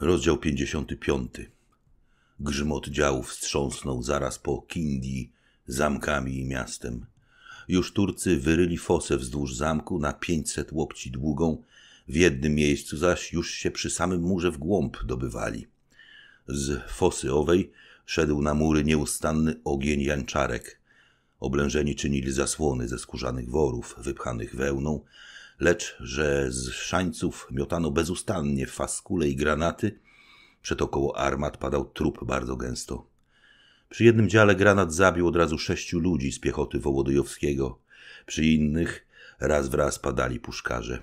Rozdział 55. Grzmot działów wstrząsnął zaraz po Kindii, zamkami i miastem. Już Turcy wyryli fosę wzdłuż zamku na 500 łokci długą, w jednym miejscu zaś już się przy samym murze w głąb dobywali. Z fosy owej szedł na mury nieustanny ogień janczarek. Oblężeni czynili zasłony ze skórzanych worów wypchanych wełną, lecz że z szańców miotano bezustannie faskule i granaty, około armat padał trup bardzo gęsto. Przy jednym dziale granat zabił od razu sześciu ludzi z piechoty Wołodyjowskiego, przy innych raz wraz padali puszkarze.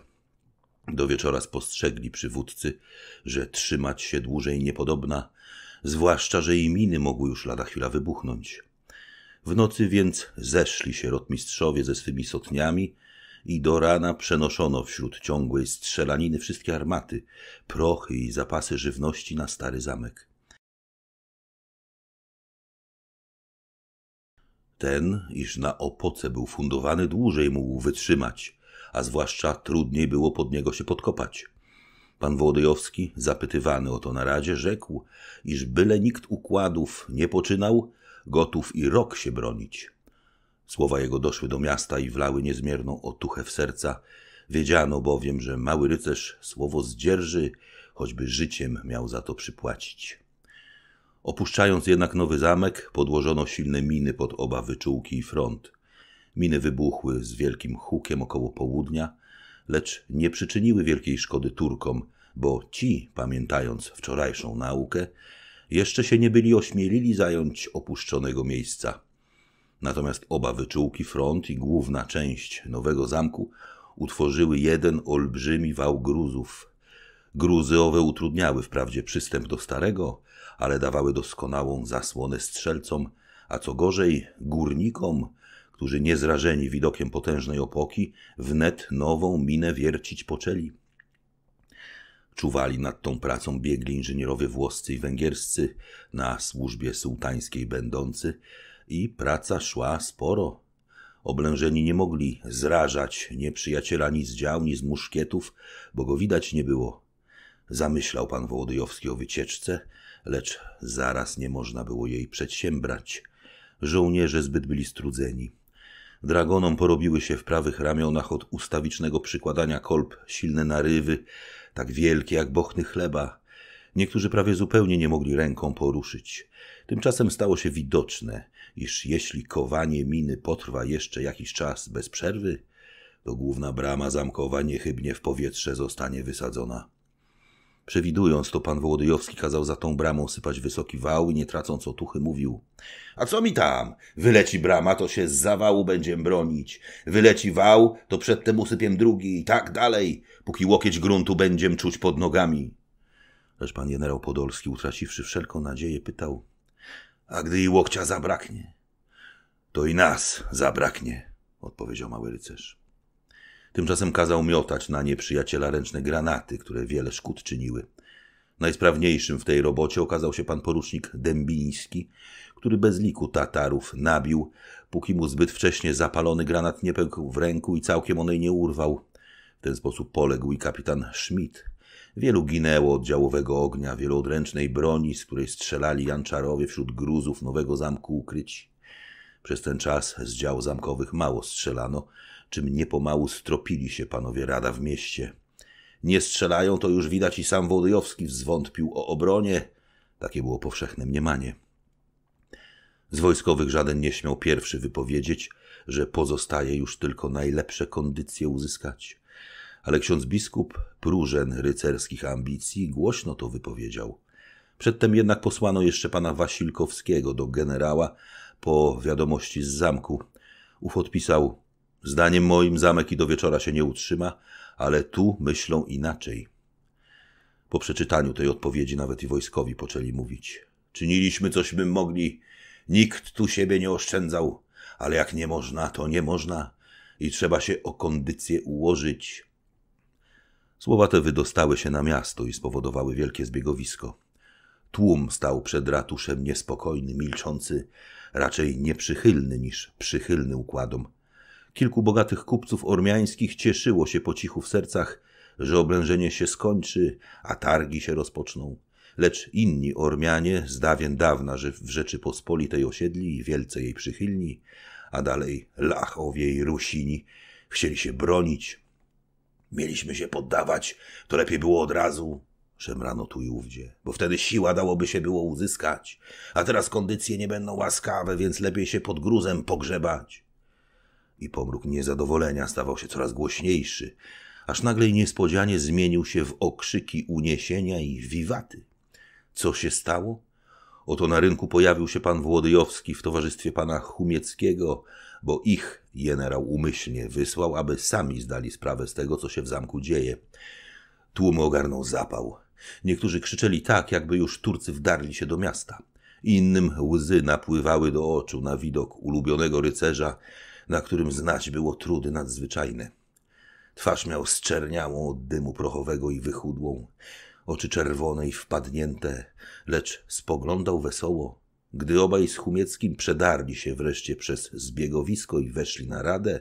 Do wieczora spostrzegli przywódcy, że trzymać się dłużej niepodobna, zwłaszcza, że i miny mogły już lada chwila wybuchnąć. W nocy więc zeszli się rotmistrzowie ze swymi sotniami i do rana przenoszono wśród ciągłej strzelaniny wszystkie armaty, prochy i zapasy żywności na stary zamek. Ten, iż na opoce był fundowany, dłużej mógł wytrzymać, a zwłaszcza trudniej było pod niego się podkopać. Pan Włodyjowski, zapytywany o to na radzie, rzekł, iż byle nikt układów nie poczynał, gotów i rok się bronić. Słowa jego doszły do miasta i wlały niezmierną otuchę w serca. Wiedziano bowiem, że mały rycerz słowo zdzierży, choćby życiem miał za to przypłacić. Opuszczając jednak nowy zamek, podłożono silne miny pod oba wyczółki i front. Miny wybuchły z wielkim hukiem około południa, lecz nie przyczyniły wielkiej szkody Turkom, bo ci, pamiętając wczorajszą naukę, jeszcze się nie byli ośmielili zająć opuszczonego miejsca. Natomiast oba wyczółki, front i główna część nowego zamku utworzyły jeden olbrzymi wał gruzów. Gruzy owe utrudniały wprawdzie przystęp do starego, ale dawały doskonałą zasłonę strzelcom, a co gorzej górnikom, którzy niezrażeni widokiem potężnej opoki, wnet nową minę wiercić poczęli. Czuwali nad tą pracą biegli inżynierowie włoscy i węgierscy, na służbie sułtańskiej będący, i praca szła sporo. Oblężeni nie mogli zrażać nieprzyjaciela ni z dział, ni z muszkietów, bo go widać nie było. Zamyślał pan Wołodyjowski o wycieczce, lecz zaraz nie można było jej przedsiębrać. Żołnierze zbyt byli strudzeni. Dragonom porobiły się w prawych ramionach od ustawicznego przykładania kolb silne narywy, tak wielkie jak bochny chleba. Niektórzy prawie zupełnie nie mogli ręką poruszyć. Tymczasem stało się widoczne, iż jeśli kowanie miny potrwa jeszcze jakiś czas bez przerwy, to główna brama zamkowa niechybnie w powietrze zostanie wysadzona. Przewidując to, pan Wołodyjowski kazał za tą bramą sypać wysoki wał i nie tracąc otuchy mówił A co mi tam? Wyleci brama, to się z zawału będziemy bronić. Wyleci wał, to przedtem usypiem drugi i tak dalej, póki łokieć gruntu będziemy czuć pod nogami. Lecz pan generał Podolski, utraciwszy wszelką nadzieję, pytał a gdy i łokcia zabraknie, to i nas zabraknie, odpowiedział mały rycerz. Tymczasem kazał miotać na nieprzyjaciela ręczne granaty, które wiele szkód czyniły. Najsprawniejszym w tej robocie okazał się pan porucznik Dębiński, który bez liku Tatarów nabił, póki mu zbyt wcześnie zapalony granat nie pękł w ręku i całkiem onej nie urwał. W ten sposób poległ i kapitan Schmidt, Wielu ginęło od działowego ognia, wielu od ręcznej broni, z której strzelali janczarowie wśród gruzów nowego zamku ukryci. Przez ten czas z dział zamkowych mało strzelano, czym niepomału stropili się panowie rada w mieście. Nie strzelają, to już widać i sam Wodyjowski zwątpił o obronie. Takie było powszechne mniemanie. Z wojskowych żaden nie śmiał pierwszy wypowiedzieć, że pozostaje już tylko najlepsze kondycje uzyskać ale ksiądz biskup, próżen rycerskich ambicji, głośno to wypowiedział. Przedtem jednak posłano jeszcze pana Wasilkowskiego do generała po wiadomości z zamku. Ów odpisał: Zdaniem moim zamek i do wieczora się nie utrzyma, ale tu myślą inaczej. Po przeczytaniu tej odpowiedzi nawet i wojskowi poczęli mówić: Czyniliśmy cośmy mogli, nikt tu siebie nie oszczędzał, ale jak nie można, to nie można i trzeba się o kondycję ułożyć. Słowa te wydostały się na miasto i spowodowały wielkie zbiegowisko. Tłum stał przed ratuszem niespokojny, milczący, raczej nieprzychylny niż przychylny układom. Kilku bogatych kupców ormiańskich cieszyło się po cichu w sercach, że oblężenie się skończy, a targi się rozpoczną. Lecz inni Ormianie, z dawien dawna że w Rzeczypospolitej osiedli i wielce jej przychylni, a dalej Lachowie i Rusini, chcieli się bronić, mieliśmy się poddawać, to lepiej było od razu. Szemrano tu i ówdzie, bo wtedy siła dałoby się było uzyskać, a teraz kondycje nie będą łaskawe, więc lepiej się pod gruzem pogrzebać. I pomruk niezadowolenia stawał się coraz głośniejszy, aż nagle i niespodzianie zmienił się w okrzyki uniesienia i wiwaty. Co się stało? Oto na rynku pojawił się pan Włodyjowski w towarzystwie pana Chumieckiego, bo ich generał umyślnie wysłał, aby sami zdali sprawę z tego, co się w zamku dzieje. Tłum ogarnął zapał. Niektórzy krzyczeli tak, jakby już Turcy wdarli się do miasta. Innym łzy napływały do oczu na widok ulubionego rycerza, na którym znać było trudy nadzwyczajne. Twarz miał zczerniałą od dymu prochowego i wychudłą, oczy czerwone i wpadnięte, lecz spoglądał wesoło gdy obaj z Humieckim przedarli się wreszcie przez zbiegowisko i weszli na radę,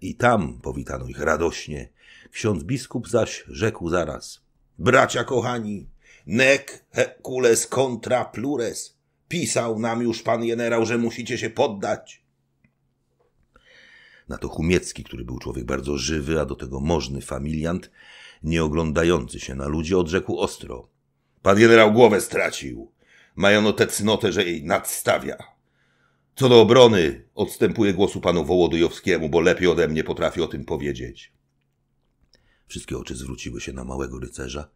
i tam powitano ich radośnie, ksiądz biskup zaś rzekł zaraz: Bracia kochani, nec hercules contra plures. Pisał nam już pan generał, że musicie się poddać. Na to Humiecki, który był człowiek bardzo żywy, a do tego możny familiant, nie oglądający się na ludzi, odrzekł ostro. Pan generał głowę stracił. Majono tę cnotę, że jej nadstawia. Co do obrony, odstępuję głosu panu Wołodujowskiemu, bo lepiej ode mnie potrafi o tym powiedzieć. Wszystkie oczy zwróciły się na małego rycerza.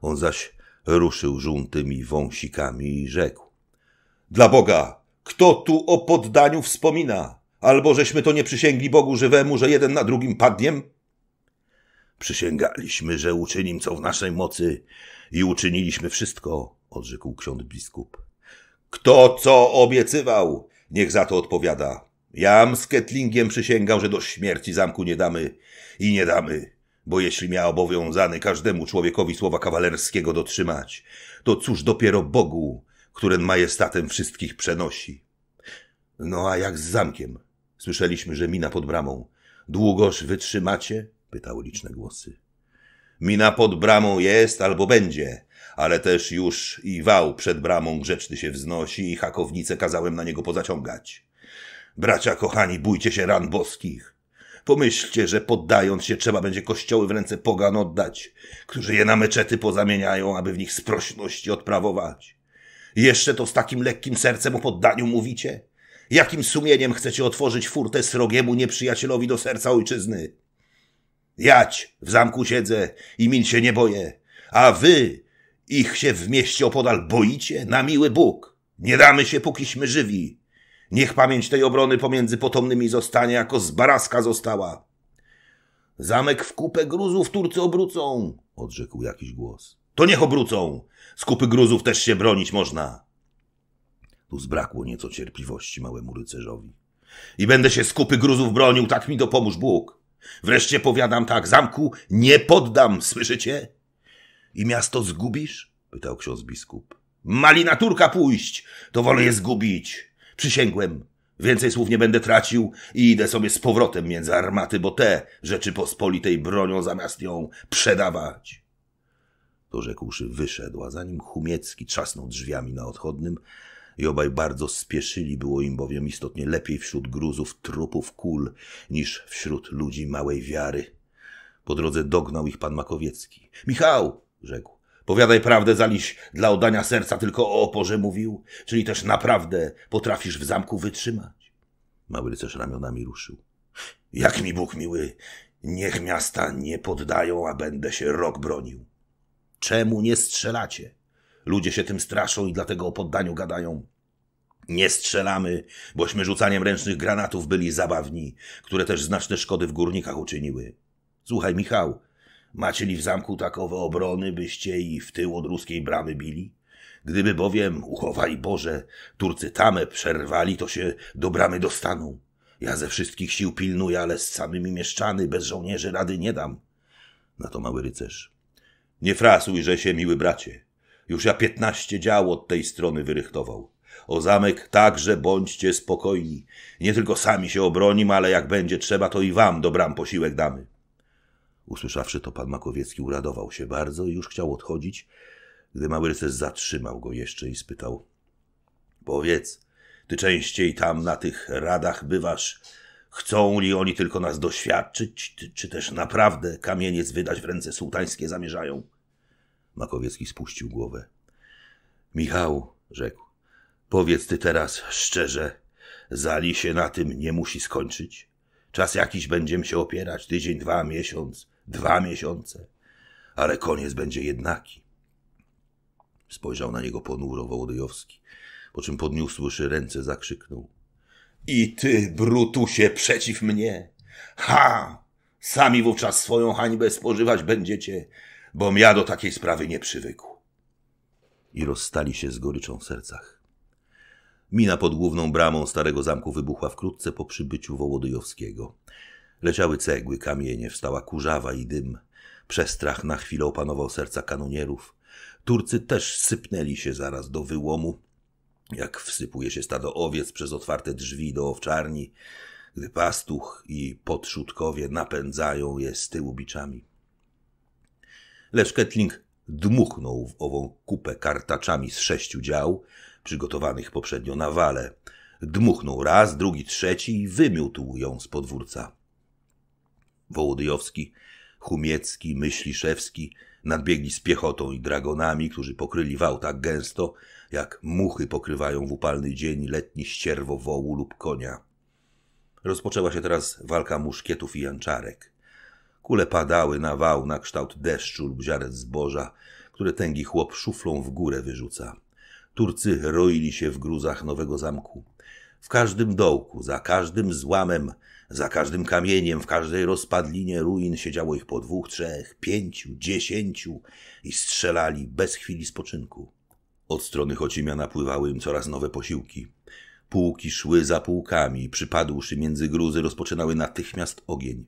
On zaś ruszył żółtymi wąsikami i rzekł. Dla Boga, kto tu o poddaniu wspomina? Albo żeśmy to nie przysięgli Bogu żywemu, że jeden na drugim padniem? Przysięgaliśmy, że uczynim co w naszej mocy i uczyniliśmy wszystko, odrzekł ksiądz biskup. Kto co obiecywał, niech za to odpowiada. Jam z Ketlingiem przysięgam, że do śmierci zamku nie damy i nie damy, bo jeśli miał obowiązany każdemu człowiekowi słowa kawalerskiego dotrzymać, to cóż dopiero Bogu, który majestatem wszystkich przenosi. No a jak z zamkiem? Słyszeliśmy, że mina pod bramą. Długoż wytrzymacie? pytały liczne głosy. Mina pod bramą jest albo będzie, ale też już i wał przed bramą grzeczny się wznosi i hakownicę kazałem na niego pozaciągać. Bracia kochani, bójcie się ran boskich. Pomyślcie, że poddając się trzeba będzie kościoły w ręce pogan oddać, którzy je na meczety pozamieniają, aby w nich sprośności odprawować. Jeszcze to z takim lekkim sercem o poddaniu mówicie? Jakim sumieniem chcecie otworzyć furtę srogiemu nieprzyjacielowi do serca ojczyzny? Jać w zamku siedzę i min się nie boję, a wy ich się w mieście opodal boicie? Na miły Bóg! Nie damy się, pókiśmy żywi! Niech pamięć tej obrony pomiędzy potomnymi zostanie, jako zbaraska została! Zamek w kupę gruzów Turcy obrócą! odrzekł jakiś głos. To niech obrócą! Z kupy gruzów też się bronić można! Tu zbrakło nieco cierpliwości małemu rycerzowi. I będę się z kupy gruzów bronił, tak mi dopomóż Bóg! Wreszcie powiadam tak, zamku nie poddam, słyszycie? i miasto zgubisz? pytał ksiądz biskup. Malinaturka pójść, to wolę je zgubić. Przysięgłem. Więcej słów nie będę tracił i idę sobie z powrotem między armaty, bo te Rzeczypospolitej bronią zamiast ją przedawać. To rzekłszy wyszedł, a zanim Chumiecki trzasnął drzwiami na odchodnym i obaj bardzo spieszyli, było im bowiem istotnie lepiej wśród gruzów, trupów, kul, niż wśród ludzi małej wiary. Po drodze dognał ich pan Makowiecki. Michał, rzekł. Powiadaj prawdę, zaliś dla oddania serca tylko o oporze mówił, czyli też naprawdę potrafisz w zamku wytrzymać. Mały rycerz ramionami ruszył. Jak mi Bóg miły, niech miasta nie poddają, a będę się rok bronił. Czemu nie strzelacie? Ludzie się tym straszą i dlatego o poddaniu gadają. Nie strzelamy, bośmy rzucaniem ręcznych granatów byli zabawni, które też znaczne szkody w górnikach uczyniły. Słuchaj, Michał, li w zamku takowe obrony, byście i w tył od ruskiej bramy bili? Gdyby bowiem, uchowaj Boże, Turcy tamę przerwali, to się do bramy dostaną. Ja ze wszystkich sił pilnuję, ale z samymi mieszczany, bez żołnierzy rady nie dam. Na to mały rycerz. Nie frasuj, że się, miły bracie. Już ja piętnaście dział od tej strony wyrychtował. O zamek także bądźcie spokojni. Nie tylko sami się obronim, ale jak będzie trzeba, to i wam do bram posiłek damy. Usłyszawszy to, pan Makowiecki uradował się bardzo i już chciał odchodzić, gdy mały rycerz zatrzymał go jeszcze i spytał: Powiedz, ty częściej tam na tych radach bywasz. Chcą li oni tylko nas doświadczyć, czy też naprawdę kamieniec wydać w ręce sułtańskie zamierzają? Makowiecki spuścił głowę. Michał, rzekł, powiedz ty teraz szczerze, Zali się na tym nie musi skończyć? Czas jakiś będziemy się opierać, tydzień, dwa, miesiąc dwa miesiące, ale koniec będzie jednaki. Spojrzał na niego ponuro Wołodyjowski, po czym podniósłszy ręce zakrzyknął. I ty, Brutusie, przeciw mnie! Ha! Sami wówczas swoją hańbę spożywać będziecie, bom ja do takiej sprawy nie przywykł. I rozstali się z goryczą w sercach. Mina pod główną bramą starego zamku wybuchła wkrótce po przybyciu Wołodyjowskiego. Leciały cegły, kamienie, wstała kurzawa i dym. Przestrach na chwilę opanował serca kanonierów. Turcy też sypnęli się zaraz do wyłomu, jak wsypuje się stado owiec przez otwarte drzwi do owczarni, gdy pastuch i podszutkowie napędzają je z tyłu biczami. Lecz Ketling dmuchnął w ową kupę kartaczami z sześciu dział, przygotowanych poprzednio na wale. Dmuchnął raz, drugi, trzeci i wymiótł ją z podwórca. Wołodyjowski, Chumiecki, Myśliszewski nadbiegli z piechotą i dragonami, którzy pokryli wał tak gęsto, jak muchy pokrywają w upalny dzień letni ścierwo wołu lub konia. Rozpoczęła się teraz walka muszkietów i janczarek. Kule padały na wał na kształt deszczu lub ziarek zboża, które tęgi chłop szuflą w górę wyrzuca. Turcy roili się w gruzach nowego zamku. W każdym dołku, za każdym złamem za każdym kamieniem, w każdej rozpadlinie ruin siedziało ich po dwóch, trzech, pięciu, dziesięciu i strzelali bez chwili spoczynku. Od strony Chocimia napływały im coraz nowe posiłki. Pułki szły za pułkami, przypadłszy między gruzy rozpoczynały natychmiast ogień.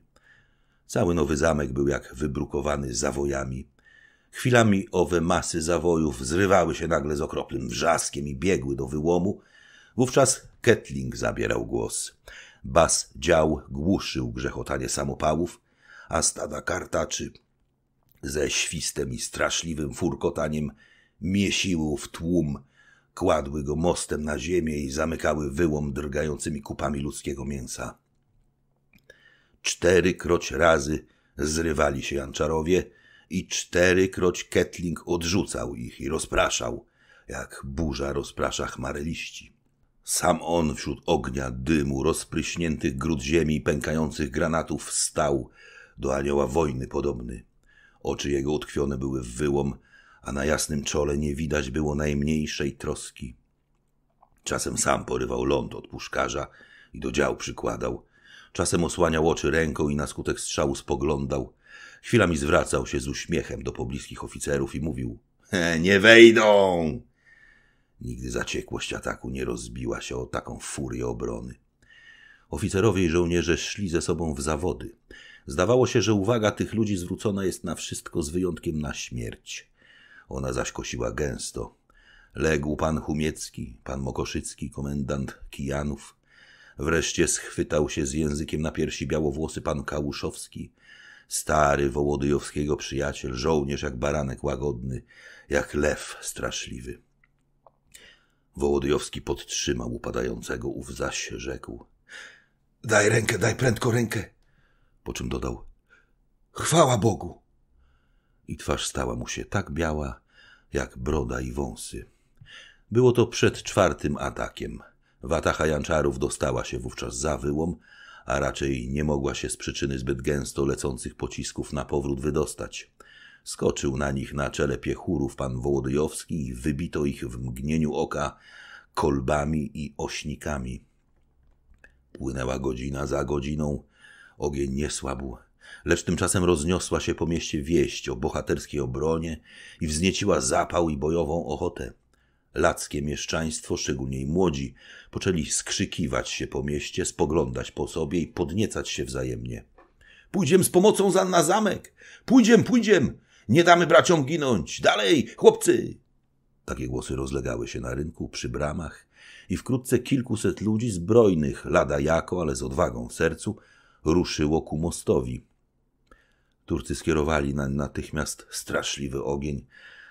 Cały nowy zamek był jak wybrukowany zawojami. Chwilami owe masy zawojów zrywały się nagle z okropnym wrzaskiem i biegły do wyłomu. Wówczas Ketling zabierał głos. Bas dział głuszył grzechotanie samopałów, a stada kartaczy ze świstem i straszliwym furkotaniem miesiły w tłum, kładły go mostem na ziemię i zamykały wyłom drgającymi kupami ludzkiego mięsa. Czterykroć razy zrywali się janczarowie i czterykroć Ketling odrzucał ich i rozpraszał, jak burza rozprasza chmare liści. Sam on wśród ognia, dymu, rozpryśniętych gród ziemi i pękających granatów stał, do anioła wojny podobny. Oczy jego utkwione były w wyłom, a na jasnym czole nie widać było najmniejszej troski. Czasem sam porywał ląd od puszkarza i do dział przykładał. Czasem osłaniał oczy ręką i na skutek strzału spoglądał. Chwilami zwracał się z uśmiechem do pobliskich oficerów i mówił: Nie wejdą! Nigdy zaciekłość ataku nie rozbiła się o taką furię obrony. Oficerowie i żołnierze szli ze sobą w zawody. Zdawało się, że uwaga tych ludzi zwrócona jest na wszystko z wyjątkiem na śmierć. Ona zaś kosiła gęsto. Legł pan Humiecki, pan Mokoszycki, komendant Kijanów. Wreszcie schwytał się z językiem na piersi białowłosy pan Kałuszowski, stary Wołodyjowskiego przyjaciel, żołnierz jak baranek łagodny, jak lew straszliwy. Wołodyjowski podtrzymał upadającego, ów zaś rzekł. Daj rękę, daj prędko rękę. Po czym dodał. Chwała Bogu. I twarz stała mu się tak biała, jak broda i wąsy. Było to przed czwartym atakiem. Watacha Janczarów dostała się wówczas za wyłom, a raczej nie mogła się z przyczyny zbyt gęsto lecących pocisków na powrót wydostać. Skoczył na nich na czele piechurów pan Wołodyjowski i wybito ich w mgnieniu oka kolbami i ośnikami. Płynęła godzina za godziną, ogień nie słabł, lecz tymczasem rozniosła się po mieście wieść o bohaterskiej obronie i wznieciła zapał i bojową ochotę. Lackie mieszczaństwo, szczególnie młodzi, poczęli skrzykiwać się po mieście, spoglądać po sobie i podniecać się wzajemnie. Pójdziem z pomocą za na zamek! Pójdziem, pójdziem! Nie damy braciom ginąć! Dalej, chłopcy! Takie głosy rozlegały się na rynku, przy bramach i wkrótce kilkuset ludzi zbrojnych, lada jako, ale z odwagą w sercu, ruszyło ku mostowi. Turcy skierowali nań natychmiast straszliwy ogień,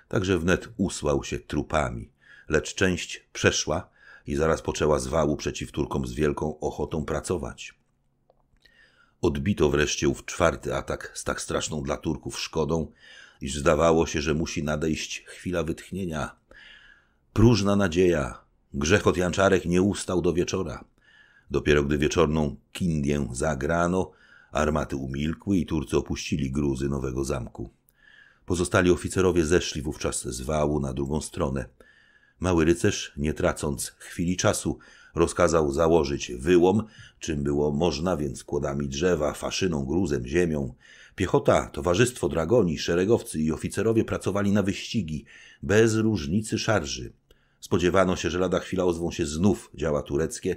także wnet usłał się trupami, lecz część przeszła i zaraz poczęła z wału przeciw Turkom z wielką ochotą pracować. Odbito wreszcie ów czwarty atak z tak straszną dla Turków szkodą, iż zdawało się, że musi nadejść chwila wytchnienia. Próżna nadzieja. Grzech od Janczarek nie ustał do wieczora. Dopiero gdy wieczorną kindię zagrano, armaty umilkły i Turcy opuścili gruzy nowego zamku. Pozostali oficerowie zeszli wówczas z wału na drugą stronę. Mały rycerz, nie tracąc chwili czasu, rozkazał założyć wyłom, czym było można, więc kłodami drzewa, faszyną, gruzem, ziemią, Piechota, towarzystwo dragoni, szeregowcy i oficerowie pracowali na wyścigi, bez różnicy szarży. Spodziewano się, że lada chwila ozwą się znów działa tureckie,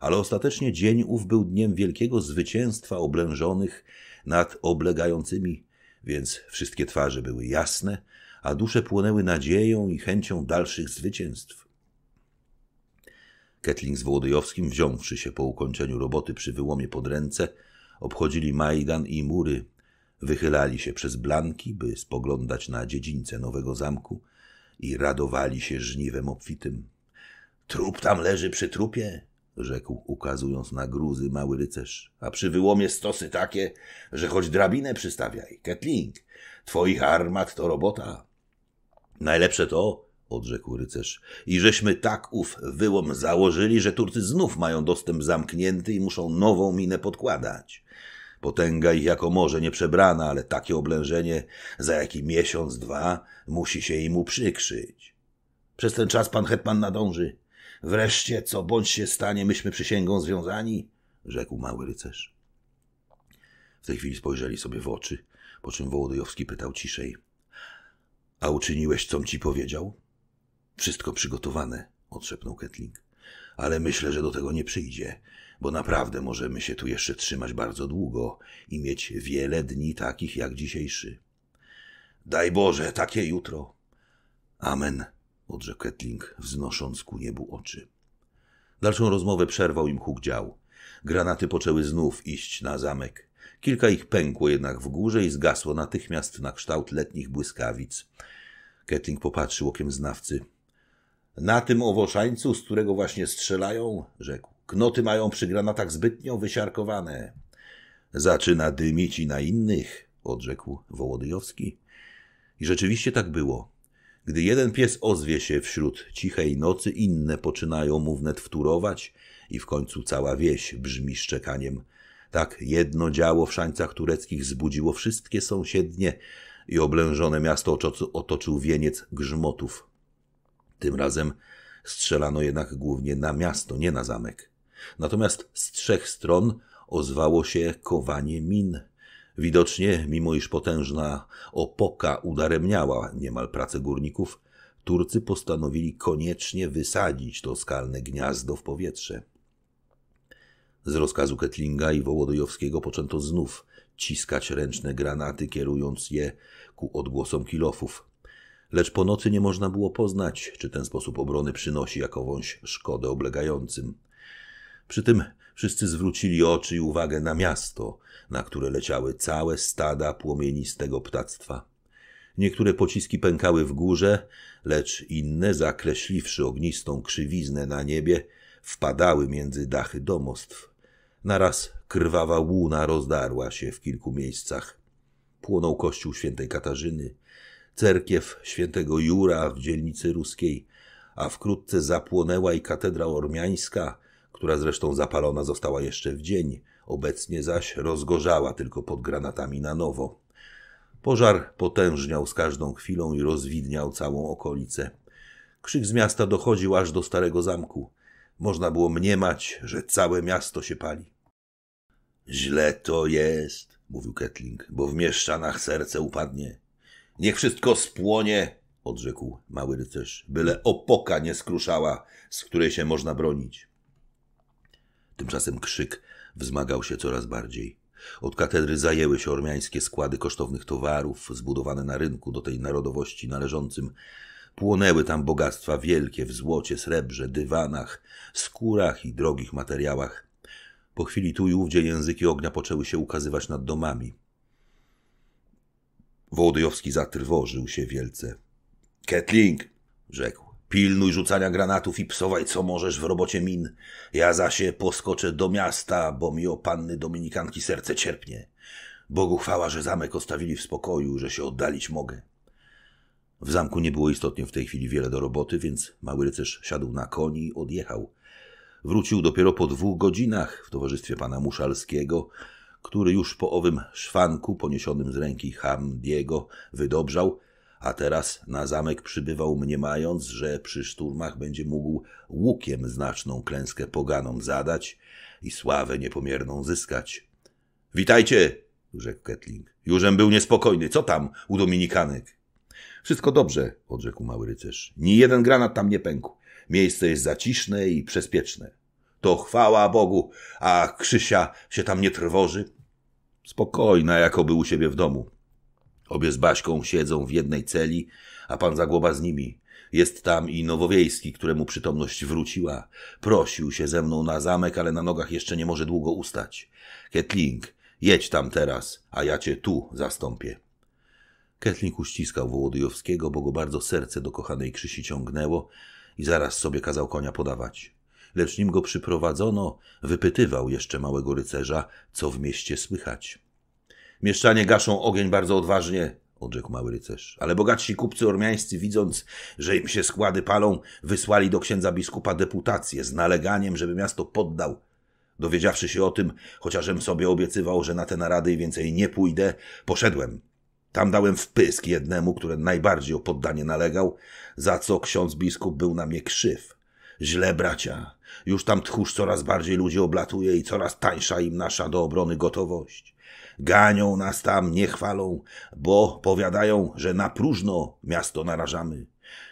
ale ostatecznie dzień ów był dniem wielkiego zwycięstwa oblężonych nad oblegającymi, więc wszystkie twarze były jasne, a dusze płonęły nadzieją i chęcią dalszych zwycięstw. Ketling z Wołodyjowskim, wziąwszy się po ukończeniu roboty przy wyłomie pod ręce, obchodzili Majdan i mury, Wychylali się przez blanki, by spoglądać na dziedzińce nowego zamku i radowali się żniwem obfitym. Trup tam leży przy trupie, rzekł, ukazując na gruzy mały rycerz, a przy wyłomie stosy takie, że choć drabinę przystawiaj. Ketling, twoich armat to robota. Najlepsze to, odrzekł rycerz, i żeśmy tak ów wyłom założyli, że Turcy znów mają dostęp zamknięty i muszą nową minę podkładać. Potęga ich jako morze nieprzebrana, ale takie oblężenie za jaki miesiąc, dwa musi się im uprzykrzyć. Przez ten czas pan hetman nadąży. Wreszcie, co bądź się stanie, myśmy przysięgą związani, rzekł mały rycerz. W tej chwili spojrzeli sobie w oczy, po czym Wołodyjowski pytał ciszej. A uczyniłeś, com ci powiedział? Wszystko przygotowane, odszepnął Ketling. Ale myślę, że do tego nie przyjdzie bo naprawdę możemy się tu jeszcze trzymać bardzo długo i mieć wiele dni takich jak dzisiejszy. Daj Boże, takie jutro. Amen, odrzekł Ketling, wznosząc ku niebu oczy. Dalszą rozmowę przerwał im huk dział. Granaty poczęły znów iść na zamek. Kilka ich pękło jednak w górze i zgasło natychmiast na kształt letnich błyskawic. Ketling popatrzył okiem znawcy. Na tym owoszańcu, z którego właśnie strzelają, rzekł, Knoty mają przy granatach zbytnio wysiarkowane. Zaczyna dymić i na innych, odrzekł Wołodyjowski. I rzeczywiście tak było. Gdy jeden pies ozwie się wśród cichej nocy, inne poczynają mu wnet wtórować i w końcu cała wieś brzmi szczekaniem. Tak jedno działo w szańcach tureckich zbudziło wszystkie sąsiednie i oblężone miasto otoczył wieniec grzmotów. Tym razem strzelano jednak głównie na miasto, nie na zamek. Natomiast z trzech stron ozwało się kowanie min. Widocznie, mimo iż potężna opoka udaremniała niemal pracę górników, Turcy postanowili koniecznie wysadzić to skalne gniazdo w powietrze. Z rozkazu Ketlinga i Wołodyjowskiego poczęto znów ciskać ręczne granaty, kierując je ku odgłosom kilofów. Lecz po nocy nie można było poznać, czy ten sposób obrony przynosi jakąś szkodę oblegającym. Przy tym wszyscy zwrócili oczy i uwagę na miasto, na które leciały całe stada płomienistego ptactwa. Niektóre pociski pękały w górze, lecz inne, zakreśliwszy ognistą krzywiznę na niebie, wpadały między dachy domostw. Naraz krwawa łuna rozdarła się w kilku miejscach. Płonął kościół świętej Katarzyny, cerkiew świętego Jura w dzielnicy ruskiej, a wkrótce zapłonęła i katedra ormiańska, która zresztą zapalona została jeszcze w dzień, obecnie zaś rozgorzała tylko pod granatami na nowo. Pożar potężniał z każdą chwilą i rozwidniał całą okolicę. Krzyk z miasta dochodził aż do starego zamku. Można było mniemać, że całe miasto się pali. Źle to jest, mówił Ketling, bo w mieszczanach serce upadnie. Niech wszystko spłonie, odrzekł mały rycerz, byle opoka nie skruszała, z której się można bronić. Tymczasem krzyk wzmagał się coraz bardziej. Od katedry zajęły się ormiańskie składy kosztownych towarów, zbudowane na rynku do tej narodowości należącym. Płonęły tam bogactwa wielkie w złocie, srebrze, dywanach, skórach i drogich materiałach. Po chwili tu i ówdzie języki ognia poczęły się ukazywać nad domami. Wołodyjowski zatrwożył się wielce. Ketling! rzekł. Pilnuj rzucania granatów i psowaj co możesz w robocie min. Ja zasie poskoczę do miasta, bo mi o panny dominikanki serce cierpnie. Bogu chwała, że zamek ostawili w spokoju, że się oddalić mogę. W zamku nie było istotnie w tej chwili wiele do roboty, więc mały rycerz siadł na koni i odjechał. Wrócił dopiero po dwóch godzinach w towarzystwie pana Muszalskiego, który już po owym szwanku poniesionym z ręki Ham Diego wydobrzał – a teraz na zamek przybywał mniemając, że przy szturmach będzie mógł łukiem znaczną klęskę poganom zadać i sławę niepomierną zyskać. — Witajcie! — rzekł Ketling. — Jużem był niespokojny. Co tam u dominikanek? — Wszystko dobrze — odrzekł mały rycerz. — Ni jeden granat tam nie pękł. Miejsce jest zaciszne i bezpieczne. To chwała Bogu, a Krzysia się tam nie trwoży. Spokojna, jakoby u siebie w domu. Obie z Baśką siedzą w jednej celi, a pan Zagłoba z nimi. Jest tam i Nowowiejski, któremu przytomność wróciła. Prosił się ze mną na zamek, ale na nogach jeszcze nie może długo ustać. Ketling, jedź tam teraz, a ja cię tu zastąpię. Ketling uściskał Wołodyjowskiego, bo go bardzo serce do kochanej Krzysi ciągnęło i zaraz sobie kazał konia podawać. Lecz nim go przyprowadzono, wypytywał jeszcze małego rycerza, co w mieście słychać. Mieszczanie gaszą ogień bardzo odważnie, odrzekł mały rycerz. Ale bogatsi kupcy ormiańscy, widząc, że im się składy palą, wysłali do księdza biskupa deputację z naleganiem, żeby miasto poddał. Dowiedziawszy się o tym, chociażem sobie obiecywał, że na te narady więcej nie pójdę, poszedłem. Tam dałem wpysk jednemu, który najbardziej o poddanie nalegał, za co ksiądz biskup był na mnie krzyw. Źle, bracia. Już tam tchórz coraz bardziej ludzi oblatuje i coraz tańsza im nasza do obrony gotowość. Ganią nas tam, nie chwalą, bo powiadają, że na próżno miasto narażamy.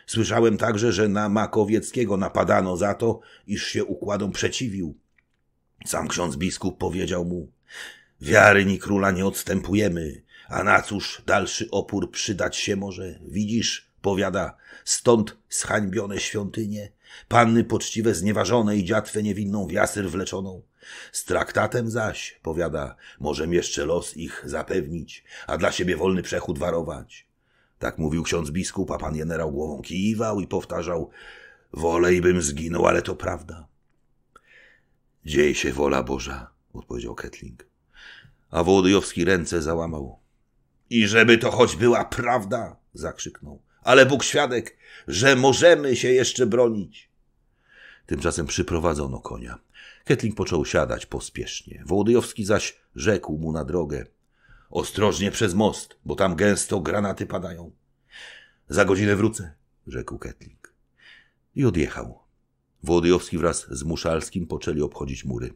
Słyszałem także, że na Makowieckiego napadano za to, iż się układom przeciwił. Sam ksiądz biskup powiedział mu, wiary ni króla nie odstępujemy, a na cóż dalszy opór przydać się może? Widzisz, powiada, stąd zhańbione świątynie, panny poczciwe znieważone i dziatwę niewinną w jasyr wleczoną. Z traktatem zaś, powiada, możem jeszcze los ich zapewnić, a dla siebie wolny przechód warować. Tak mówił ksiądz biskup, a pan generał głową kiwał i powtarzał, wolejbym zginął, ale to prawda. Dzieje się wola Boża, odpowiedział Ketling. A Wołodyjowski ręce załamał. I żeby to choć była prawda, zakrzyknął. Ale Bóg świadek, że możemy się jeszcze bronić. Tymczasem przyprowadzono konia. Ketling począł siadać pospiesznie. Wołodyjowski zaś rzekł mu na drogę. Ostrożnie przez most, bo tam gęsto granaty padają. Za godzinę wrócę, rzekł Ketling. I odjechał. Wołodyjowski wraz z Muszalskim poczęli obchodzić mury.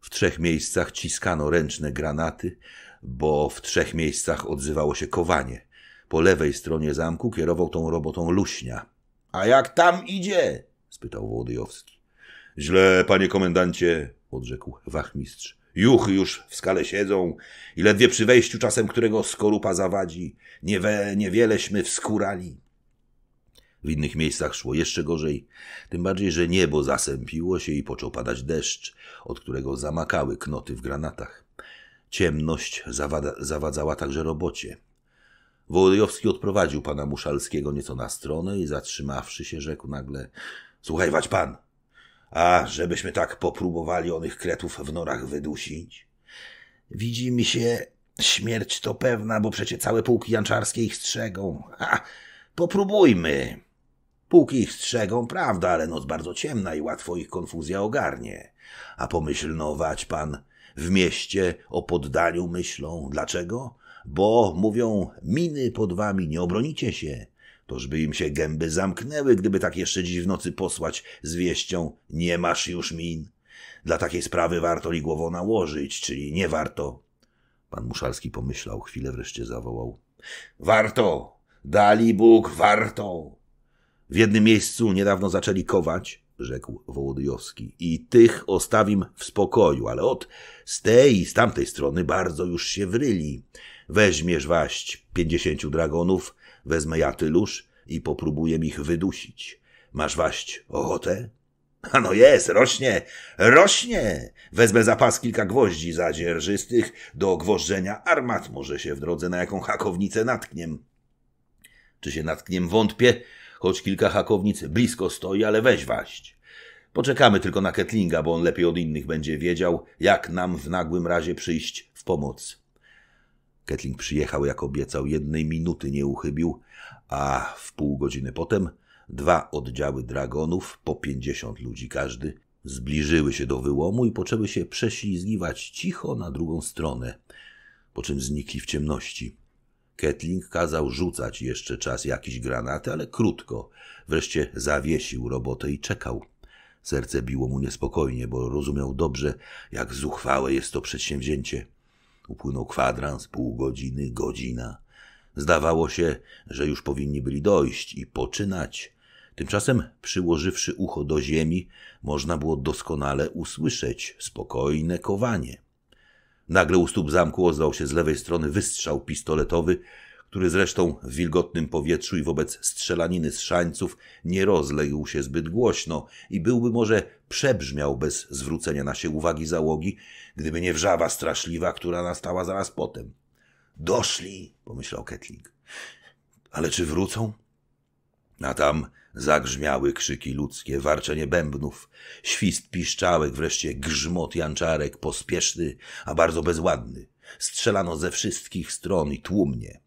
W trzech miejscach ciskano ręczne granaty, bo w trzech miejscach odzywało się kowanie. Po lewej stronie zamku kierował tą robotą Luśnia. A jak tam idzie? spytał Wołodyjowski. Źle, panie komendancie, odrzekł wachmistrz. Juchy już w skale siedzą i ledwie przy wejściu czasem którego skorupa zawadzi. Niewe, niewieleśmy wskurali. W innych miejscach szło jeszcze gorzej, tym bardziej, że niebo zasępiło się i począł padać deszcz, od którego zamakały knoty w granatach. Ciemność zawada, zawadzała także robocie. Wołodyjowski odprowadził pana Muszalskiego nieco na stronę i zatrzymawszy się rzekł nagle – Słuchaj, wać pan, a żebyśmy tak popróbowali onych kretów w norach wydusić? Widzi mi się, śmierć to pewna, bo przecie całe pułki janczarskie ich strzegą. Ha, popróbujmy. Pułki ich strzegą, prawda, ale noc bardzo ciemna i łatwo ich konfuzja ogarnie. A pomyślnować pan w mieście o poddaniu myślą. Dlaczego? Bo, mówią, miny pod wami, nie obronicie się. Tożby im się gęby zamknęły, gdyby tak jeszcze dziś w nocy posłać z wieścią nie masz już min. Dla takiej sprawy warto li głową nałożyć, czyli nie warto. Pan Muszalski pomyślał, chwilę wreszcie zawołał. Warto! Dali Bóg, warto! W jednym miejscu niedawno zaczęli kować, rzekł Wołodyjowski, i tych ostawim w spokoju, ale od z tej i z tamtej strony bardzo już się wryli. Weźmiesz waść pięćdziesięciu dragonów, Wezmę ja tyluż i popróbuję ich wydusić. Masz waść ochotę? Ano jest, rośnie, rośnie! Wezmę zapas kilka gwoździ zadzierżystych do gwożdżenia armat. Może się w drodze na jaką hakownicę natkniem. Czy się natkniem wątpię, choć kilka hakownic blisko stoi, ale weź waść. Poczekamy tylko na Ketlinga, bo on lepiej od innych będzie wiedział, jak nam w nagłym razie przyjść w pomoc. Ketling przyjechał jak obiecał, jednej minuty nie uchybił, a w pół godziny potem dwa oddziały dragonów, po pięćdziesiąt ludzi każdy, zbliżyły się do wyłomu i poczęły się prześlizgiwać cicho na drugą stronę, po czym znikli w ciemności. Ketling kazał rzucać jeszcze czas jakieś granaty, ale krótko. Wreszcie zawiesił robotę i czekał. Serce biło mu niespokojnie, bo rozumiał dobrze, jak zuchwałe jest to przedsięwzięcie. Upłynął kwadrans, pół godziny, godzina. Zdawało się, że już powinni byli dojść i poczynać. Tymczasem, przyłożywszy ucho do ziemi, można było doskonale usłyszeć spokojne kowanie. Nagle u stóp zamku ozwał się z lewej strony wystrzał pistoletowy, który zresztą w wilgotnym powietrzu i wobec strzelaniny z szańców nie rozległ się zbyt głośno i byłby może przebrzmiał bez zwrócenia na się uwagi załogi, gdyby nie wrzawa straszliwa, która nastała zaraz potem. Doszli, pomyślał Ketling. Ale czy wrócą? A tam zagrzmiały krzyki ludzkie, warczenie bębnów, świst piszczałek, wreszcie grzmot janczarek, pospieszny, a bardzo bezładny. Strzelano ze wszystkich stron i tłumnie.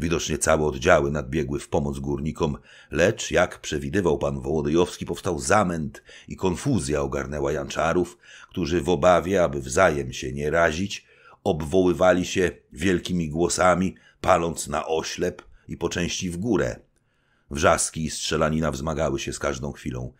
Widocznie całe oddziały nadbiegły w pomoc górnikom, lecz, jak przewidywał pan Wołodyjowski, powstał zamęt i konfuzja ogarnęła janczarów, którzy w obawie, aby wzajem się nie razić, obwoływali się wielkimi głosami, paląc na oślep i po części w górę. Wrzaski i strzelanina wzmagały się z każdą chwilą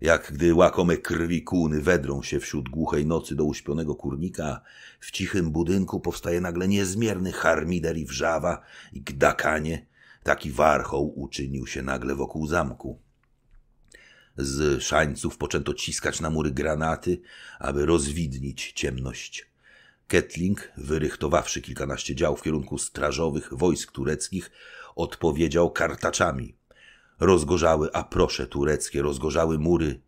jak gdy łakome krwi kuny wedrą się wśród głuchej nocy do uśpionego kurnika, w cichym budynku powstaje nagle niezmierny harmider i wrzawa i gdakanie. Taki warchoł uczynił się nagle wokół zamku. Z szańców poczęto ciskać na mury granaty, aby rozwidnić ciemność. Kettling, wyrychtowawszy kilkanaście dział w kierunku strażowych wojsk tureckich, odpowiedział kartaczami – Rozgorzały aprosze tureckie, rozgorzały mury.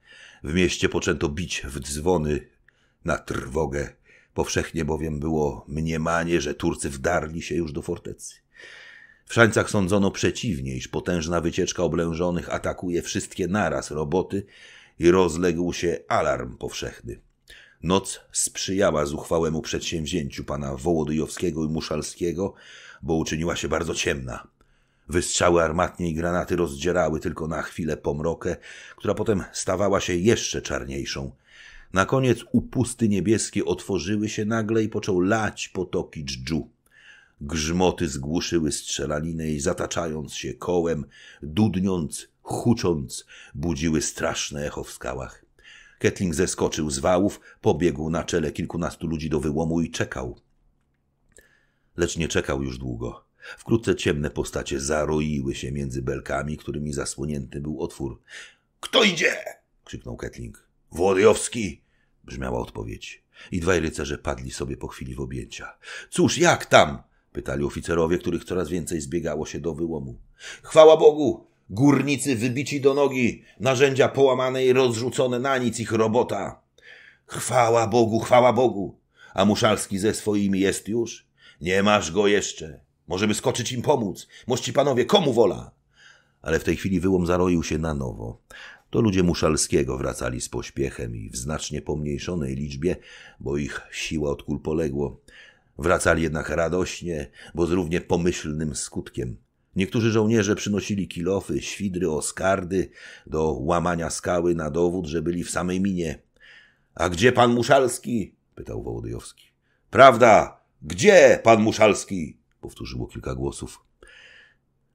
W mieście poczęto bić w dzwony na trwogę. Powszechnie bowiem było mniemanie, że Turcy wdarli się już do fortecy. W szańcach sądzono przeciwnie, iż potężna wycieczka oblężonych atakuje wszystkie naraz roboty i rozległ się alarm powszechny. Noc sprzyjała zuchwałemu przedsięwzięciu pana Wołodyjowskiego i Muszalskiego, bo uczyniła się bardzo ciemna. Wystrzały armatnie i granaty rozdzierały tylko na chwilę pomrokę, która potem stawała się jeszcze czarniejszą. Na koniec upusty niebieskie otworzyły się nagle i począł lać potoki dżdżu. Grzmoty zgłuszyły strzelaniny i zataczając się kołem, dudniąc, hucząc, budziły straszne echo w skałach. Ketling zeskoczył z wałów, pobiegł na czele kilkunastu ludzi do wyłomu i czekał. Lecz nie czekał już długo. Wkrótce ciemne postacie zaroiły się między belkami, którymi zasłonięty był otwór. Kto idzie? krzyknął Ketling. Włodyjowski! brzmiała odpowiedź. I dwaj rycerze padli sobie po chwili w objęcia. Cóż, jak tam? pytali oficerowie, których coraz więcej zbiegało się do wyłomu. Chwała Bogu! Górnicy wybici do nogi, narzędzia połamane i rozrzucone na nic ich robota. Chwała Bogu, chwała Bogu! A Muszalski ze swoimi jest już? Nie masz go jeszcze. Możemy skoczyć im pomóc. Mości panowie, komu wola? Ale w tej chwili wyłom zaroił się na nowo. To ludzie Muszalskiego wracali z pośpiechem i w znacznie pomniejszonej liczbie, bo ich siła od kul poległo. Wracali jednak radośnie, bo z równie pomyślnym skutkiem. Niektórzy żołnierze przynosili kilofy, świdry, oskardy do łamania skały na dowód, że byli w samej minie. A gdzie pan Muszalski? pytał Wołodyjowski. Prawda, gdzie pan Muszalski? powtórzyło kilka głosów.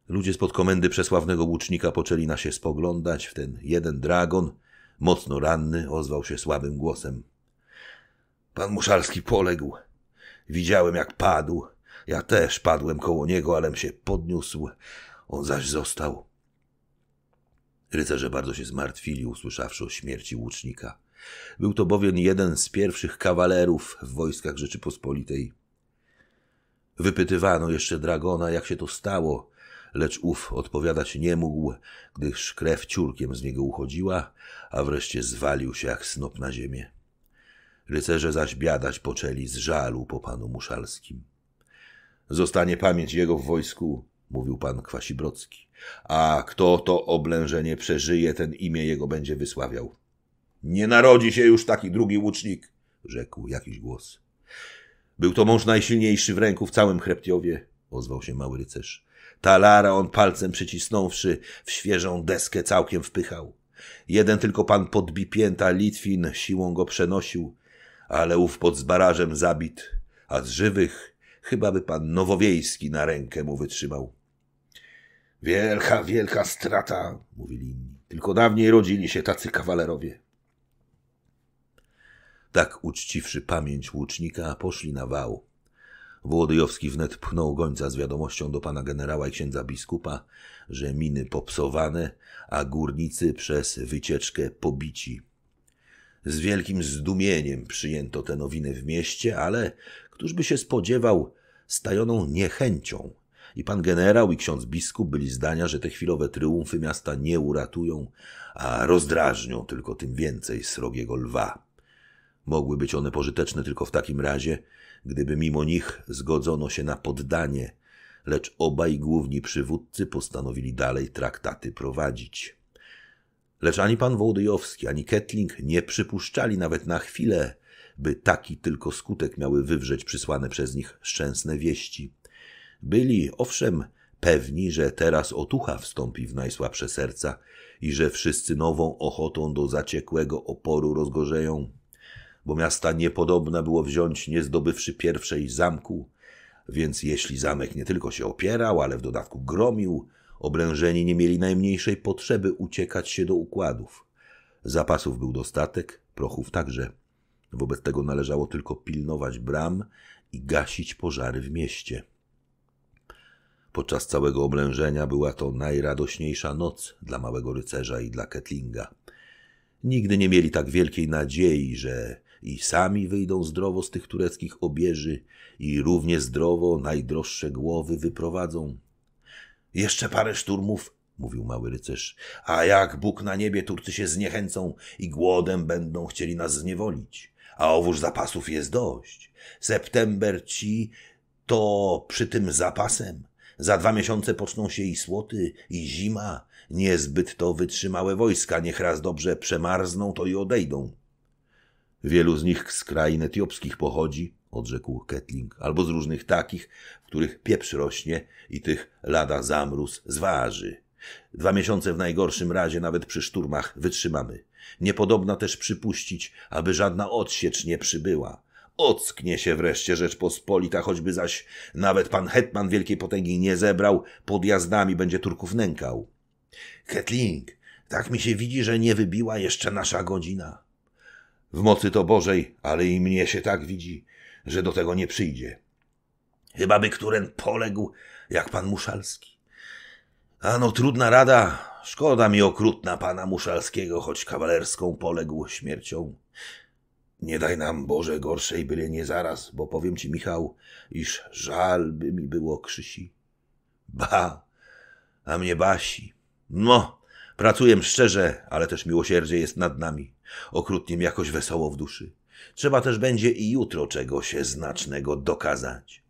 Ludzie spod komendy przesławnego łucznika poczęli na się spoglądać. W ten jeden dragon, mocno ranny, ozwał się słabym głosem. Pan Muszalski poległ. Widziałem, jak padł. Ja też padłem koło niego, alem się podniósł. On zaś został. Rycerze bardzo się zmartwili, usłyszawszy o śmierci łucznika. Był to bowiem jeden z pierwszych kawalerów w wojskach Rzeczypospolitej. Wypytywano jeszcze Dragona, jak się to stało, lecz ów odpowiadać nie mógł, gdyż krew ciurkiem z niego uchodziła, a wreszcie zwalił się jak snop na ziemię. Rycerze zaś biadać poczęli z żalu po panu Muszalskim. Zostanie pamięć jego w wojsku, mówił pan Kwasibrocki, a kto to oblężenie przeżyje, ten imię jego będzie wysławiał. Nie narodzi się już taki drugi łucznik, rzekł jakiś głos. Był to mąż najsilniejszy w ręku w całym Chreptiowie, ozwał się mały rycerz. Talara on palcem przycisnąwszy w świeżą deskę całkiem wpychał. Jeden tylko pan podbipięta Litwin siłą go przenosił, ale ów pod zbarażem zabit, a z żywych chyba by pan Nowowiejski na rękę mu wytrzymał. Wielka, wielka strata, mówili inni. Tylko dawniej rodzili się tacy kawalerowie. Tak uczciwszy pamięć łucznika, poszli na wał. Włodyjowski wnet pchnął gońca z wiadomością do pana generała i księdza biskupa, że miny popsowane, a górnicy przez wycieczkę pobici. Z wielkim zdumieniem przyjęto te nowiny w mieście, ale któż by się spodziewał stajoną niechęcią. I pan generał i ksiądz biskup byli zdania, że te chwilowe tryumfy miasta nie uratują, a rozdrażnią tylko tym więcej srogiego lwa. Mogły być one pożyteczne tylko w takim razie, gdyby mimo nich zgodzono się na poddanie, lecz obaj główni przywódcy postanowili dalej traktaty prowadzić. Lecz ani pan Wołodyjowski, ani Kettling nie przypuszczali nawet na chwilę, by taki tylko skutek miały wywrzeć przysłane przez nich szczęsne wieści. Byli, owszem, pewni, że teraz otucha wstąpi w najsłabsze serca i że wszyscy nową ochotą do zaciekłego oporu rozgorzeją bo miasta niepodobne było wziąć, nie zdobywszy pierwszej zamku. Więc jeśli zamek nie tylko się opierał, ale w dodatku gromił, obrężeni nie mieli najmniejszej potrzeby uciekać się do układów. Zapasów był dostatek, prochów także. Wobec tego należało tylko pilnować bram i gasić pożary w mieście. Podczas całego oblężenia była to najradośniejsza noc dla małego rycerza i dla Ketlinga. Nigdy nie mieli tak wielkiej nadziei, że i sami wyjdą zdrowo z tych tureckich obieży i równie zdrowo najdroższe głowy wyprowadzą. Jeszcze parę szturmów, mówił mały rycerz, a jak Bóg na niebie Turcy się zniechęcą i głodem będą chcieli nas zniewolić, a owóż zapasów jest dość. September ci to przy tym zapasem. Za dwa miesiące poczną się i słoty, i zima. Niezbyt to wytrzymałe wojska, niech raz dobrze przemarzną, to i odejdą. Wielu z nich z krain etiopskich pochodzi, odrzekł Ketling, albo z różnych takich, w których pieprz rośnie i tych lada zamróz zważy. Dwa miesiące w najgorszym razie nawet przy szturmach wytrzymamy. Niepodobna też przypuścić, aby żadna odsiecz nie przybyła. Ocknie się wreszcie Rzeczpospolita, choćby zaś nawet pan hetman wielkiej potęgi nie zebrał, podjazdami będzie Turków nękał. Ketling, tak mi się widzi, że nie wybiła jeszcze nasza godzina w mocy to Bożej, ale i mnie się tak widzi, że do tego nie przyjdzie. Chyba by któren poległ, jak pan Muszalski. Ano, trudna rada, szkoda mi okrutna pana Muszalskiego, choć kawalerską poległ śmiercią. Nie daj nam, Boże, gorszej byle nie zaraz, bo powiem ci, Michał, iż żal by mi było Krzysi. Ba, a mnie Basi. No, pracuję szczerze, ale też miłosierdzie jest nad nami. Okrutnie mi jakoś wesoło w duszy. Trzeba też będzie i jutro czegoś znacznego dokazać.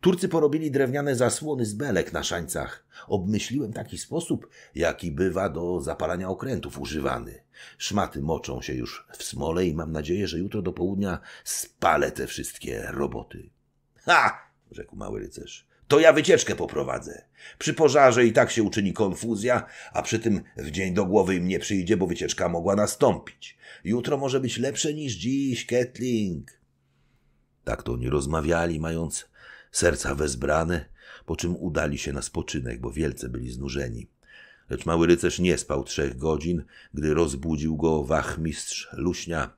Turcy porobili drewniane zasłony z belek na szańcach. Obmyśliłem taki sposób, jaki bywa do zapalania okrętów używany. Szmaty moczą się już w smole i mam nadzieję, że jutro do południa spalę te wszystkie roboty. Ha! rzekł mały rycerz. To ja wycieczkę poprowadzę. Przy pożarze i tak się uczyni konfuzja, a przy tym w dzień do głowy im nie przyjdzie, bo wycieczka mogła nastąpić. Jutro może być lepsze niż dziś, Ketling. Tak to oni rozmawiali, mając serca wezbrane, po czym udali się na spoczynek, bo wielce byli znużeni. Lecz mały rycerz nie spał trzech godzin, gdy rozbudził go wachmistrz Luśnia.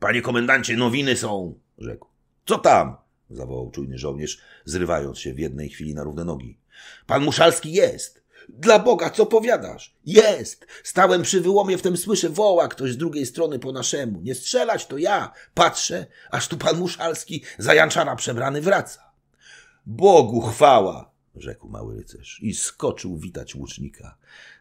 Panie komendancie, nowiny są, rzekł. Co tam? zawołał czujny żołnierz, zrywając się w jednej chwili na równe nogi. Pan Muszalski jest! Dla Boga, co powiadasz? Jest! Stałem przy wyłomie, wtem słyszę woła ktoś z drugiej strony po naszemu. Nie strzelać, to ja! Patrzę, aż tu pan Muszalski za Janczara przebrany wraca. Bogu chwała! rzekł mały rycerz i skoczył witać łucznika.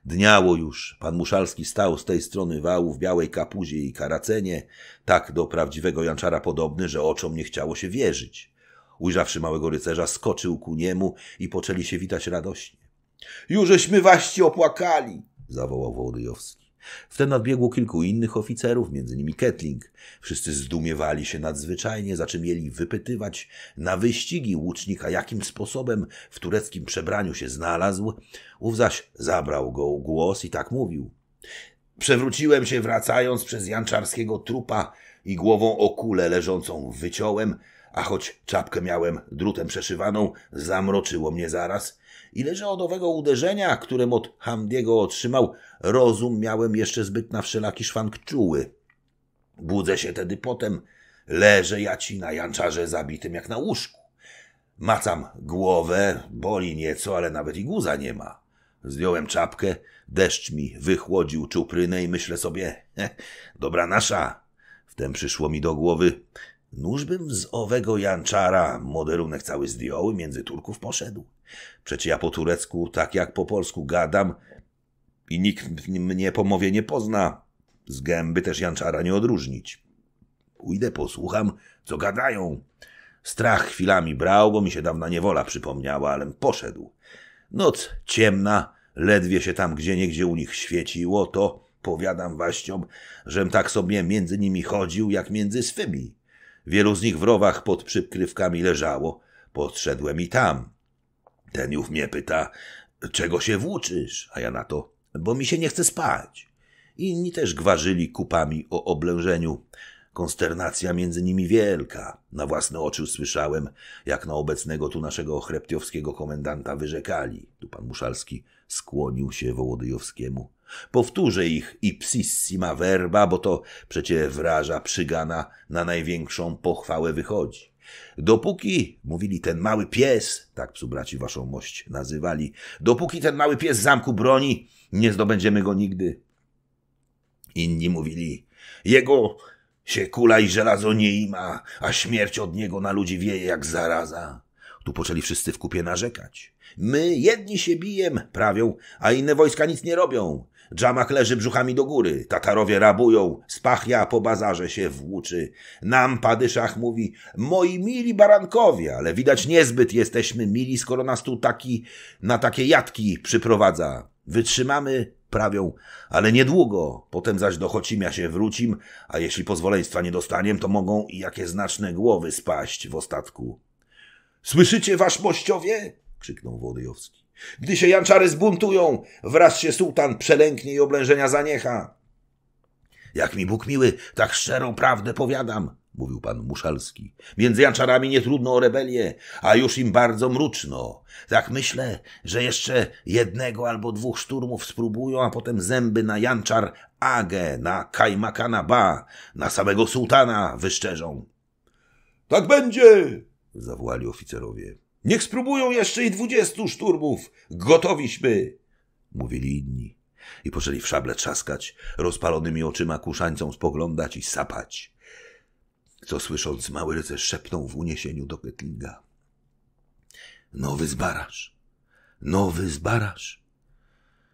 Dniało już, pan Muszalski stał z tej strony wału w białej kapuzie i karacenie, tak do prawdziwego Janczara podobny, że oczom nie chciało się wierzyć. Ujrzawszy małego rycerza, skoczył ku niemu i poczęli się witać radośnie. Jużeśmy waści opłakali! zawołał Wołodyjowski. Wtem nadbiegło kilku innych oficerów, między nimi Ketling. Wszyscy zdumiewali się nadzwyczajnie, za czym mieli wypytywać na wyścigi łucznika, jakim sposobem w tureckim przebraniu się znalazł. Ów zaś zabrał go głos i tak mówił. Przewróciłem się wracając przez janczarskiego trupa i głową o kulę leżącą wyciąłem, a choć czapkę miałem drutem przeszywaną, zamroczyło mnie zaraz i leży od owego uderzenia, którym od Hamdiego otrzymał, rozum miałem jeszcze zbyt na wszelaki szwank czuły. Budzę się tedy potem, leżę ja ci na janczarze zabitym jak na łóżku. Macam głowę, boli nieco, ale nawet i guza nie ma. Zdjąłem czapkę, deszcz mi wychłodził czuprynę i myślę sobie, dobra nasza, Wtem przyszło mi do głowy, nużbym z owego janczara moderunek cały zdjął między Turków poszedł. Przecież ja po turecku, tak jak po polsku gadam i nikt mnie po mowie nie pozna. Z gęby też janczara nie odróżnić. Pójdę, posłucham, co gadają. Strach chwilami brał, bo mi się dawna niewola przypomniała, alem poszedł. Noc ciemna, ledwie się tam gdzie niegdzie u nich świeciło, to Powiadam waściom, żem tak sobie między nimi chodził, jak między swymi. Wielu z nich w rowach pod przykrywkami leżało. Podszedłem i tam. Ten już mnie pyta, czego się włóczysz? A ja na to, bo mi się nie chce spać. Inni też gwarzyli kupami o oblężeniu. Konsternacja między nimi wielka. Na własne oczy słyszałem, jak na obecnego tu naszego chreptiowskiego komendanta wyrzekali. Tu pan Muszalski skłonił się Wołodyjowskiemu. Powtórzę ich ipsissima verba, bo to przecie wraża przygana na największą pochwałę wychodzi. Dopóki, mówili ten mały pies, tak psu braci waszą mość nazywali, dopóki ten mały pies zamku broni, nie zdobędziemy go nigdy. Inni mówili, jego się kula i żelazo nie ima, a śmierć od niego na ludzi wieje jak zaraza. Tu poczęli wszyscy w kupie narzekać. My jedni się bijem, prawią, a inne wojska nic nie robią. Dżamach leży brzuchami do góry, Tatarowie rabują, spachia po bazarze się włóczy. Nam padyszach mówi, moi mili barankowie, ale widać niezbyt jesteśmy mili, skoro nas tu taki, na takie jatki przyprowadza. Wytrzymamy, prawią, ale niedługo, potem zaś do Chocimia się wrócim, a jeśli pozwoleństwa nie dostaniem, to mogą i jakie znaczne głowy spaść w ostatku. Słyszycie, wasz mościowie? krzyknął Wodyjowski. Gdy się janczary zbuntują, wraz się sułtan przelęknie i oblężenia zaniecha. Jak mi Bóg miły, tak szczerą prawdę powiadam, mówił pan Muszalski. Między janczarami nie trudno o rebelię, a już im bardzo mruczno. Tak myślę, że jeszcze jednego albo dwóch szturmów spróbują, a potem zęby na janczar Agę, na Kajmakana Ba, na samego sułtana wyszczerzą. Tak będzie! zawołali oficerowie. Niech spróbują jeszcze i dwudziestu szturmów. Gotowiśmy! Mówili inni i poczęli w szable trzaskać, rozpalonymi oczyma kuszańcom spoglądać i sapać. Co słysząc, mały rycerz szepnął w uniesieniu do Ketlinga. Nowy zbarasz! Nowy zbarasz!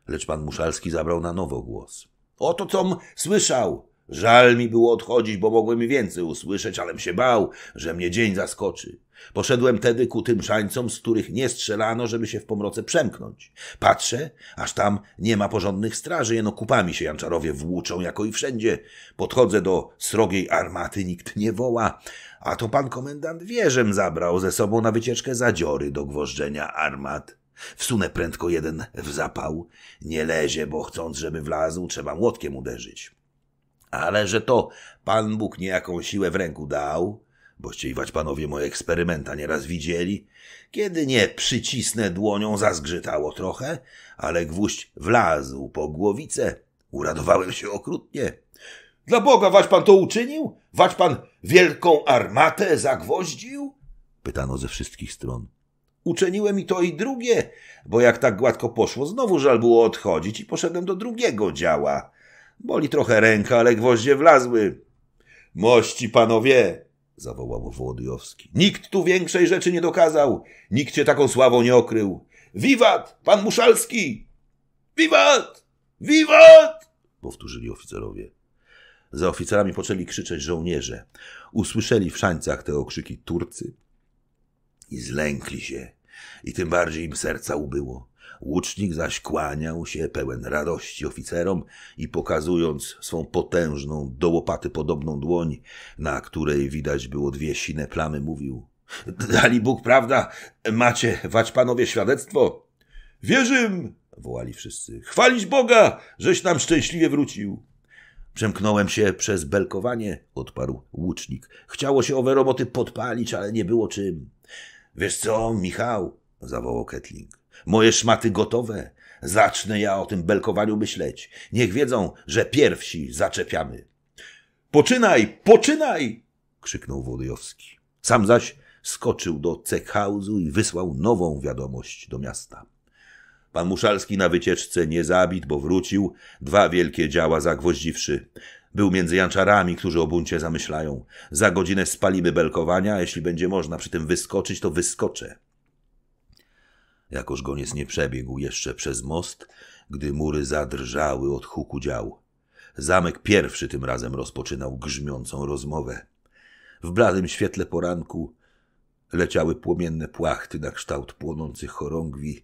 Lecz pan Muszalski zabrał na nowo głos. Oto com słyszał! Żal mi było odchodzić, bo mogłem więcej usłyszeć, alem się bał, że mnie dzień zaskoczy. Poszedłem tedy ku tym szańcom, z których nie strzelano, żeby się w pomroce przemknąć. Patrzę, aż tam nie ma porządnych straży, jeno kupami się janczarowie włóczą, jako i wszędzie. Podchodzę do srogiej armaty, nikt nie woła. A to pan komendant wieżem zabrał ze sobą na wycieczkę zadziory do gwożdżenia armat. Wsunę prędko jeden w zapał. Nie lezie, bo chcąc, żeby wlazł, trzeba młotkiem uderzyć. Ale że to Pan Bóg nie jaką siłę w ręku dał, boście iwać panowie moje eksperymenta nieraz widzieli. Kiedy nie przycisnę dłonią, zazgrzytało trochę, ale gwóźdź wlazł po głowicę. Uradowałem się okrutnie. Dla Boga, wać pan to uczynił? Wać pan wielką armatę zagwoździł? Pytano ze wszystkich stron. Uczyniłem i to i drugie, bo jak tak gładko poszło, znowu żal było odchodzić i poszedłem do drugiego działa. Boli trochę ręka, ale gwoździe wlazły. Mości panowie, zawołał Wołodyjowski. Nikt tu większej rzeczy nie dokazał, nikt cię taką sławą nie okrył. Wiwat, pan Muszalski! Wiwat! Wiwat! powtórzyli oficerowie. Za oficerami poczęli krzyczeć żołnierze. Usłyszeli w szańcach te okrzyki Turcy i zlękli się. I tym bardziej im serca ubyło. Łucznik zaś kłaniał się pełen radości oficerom i pokazując swą potężną, do łopaty podobną dłoń, na której widać było dwie sine plamy, mówił Dali Bóg, prawda? Macie, wać panowie, świadectwo? Wierzym! wołali wszyscy. Chwalić Boga, żeś nam szczęśliwie wrócił. Przemknąłem się przez belkowanie, odparł łucznik. Chciało się owe roboty podpalić, ale nie było czym. Wiesz co, Michał, zawołał Ketling. Moje szmaty gotowe. Zacznę ja o tym belkowaniu myśleć. Niech wiedzą, że pierwsi zaczepiamy. Poczynaj, poczynaj! krzyknął Wodyjowski. Sam zaś skoczył do Cechauzu i wysłał nową wiadomość do miasta. Pan Muszalski na wycieczce nie zabit, bo wrócił, dwa wielkie działa zagwoździwszy. Był między janczarami, którzy o buncie zamyślają. Za godzinę spalimy belkowania, jeśli będzie można przy tym wyskoczyć, to wyskoczę. Jakoż goniec nie przebiegł jeszcze przez most, gdy mury zadrżały od huku dział. Zamek pierwszy tym razem rozpoczynał grzmiącą rozmowę. W bladym świetle poranku leciały płomienne płachty na kształt płonących chorągwi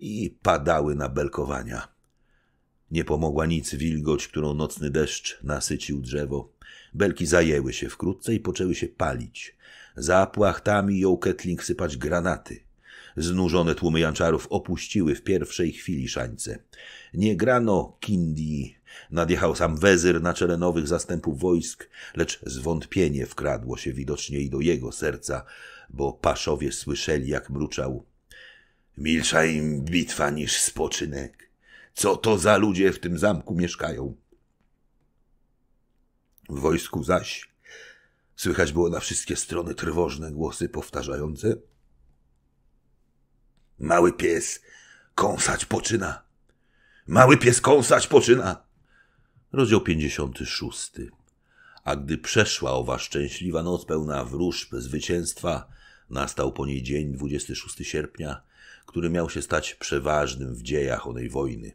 i padały na belkowania. Nie pomogła nic wilgoć, którą nocny deszcz nasycił drzewo. Belki zajęły się wkrótce i poczęły się palić. Za płachtami jął Ketling sypać granaty. Znużone tłumy janczarów opuściły w pierwszej chwili szańce. Nie grano kindi. Nadjechał sam wezyr na czele nowych zastępów wojsk, lecz zwątpienie wkradło się widocznie i do jego serca, bo paszowie słyszeli, jak mruczał. Milsza im bitwa niż spoczynek. Co to za ludzie w tym zamku mieszkają? W wojsku zaś słychać było na wszystkie strony trwożne głosy powtarzające – Mały pies kąsać poczyna. Mały pies kąsać poczyna. Rozdział 56. A gdy przeszła owa szczęśliwa noc pełna wróżb zwycięstwa, nastał po niej dzień 26 sierpnia, który miał się stać przeważnym w dziejach onej wojny.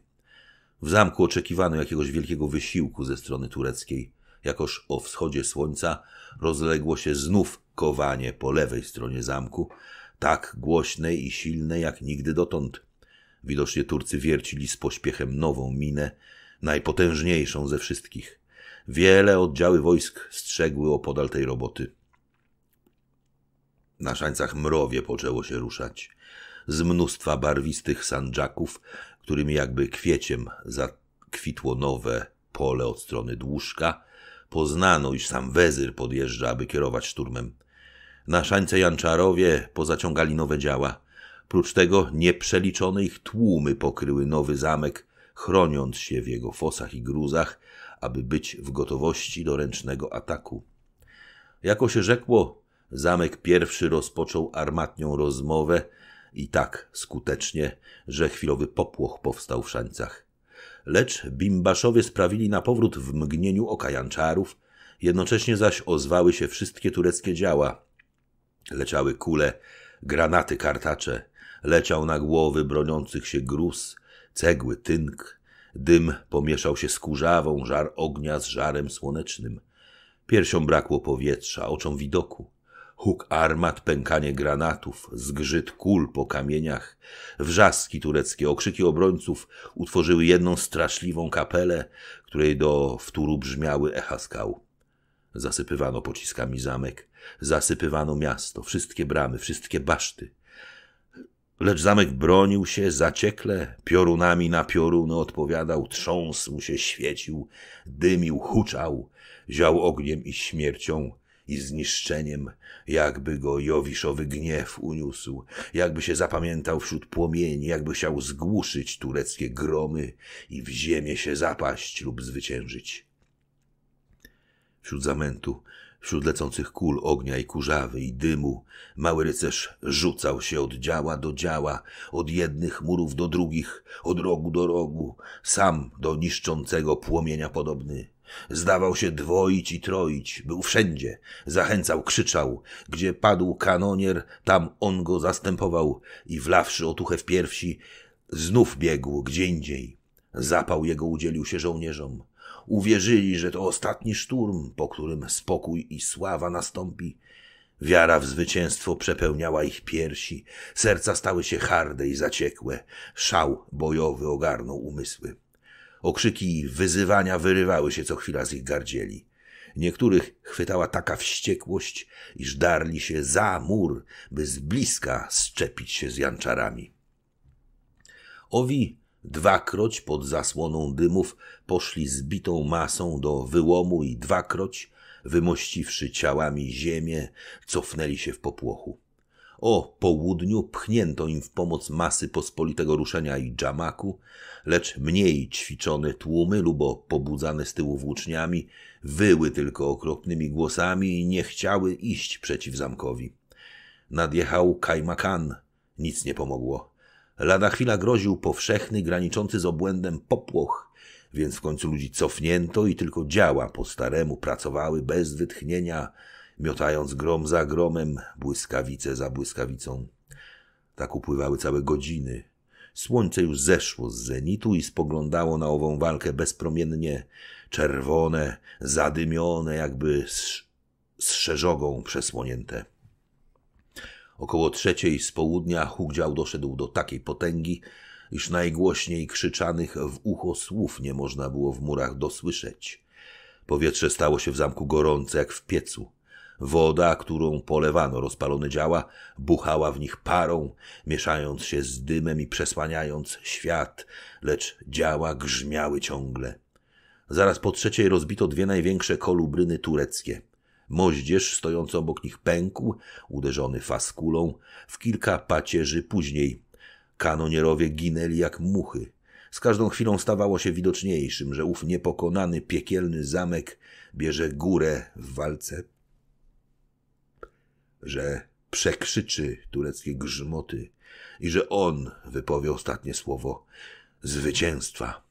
W zamku oczekiwano jakiegoś wielkiego wysiłku ze strony tureckiej, jakoż o wschodzie słońca rozległo się znów kowanie po lewej stronie zamku, tak głośnej i silnej jak nigdy dotąd. Widocznie Turcy wiercili z pośpiechem nową minę, najpotężniejszą ze wszystkich. Wiele oddziały wojsk strzegły opodal tej roboty. Na szańcach mrowie poczęło się ruszać. Z mnóstwa barwistych sandżaków, którymi jakby kwieciem zakwitło nowe pole od strony dłużka, poznano, iż sam wezyr podjeżdża, aby kierować szturmem. Na szańce Janczarowie pozaciągali nowe działa. Prócz tego nieprzeliczone ich tłumy pokryły nowy zamek, chroniąc się w jego fosach i gruzach, aby być w gotowości do ręcznego ataku. Jako się rzekło, zamek pierwszy rozpoczął armatnią rozmowę i tak skutecznie, że chwilowy popłoch powstał w szańcach. Lecz bimbaszowie sprawili na powrót w mgnieniu oka janczarów, jednocześnie zaś ozwały się wszystkie tureckie działa, Leciały kule, granaty kartacze, leciał na głowy broniących się gruz, cegły, tynk. Dym pomieszał się z kurzawą, żar ognia z żarem słonecznym. Piersią brakło powietrza, oczom widoku. Huk armat, pękanie granatów, zgrzyt kul po kamieniach, wrzaski tureckie, okrzyki obrońców utworzyły jedną straszliwą kapelę, której do wtóru brzmiały echa skał. Zasypywano pociskami zamek, Zasypywano miasto, wszystkie bramy, wszystkie baszty. Lecz zamek bronił się zaciekle, piorunami na pioruny odpowiadał, trząsł się, świecił, dymił, huczał, ział ogniem i śmiercią i zniszczeniem, jakby go Jowiszowy gniew uniósł, jakby się zapamiętał wśród płomieni, jakby chciał zgłuszyć tureckie gromy i w ziemię się zapaść lub zwyciężyć. Wśród zamętu Wśród lecących kul ognia i kurzawy i dymu mały rycerz rzucał się od działa do działa, od jednych murów do drugich, od rogu do rogu, sam do niszczącego płomienia podobny. Zdawał się dwoić i troić, był wszędzie, zachęcał, krzyczał. Gdzie padł kanonier, tam on go zastępował i wlawszy otuchę w piersi, znów biegł gdzie indziej. Zapał jego udzielił się żołnierzom. Uwierzyli, że to ostatni szturm, po którym spokój i sława nastąpi. Wiara w zwycięstwo przepełniała ich piersi, serca stały się harde i zaciekłe, szał bojowy ogarnął umysły. Okrzyki i wyzywania wyrywały się co chwila z ich gardzieli. Niektórych chwytała taka wściekłość, iż darli się za mur, by z bliska szczepić się z janczarami. Owi Dwakroć pod zasłoną dymów poszli zbitą masą do wyłomu i dwakroć, wymościwszy ciałami ziemię, cofnęli się w popłochu. O południu pchnięto im w pomoc masy pospolitego ruszenia i dżamaku, lecz mniej ćwiczone tłumy lubo pobudzane z tyłu włóczniami wyły tylko okropnymi głosami i nie chciały iść przeciw zamkowi. Nadjechał Kajmakan, nic nie pomogło. Lada chwila groził powszechny, graniczący z obłędem popłoch, więc w końcu ludzi cofnięto i tylko działa po staremu pracowały bez wytchnienia, miotając grom za gromem, błyskawice za błyskawicą. Tak upływały całe godziny. Słońce już zeszło z zenitu i spoglądało na ową walkę bezpromiennie, czerwone, zadymione, jakby z, z szerzogą przesłonięte. Około trzeciej z południa hugdział doszedł do takiej potęgi, iż najgłośniej krzyczanych w ucho słów nie można było w murach dosłyszeć. Powietrze stało się w zamku gorące jak w piecu. Woda, którą polewano rozpalone działa, buchała w nich parą, mieszając się z dymem i przesłaniając świat, lecz działa grzmiały ciągle. Zaraz po trzeciej rozbito dwie największe kolubryny tureckie – Moździerz stojący obok nich pękł, uderzony faskulą, w kilka pacierzy później. Kanonierowie ginęli jak muchy. Z każdą chwilą stawało się widoczniejszym, że ów niepokonany, piekielny zamek bierze górę w walce, że przekrzyczy tureckie grzmoty i że on wypowie ostatnie słowo zwycięstwa.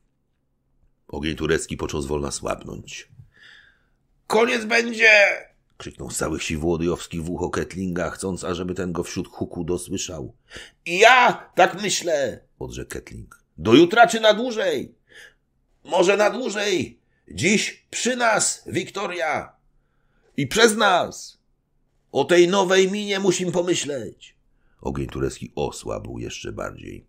Ogień turecki począł zwolna słabnąć. Koniec będzie! krzyknął z całych sił Włodyjowski w ucho Ketlinga, chcąc, ażeby ten go wśród huku dosłyszał. I ja tak myślę, odrzekł Ketling. Do jutra czy na dłużej? Może na dłużej. Dziś przy nas, Wiktoria. I przez nas. O tej nowej minie musimy pomyśleć. Ogień turecki osłabł jeszcze bardziej.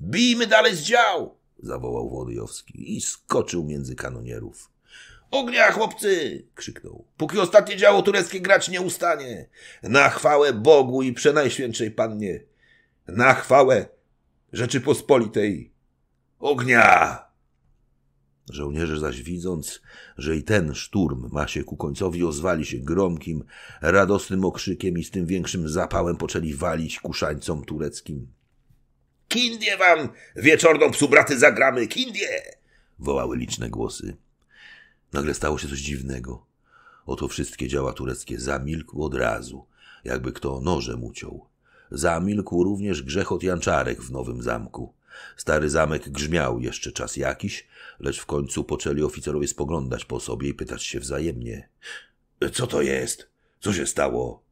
Bijmy dalej z dział! zawołał Włodyjowski i skoczył między kanonierów. Ognia, chłopcy! krzyknął. Póki ostatnie działo tureckie gracz nie ustanie. Na chwałę Bogu i Przenajświętszej Pannie. Na chwałę Rzeczypospolitej. Ognia! Żołnierze zaś widząc, że i ten szturm ma się ku końcowi, ozwali się gromkim, radosnym okrzykiem i z tym większym zapałem poczęli walić kuszańcom tureckim. Kindie wam wieczorną psu braty zagramy, kindie! wołały liczne głosy. Nagle stało się coś dziwnego. Oto wszystkie działa tureckie zamilkły od razu, jakby kto nożem uciął. Zamilkł również grzechot Janczarek w Nowym Zamku. Stary zamek grzmiał jeszcze czas jakiś, lecz w końcu poczęli oficerowie spoglądać po sobie i pytać się wzajemnie. Co to jest? Co się stało?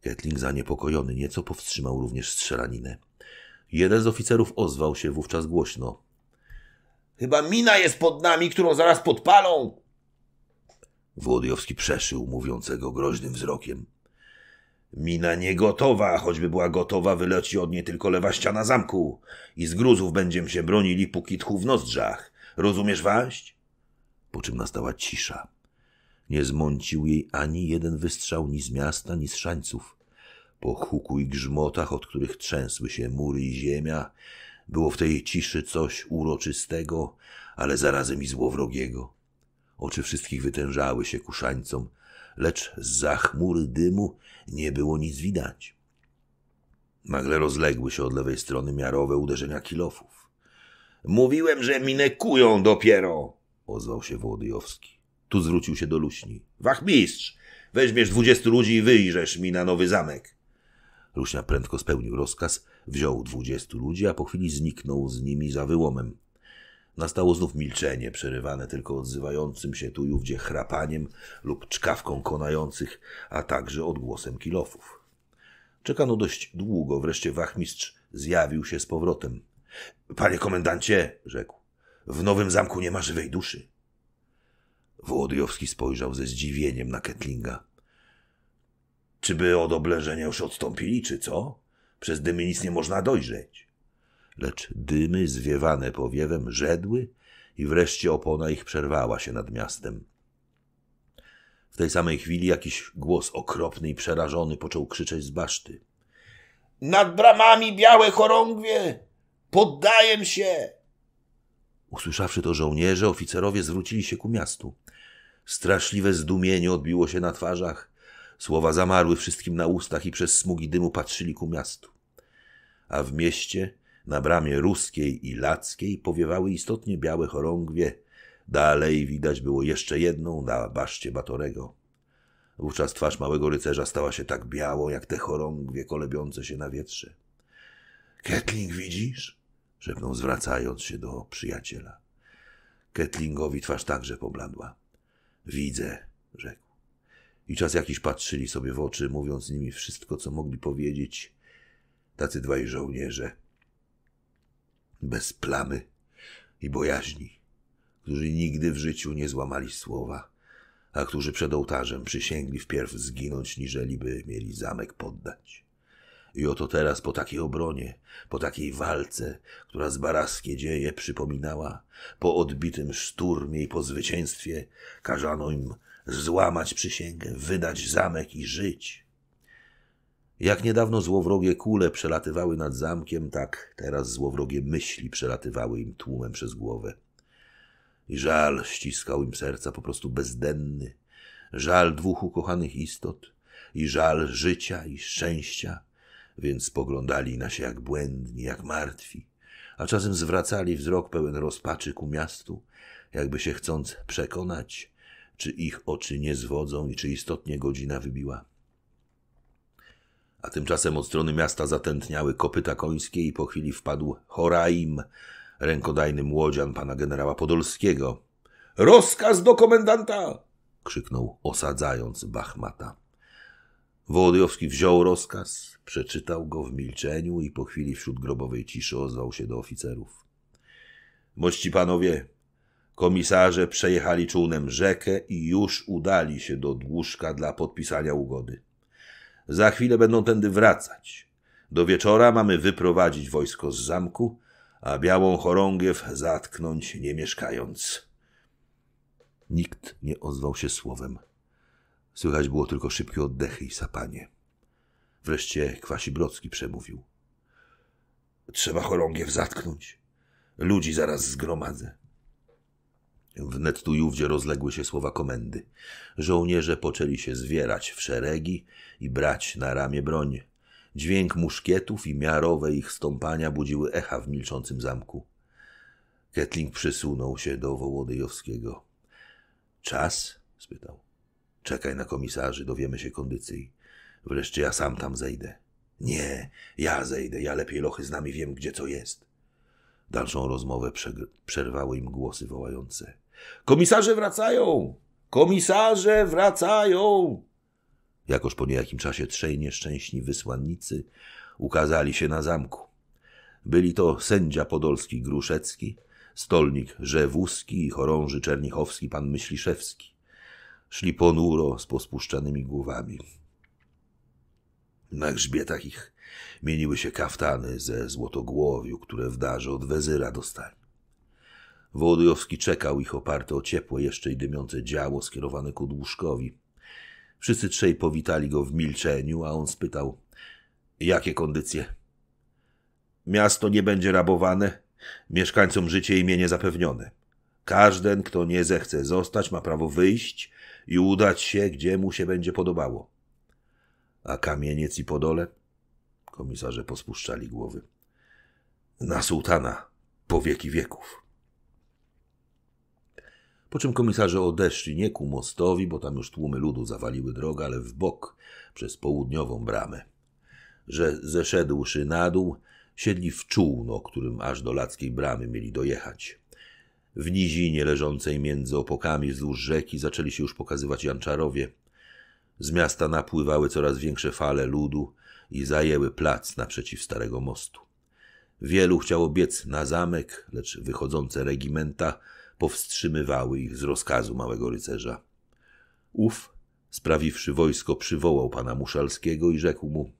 Ketling zaniepokojony nieco powstrzymał również strzelaninę. Jeden z oficerów ozwał się wówczas głośno. Chyba mina jest pod nami, którą zaraz podpalą. Włodyjowski przeszył mówiącego groźnym wzrokiem. Mina nie gotowa, choćby była gotowa, wyleci od niej tylko lewa ściana zamku i z gruzów będziemy się bronili, póki tchu w nozdrzach. Rozumiesz, waść? Po czym nastała cisza. Nie zmącił jej ani jeden wystrzał ni z miasta, ni z szańców. Po huku i grzmotach, od których trzęsły się mury i ziemia, było w tej ciszy coś uroczystego, ale zarazem i złowrogiego. Oczy wszystkich wytężały się kuszańcom, lecz za chmury dymu nie było nic widać. Nagle rozległy się od lewej strony miarowe uderzenia kilofów. Mówiłem, że minekują dopiero, ozwał się Włodyjowski. Tu zwrócił się do Luśni. Wachmistrz, weźmiesz dwudziestu ludzi i wyjrzesz mi na nowy zamek. Ruśnia prędko spełnił rozkaz, wziął dwudziestu ludzi, a po chwili zniknął z nimi za wyłomem. Nastało znów milczenie, przerywane tylko odzywającym się tu i ówdzie chrapaniem lub czkawką konających, a także odgłosem kilofów. Czekano dość długo, wreszcie wachmistrz zjawił się z powrotem. Panie komendancie, rzekł, w nowym zamku nie ma żywej duszy. Wołodyjowski spojrzał ze zdziwieniem na Ketlinga. Czyby od obleżenia już odstąpili, czy co? Przez dymy nic nie można dojrzeć. Lecz dymy zwiewane powiewem rzedły i wreszcie opona ich przerwała się nad miastem. W tej samej chwili jakiś głos okropny i przerażony począł krzyczeć z baszty. Nad bramami białe chorągwie! Poddaję się! Usłyszawszy to żołnierze, oficerowie zwrócili się ku miastu. Straszliwe zdumienie odbiło się na twarzach. Słowa zamarły wszystkim na ustach i przez smugi dymu patrzyli ku miastu. A w mieście, na bramie ruskiej i lackiej, powiewały istotnie białe chorągwie. Dalej widać było jeszcze jedną na baszcie Batorego. Wówczas twarz małego rycerza stała się tak biało, jak te chorągwie kolebiące się na wietrze. Ketling, widzisz? szepnął, zwracając się do przyjaciela. Ketlingowi twarz także pobladła. Widzę, rzekł. I czas jakiś patrzyli sobie w oczy, mówiąc nimi wszystko, co mogli powiedzieć. Tacy dwaj żołnierze. Bez plamy i bojaźni, którzy nigdy w życiu nie złamali słowa, a którzy przed ołtarzem przysięgli wpierw zginąć, niżeliby mieli zamek poddać. I oto teraz po takiej obronie, po takiej walce, która z baraskie dzieje przypominała, po odbitym szturmie i po zwycięstwie, każano im złamać przysięgę, wydać zamek i żyć. Jak niedawno złowrogie kule przelatywały nad zamkiem, tak teraz złowrogie myśli przelatywały im tłumem przez głowę. I żal ściskał im serca po prostu bezdenny, żal dwóch ukochanych istot, i żal życia i szczęścia, więc spoglądali na się jak błędni, jak martwi, a czasem zwracali wzrok pełen rozpaczy ku miastu, jakby się chcąc przekonać, czy ich oczy nie zwodzą i czy istotnie godzina wybiła. A tymczasem od strony miasta zatętniały kopyta końskie i po chwili wpadł Horaim, rękodajny młodzian pana generała Podolskiego. Rozkaz do komendanta! krzyknął, osadzając Bachmata. Wołodyjowski wziął rozkaz, przeczytał go w milczeniu i po chwili wśród grobowej ciszy ozwał się do oficerów. Mości panowie, Komisarze przejechali czółnem rzekę i już udali się do Dłużka dla podpisania ugody. Za chwilę będą tędy wracać. Do wieczora mamy wyprowadzić wojsko z zamku, a białą chorągiew zatknąć nie mieszkając. Nikt nie ozwał się słowem. Słychać było tylko szybkie oddechy i sapanie. Wreszcie Kwasibrocki przemówił. Trzeba chorągiew zatknąć. Ludzi zaraz zgromadzę. Wnet tu i ówdzie rozległy się słowa komendy. Żołnierze poczęli się zwierać w szeregi i brać na ramię broń. Dźwięk muszkietów i miarowe ich stąpania budziły echa w milczącym zamku. Ketling przysunął się do Wołodyjowskiego. Czas? spytał. Czekaj na komisarzy, dowiemy się kondycji. Wreszcie ja sam tam zejdę. Nie, ja zejdę, ja lepiej lochy z nami wiem, gdzie co jest. Dalszą rozmowę przerwały im głosy wołające. Komisarze wracają! Komisarze wracają! Jakoż po niejakim czasie trzej nieszczęśni wysłannicy ukazali się na zamku. Byli to sędzia podolski Gruszecki, stolnik Rzewuski i chorąży Czernichowski pan Myśliszewski. Szli ponuro z pospuszczanymi głowami. Na grzbietach ich mieniły się kaftany ze złotogłowiu, które w darze od wezyra dostali. Wołodyjowski czekał ich oparte o ciepłe, jeszcze i dymiące działo skierowane ku Dłuszkowi. Wszyscy trzej powitali go w milczeniu, a on spytał – jakie kondycje? – Miasto nie będzie rabowane, mieszkańcom życie i mienie zapewnione. Każden, kto nie zechce zostać, ma prawo wyjść i udać się, gdzie mu się będzie podobało. A kamieniec i podole? Komisarze pospuszczali głowy. Na sułtana po wieki wieków. Po czym komisarze odeszli nie ku mostowi, bo tam już tłumy ludu zawaliły drogę, ale w bok, przez południową bramę. Że zeszedłszy na dół, siedli w czółno, którym aż do lackiej bramy mieli dojechać. W nizinie leżącej między opokami wzdłuż rzeki zaczęli się już pokazywać janczarowie. Z miasta napływały coraz większe fale ludu i zajęły plac naprzeciw starego mostu. Wielu chciało biec na zamek, lecz wychodzące regimenta powstrzymywały ich z rozkazu małego rycerza. Ów, sprawiwszy wojsko, przywołał pana Muszalskiego i rzekł mu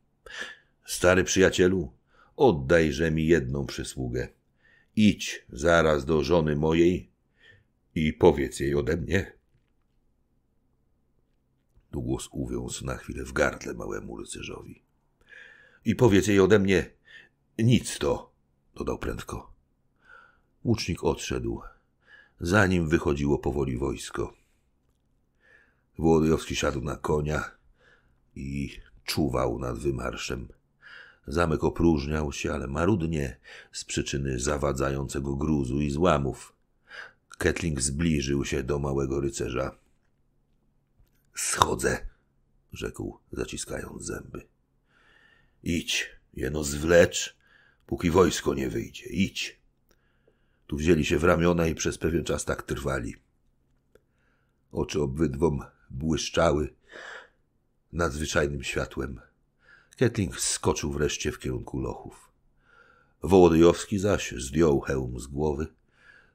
Stary przyjacielu, oddajże mi jedną przysługę. Idź zaraz do żony mojej i powiedz jej ode mnie. Tu głos uwiązł na chwilę w gardle małemu rycerzowi. I powiedz jej ode mnie nic to, dodał prędko. Łucznik odszedł, zanim wychodziło powoli wojsko. Włodyjowski siadł na konia i czuwał nad wymarszem. Zamek opróżniał się, ale marudnie, z przyczyny zawadzającego gruzu i złamów. Ketling zbliżył się do małego rycerza. Schodzę, rzekł, zaciskając zęby. Idź, jeno zwlecz, póki wojsko nie wyjdzie. Idź. Tu wzięli się w ramiona i przez pewien czas tak trwali. Oczy obydwom błyszczały nadzwyczajnym światłem. Ketling skoczył wreszcie w kierunku lochów. Wołodyjowski zaś zdjął hełm z głowy.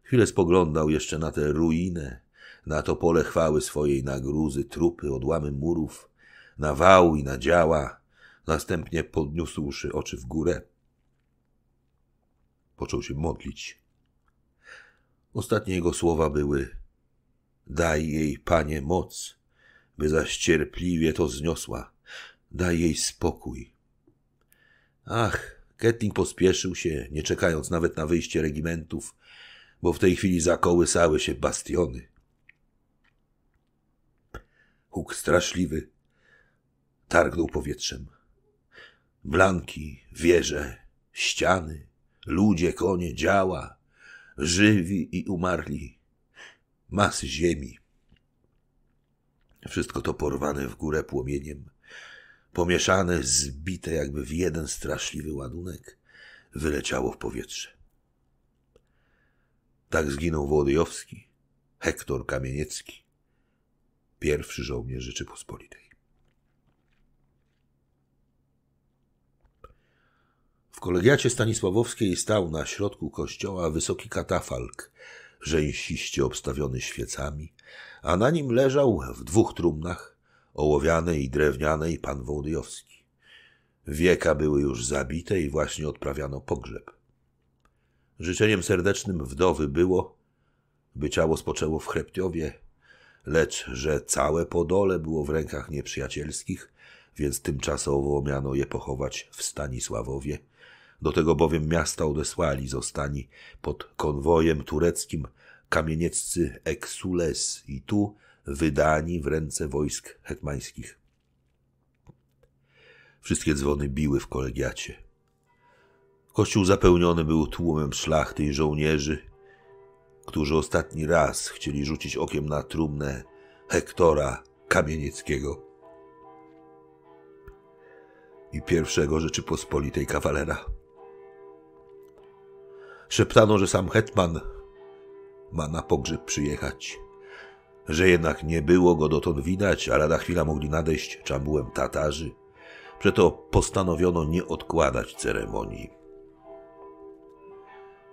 Chwilę spoglądał jeszcze na tę ruinę, na to pole chwały swojej, na gruzy, trupy, odłamy murów, na wał i na działa. Następnie podniósłszy oczy w górę, począł się modlić. Ostatnie jego słowa były: Daj jej, panie, moc, by zaś cierpliwie to zniosła. Daj jej spokój. Ach, Kettling pospieszył się, nie czekając nawet na wyjście regimentów, bo w tej chwili zakołysały się bastiony. Huk straszliwy targnął powietrzem. Blanki, wieże, ściany, ludzie, konie, działa żywi i umarli, masy ziemi. Wszystko to porwane w górę płomieniem, pomieszane, zbite jakby w jeden straszliwy ładunek, wyleciało w powietrze. Tak zginął Wołodyjowski, Hektor Kamieniecki, pierwszy żołnierz Rzeczypospolitej. kolegiacie stanisławowskiej stał na środku kościoła wysoki katafalk, rzęsiście obstawiony świecami, a na nim leżał w dwóch trumnach ołowianej i drewnianej pan Wołodyjowski. Wieka były już zabite i właśnie odprawiano pogrzeb. Życzeniem serdecznym wdowy było, by ciało spoczęło w Chreptiowie, lecz że całe Podole było w rękach nieprzyjacielskich, więc tymczasowo miano je pochować w Stanisławowie – do tego bowiem miasta odesłali zostani pod konwojem tureckim kamienieccy Exules i tu wydani w ręce wojsk hetmańskich. Wszystkie dzwony biły w kolegiacie. Kościół zapełniony był tłumem szlachty i żołnierzy, którzy ostatni raz chcieli rzucić okiem na trumnę Hektora Kamienieckiego i pierwszego Rzeczypospolitej kawalera. Szeptano, że sam hetman ma na pogrzeb przyjechać, że jednak nie było go dotąd widać, a lada chwila mogli nadejść czambułem Tatarzy. Przeto postanowiono nie odkładać ceremonii.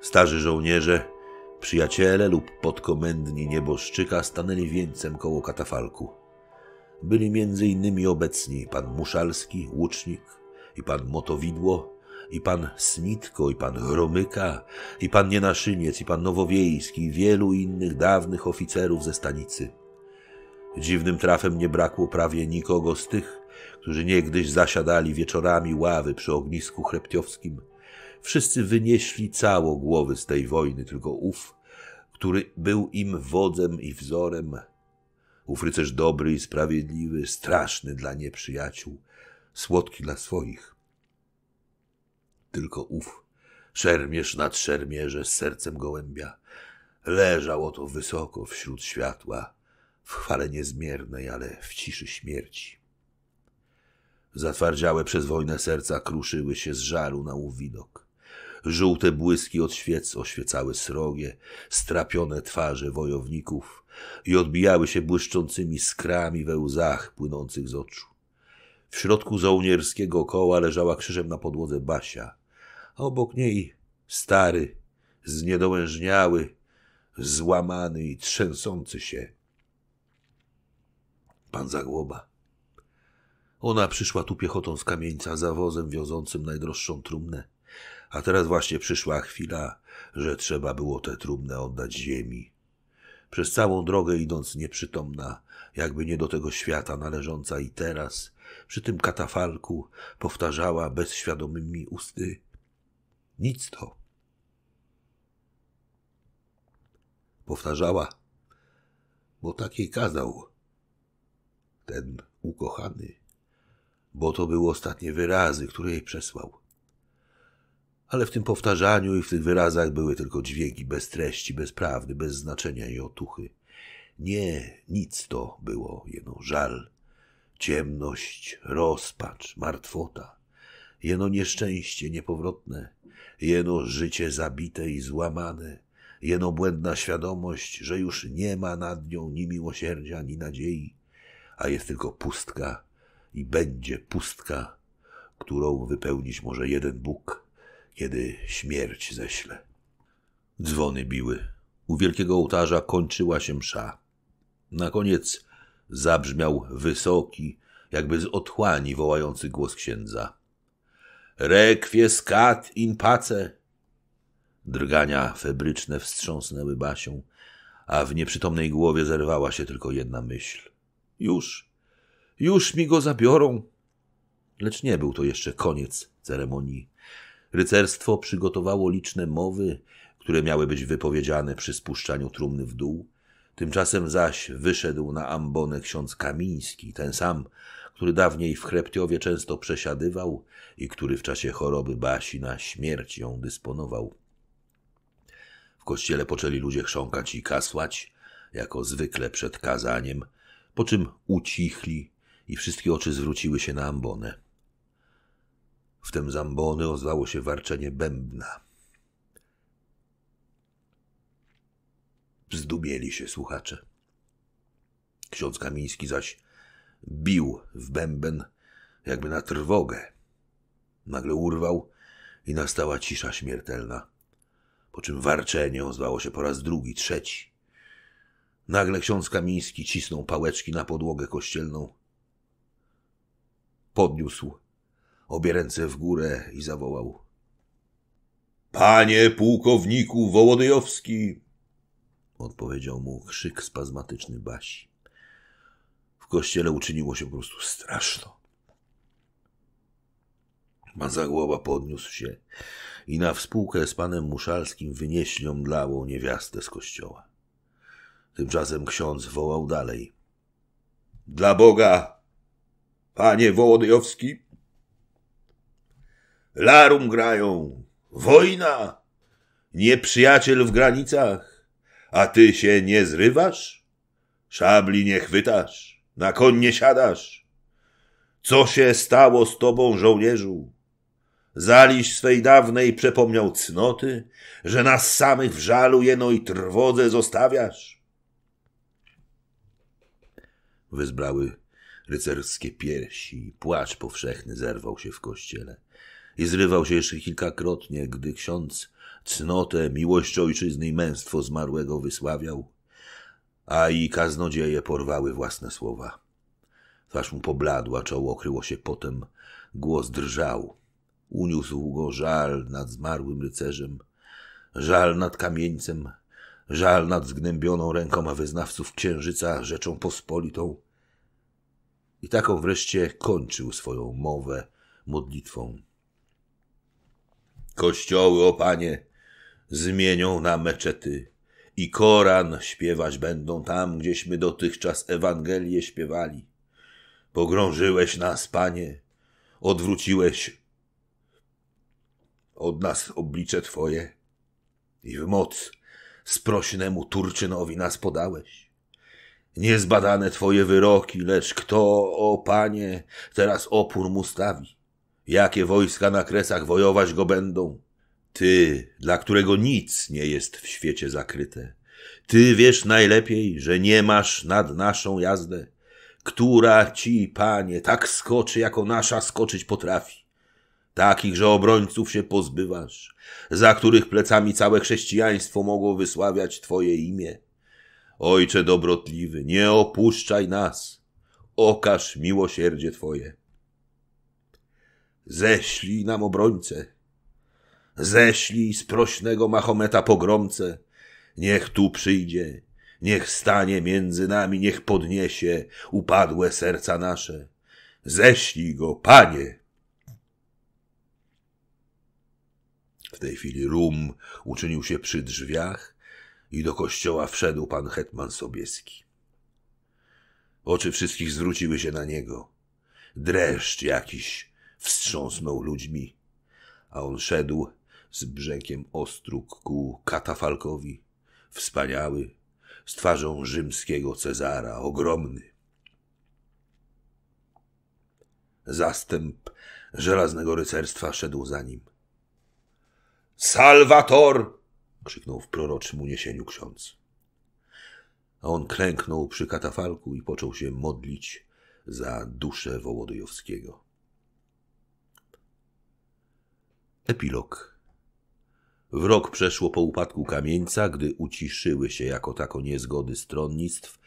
Starzy żołnierze, przyjaciele lub podkomendni nieboszczyka stanęli wieńcem koło katafalku. Byli między innymi obecni pan Muszalski, łucznik i pan Motowidło, i pan Snitko, i pan Romyka, i pan Nienaszyniec, i pan Nowowiejski, i wielu innych dawnych oficerów ze stanicy. Dziwnym trafem nie brakło prawie nikogo z tych, którzy niegdyś zasiadali wieczorami ławy przy ognisku chreptiowskim. Wszyscy wynieśli cało głowy z tej wojny, tylko ów, który był im wodzem i wzorem. Ów rycerz dobry i sprawiedliwy, straszny dla nieprzyjaciół, słodki dla swoich tylko ów szermierz nad szermierze z sercem gołębia leżał oto wysoko wśród światła, w chwale niezmiernej, ale w ciszy śmierci. Zatwardziałe przez wojnę serca kruszyły się z żalu na ów widok. Żółte błyski od świec oświecały srogie, strapione twarze wojowników i odbijały się błyszczącymi skrami we łzach płynących z oczu. W środku żołnierskiego koła leżała krzyżem na podłodze Basia, obok niej stary, zniedołężniały, złamany i trzęsący się pan Zagłoba. Ona przyszła tu piechotą z kamieńca za wozem wiozącym najdroższą trumnę, a teraz właśnie przyszła chwila, że trzeba było tę trumnę oddać ziemi. Przez całą drogę idąc nieprzytomna, jakby nie do tego świata należąca i teraz, przy tym katafalku, powtarzała bezświadomymi usty nic to. Powtarzała, bo tak jej kazał ten ukochany, bo to były ostatnie wyrazy, które jej przesłał. Ale w tym powtarzaniu i w tych wyrazach były tylko dźwięki bez treści, bez prawdy, bez znaczenia i otuchy. Nie, nic to było jeno żal, ciemność, rozpacz, martwota, jeno nieszczęście niepowrotne, jeno życie zabite i złamane, jeno błędna świadomość, że już nie ma nad nią ni miłosierdzia, ni nadziei, a jest tylko pustka i będzie pustka, którą wypełnić może jeden Bóg, kiedy śmierć ześle. Dzwony biły. U wielkiego ołtarza kończyła się msza. Na koniec zabrzmiał wysoki, jakby z otchłani wołający głos księdza. Requiescat in pace. Drgania febryczne wstrząsnęły Basią, a w nieprzytomnej głowie zerwała się tylko jedna myśl. Już, już mi go zabiorą. Lecz nie był to jeszcze koniec ceremonii. Rycerstwo przygotowało liczne mowy, które miały być wypowiedziane przy spuszczaniu trumny w dół, Tymczasem zaś wyszedł na ambonę ksiądz Kamiński, ten sam, który dawniej w Chreptiowie często przesiadywał i który w czasie choroby Basi na śmierć ją dysponował. W kościele poczęli ludzie chrząkać i kasłać, jako zwykle przed kazaniem, po czym ucichli i wszystkie oczy zwróciły się na ambonę. Wtem z ambony ozwało się warczenie bębna – Zdumieli się słuchacze. Ksiądz Kamiński zaś bił w bęben, jakby na trwogę. Nagle urwał i nastała cisza śmiertelna, po czym warczenie ozwało się po raz drugi, trzeci. Nagle ksiądz Kamiński cisnął pałeczki na podłogę kościelną. Podniósł obie ręce w górę i zawołał. Panie pułkowniku Wołodyjowski, odpowiedział mu krzyk spazmatyczny Basi. W kościele uczyniło się po prostu straszno. Mazagłowa podniósł się i na współkę z panem Muszalskim wynieśli omdlałą niewiastę z kościoła. Tymczasem ksiądz wołał dalej. Dla Boga, panie Wołodyjowski, larum grają, wojna, nieprzyjaciel w granicach, a ty się nie zrywasz? Szabli nie chwytasz, na koń nie siadasz. Co się stało z tobą, żołnierzu? Zaliś swej dawnej przepomniał cnoty, że nas samych w żalu jeno i trwodze zostawiasz? Wyzbrały rycerskie piersi płacz powszechny zerwał się w kościele. I zrywał się jeszcze kilkakrotnie, gdy ksiądz cnotę, miłość ojczyzny i męstwo zmarłego wysławiał, a i kaznodzieje porwały własne słowa. Twarz mu pobladła, czoło okryło się potem, głos drżał. Uniósł go żal nad zmarłym rycerzem, żal nad kamieńcem, żal nad zgnębioną rękoma wyznawców księżyca, rzeczą pospolitą. I taką wreszcie kończył swoją mowę modlitwą. Kościoły, o panie, zmienią na meczety i Koran śpiewać będą tam, gdzieśmy dotychczas Ewangelię śpiewali. Pogrążyłeś nas, Panie, odwróciłeś od nas oblicze Twoje i w moc sprośnemu Turczynowi nas podałeś. Niezbadane Twoje wyroki, lecz kto, o Panie, teraz opór mu stawi? Jakie wojska na kresach wojować go będą? Ty, dla którego nic nie jest w świecie zakryte. Ty wiesz najlepiej, że nie masz nad naszą jazdę, która ci, panie, tak skoczy, jako nasza skoczyć potrafi. Takich, że obrońców się pozbywasz, za których plecami całe chrześcijaństwo mogło wysławiać Twoje imię. Ojcze dobrotliwy, nie opuszczaj nas, okaż miłosierdzie Twoje. Ześlij nam obrońcę, Ześlij z prośnego Mahometa pogromce. Niech tu przyjdzie, niech stanie między nami, niech podniesie upadłe serca nasze. Ześlij go, panie! W tej chwili rum uczynił się przy drzwiach i do kościoła wszedł pan hetman Sobieski. Oczy wszystkich zwróciły się na niego. Dreszcz jakiś wstrząsnął ludźmi, a on szedł z brzegiem ostróg ku katafalkowi, wspaniały, z twarzą rzymskiego Cezara, ogromny. Zastęp żelaznego rycerstwa szedł za nim. Salwator! krzyknął w proroczym uniesieniu ksiądz. A on klęknął przy katafalku i począł się modlić za duszę Wołodyjowskiego. Epilog w rok przeszło po upadku kamieńca, gdy uciszyły się jako tako niezgody stronnictw,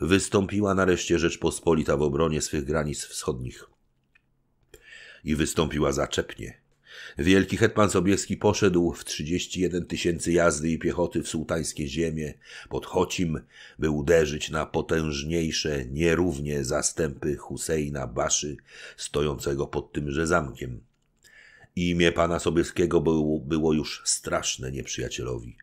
wystąpiła nareszcie Rzeczpospolita w obronie swych granic wschodnich. I wystąpiła zaczepnie. Wielki hetman Sobieski poszedł w 31 tysięcy jazdy i piechoty w sułtańskie ziemie pod Chocim, by uderzyć na potężniejsze, nierównie zastępy Huseina Baszy, stojącego pod tymże zamkiem. Imię pana Sobieskiego było, było już straszne nieprzyjacielowi.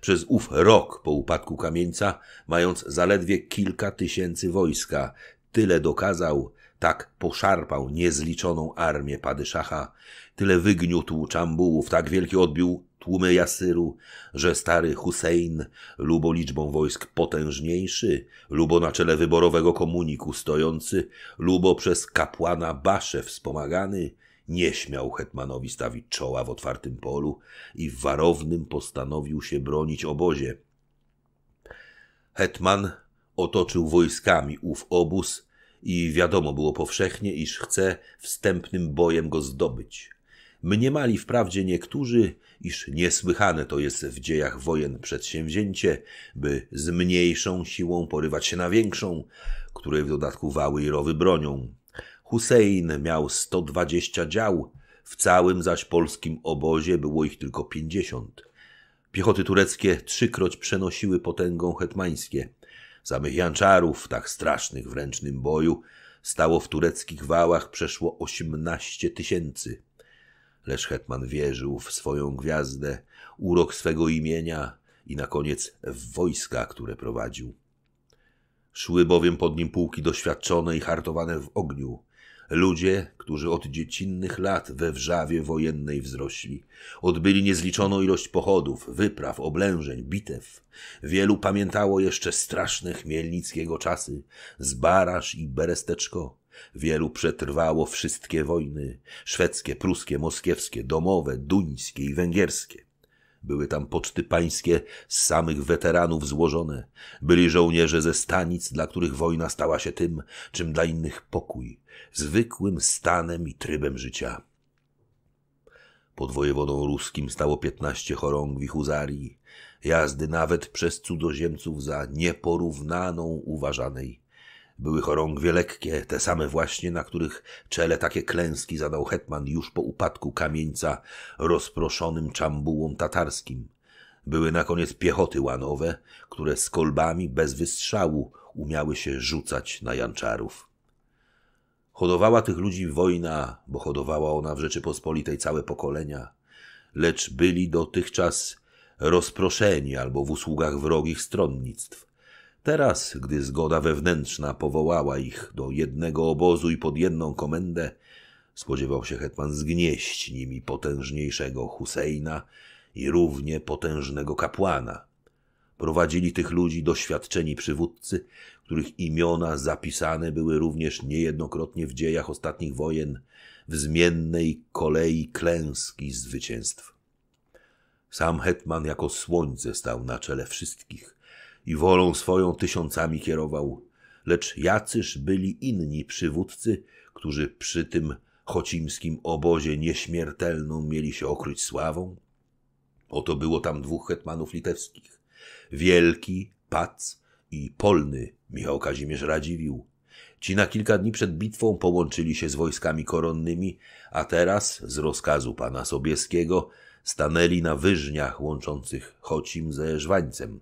Przez ów rok po upadku kamieńca, mając zaledwie kilka tysięcy wojska, tyle dokazał, tak poszarpał niezliczoną armię Padyszacha, tyle wygniótł czambułów, tak wielki odbił tłumy Jasyru, że stary Hussein, lubo liczbą wojsk potężniejszy, lubo na czele wyborowego komuniku stojący, lubo przez kapłana Basze wspomagany, nie śmiał hetmanowi stawić czoła w otwartym polu i w warownym postanowił się bronić obozie. Hetman otoczył wojskami ów obóz i wiadomo było powszechnie, iż chce wstępnym bojem go zdobyć. Mniemali wprawdzie niektórzy, iż niesłychane to jest w dziejach wojen przedsięwzięcie, by z mniejszą siłą porywać się na większą, której w dodatku wały i rowy bronią. Hussein miał 120 dział, w całym zaś polskim obozie było ich tylko 50. Piechoty tureckie trzykroć przenosiły potęgą hetmańskie. Samych janczarów, tak strasznych w ręcznym boju, stało w tureckich wałach przeszło 18 tysięcy. Lecz hetman wierzył w swoją gwiazdę, urok swego imienia i na koniec w wojska, które prowadził. Szły bowiem pod nim pułki doświadczone i hartowane w ogniu. Ludzie, którzy od dziecinnych lat we wrzawie wojennej wzrośli, odbyli niezliczoną ilość pochodów, wypraw, oblężeń, bitew. Wielu pamiętało jeszcze straszne chmielnickiego czasy, Zbarasz i Beresteczko. Wielu przetrwało wszystkie wojny, szwedzkie, pruskie, moskiewskie, domowe, duńskie i węgierskie. Były tam poczty pańskie z samych weteranów złożone. Byli żołnierze ze stanic, dla których wojna stała się tym, czym dla innych pokój, zwykłym stanem i trybem życia. Pod wojewodą ruskim stało piętnaście chorągwi huzarii, jazdy nawet przez cudzoziemców za nieporównaną uważanej. Były chorągwie lekkie, te same właśnie, na których czele takie klęski zadał hetman już po upadku kamieńca rozproszonym czambułom tatarskim. Były na koniec piechoty łanowe, które z kolbami bez wystrzału umiały się rzucać na janczarów. Hodowała tych ludzi wojna, bo hodowała ona w Rzeczypospolitej całe pokolenia, lecz byli dotychczas rozproszeni albo w usługach wrogich stronnictw. Teraz, gdy zgoda wewnętrzna powołała ich do jednego obozu i pod jedną komendę, spodziewał się hetman zgnieść nimi potężniejszego Huseina i równie potężnego kapłana. Prowadzili tych ludzi doświadczeni przywódcy, których imiona zapisane były również niejednokrotnie w dziejach ostatnich wojen w zmiennej kolei klęski zwycięstw. Sam hetman jako słońce stał na czele wszystkich i wolą swoją tysiącami kierował. Lecz jacyż byli inni przywódcy, którzy przy tym chocimskim obozie nieśmiertelną mieli się okryć sławą? Oto było tam dwóch hetmanów litewskich. Wielki, Pac i Polny Michał Kazimierz Radziwił. Ci na kilka dni przed bitwą połączyli się z wojskami koronnymi, a teraz, z rozkazu pana Sobieskiego, stanęli na wyżniach łączących Chocim ze Żwańcem.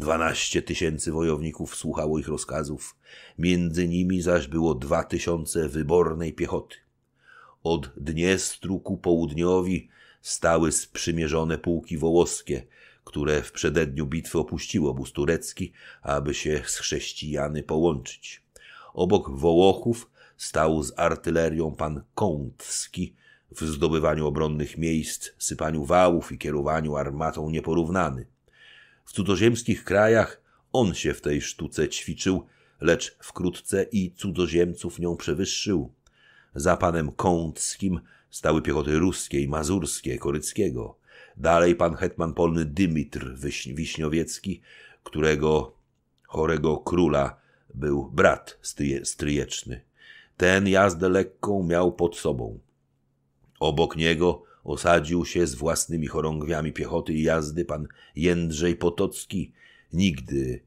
Dwanaście tysięcy wojowników słuchało ich rozkazów, między nimi zaś było dwa tysiące wybornej piechoty. Od Dniestru ku południowi stały sprzymierzone pułki wołoskie, które w przededniu bitwy opuściło obóz turecki, aby się z chrześcijany połączyć. Obok Wołochów stał z artylerią pan Kątski w zdobywaniu obronnych miejsc, sypaniu wałów i kierowaniu armatą nieporównany – w cudzoziemskich krajach on się w tej sztuce ćwiczył, lecz wkrótce i cudzoziemców nią przewyższył. Za panem Kątskim stały piechoty ruskiej, mazurskie, koryckiego. Dalej pan hetman polny Dymitr Wiśniowiecki, którego chorego króla był brat stryje, stryjeczny. Ten jazdę lekką miał pod sobą. Obok niego osadził się z własnymi chorągwiami piechoty i jazdy pan Jędrzej Potocki, nigdy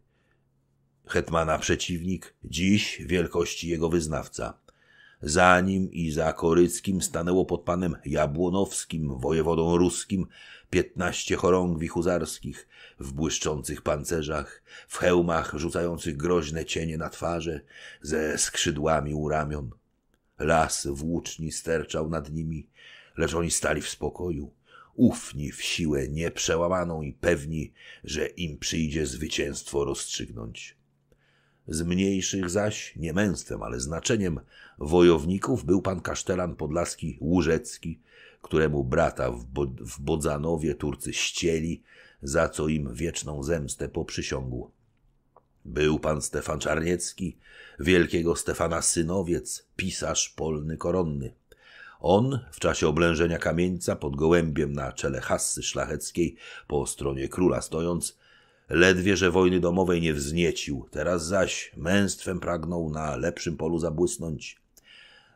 hetmana przeciwnik, dziś wielkości jego wyznawca. Za nim i za Koryckim stanęło pod panem Jabłonowskim, wojewodą ruskim, piętnaście chorągwi huzarskich, w błyszczących pancerzach, w hełmach rzucających groźne cienie na twarze, ze skrzydłami u ramion. Las włóczni sterczał nad nimi, lecz oni stali w spokoju, ufni w siłę nieprzełamaną i pewni, że im przyjdzie zwycięstwo rozstrzygnąć. Z mniejszych zaś, nie męstwem, ale znaczeniem wojowników był pan kasztelan podlaski Łużecki, któremu brata w, Bo w Bodzanowie Turcy ścieli, za co im wieczną zemstę poprzysiągł. Był pan Stefan Czarniecki, wielkiego Stefana synowiec, pisarz polny koronny. On w czasie oblężenia kamieńca pod gołębiem na czele hassy szlacheckiej po stronie króla stojąc, ledwie że wojny domowej nie wzniecił, teraz zaś męstwem pragnął na lepszym polu zabłysnąć.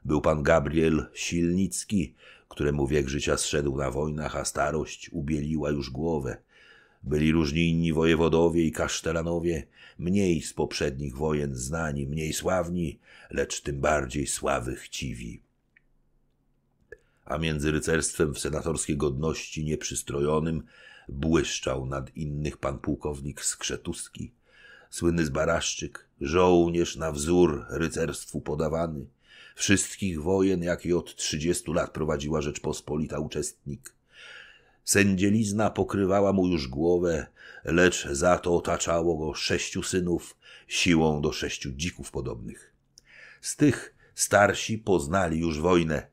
Był pan Gabriel Silnicki, któremu wiek życia zszedł na wojnach, a starość ubieliła już głowę. Byli różni inni wojewodowie i kasztelanowie, mniej z poprzednich wojen znani, mniej sławni, lecz tym bardziej sławy chciwi a między rycerstwem w senatorskiej godności nieprzystrojonym błyszczał nad innych pan pułkownik Skrzetuski, słynny Zbaraszczyk, żołnierz na wzór rycerstwu podawany, wszystkich wojen, jakie od trzydziestu lat prowadziła Rzeczpospolita uczestnik. Sędzielizna pokrywała mu już głowę, lecz za to otaczało go sześciu synów, siłą do sześciu dzików podobnych. Z tych starsi poznali już wojnę,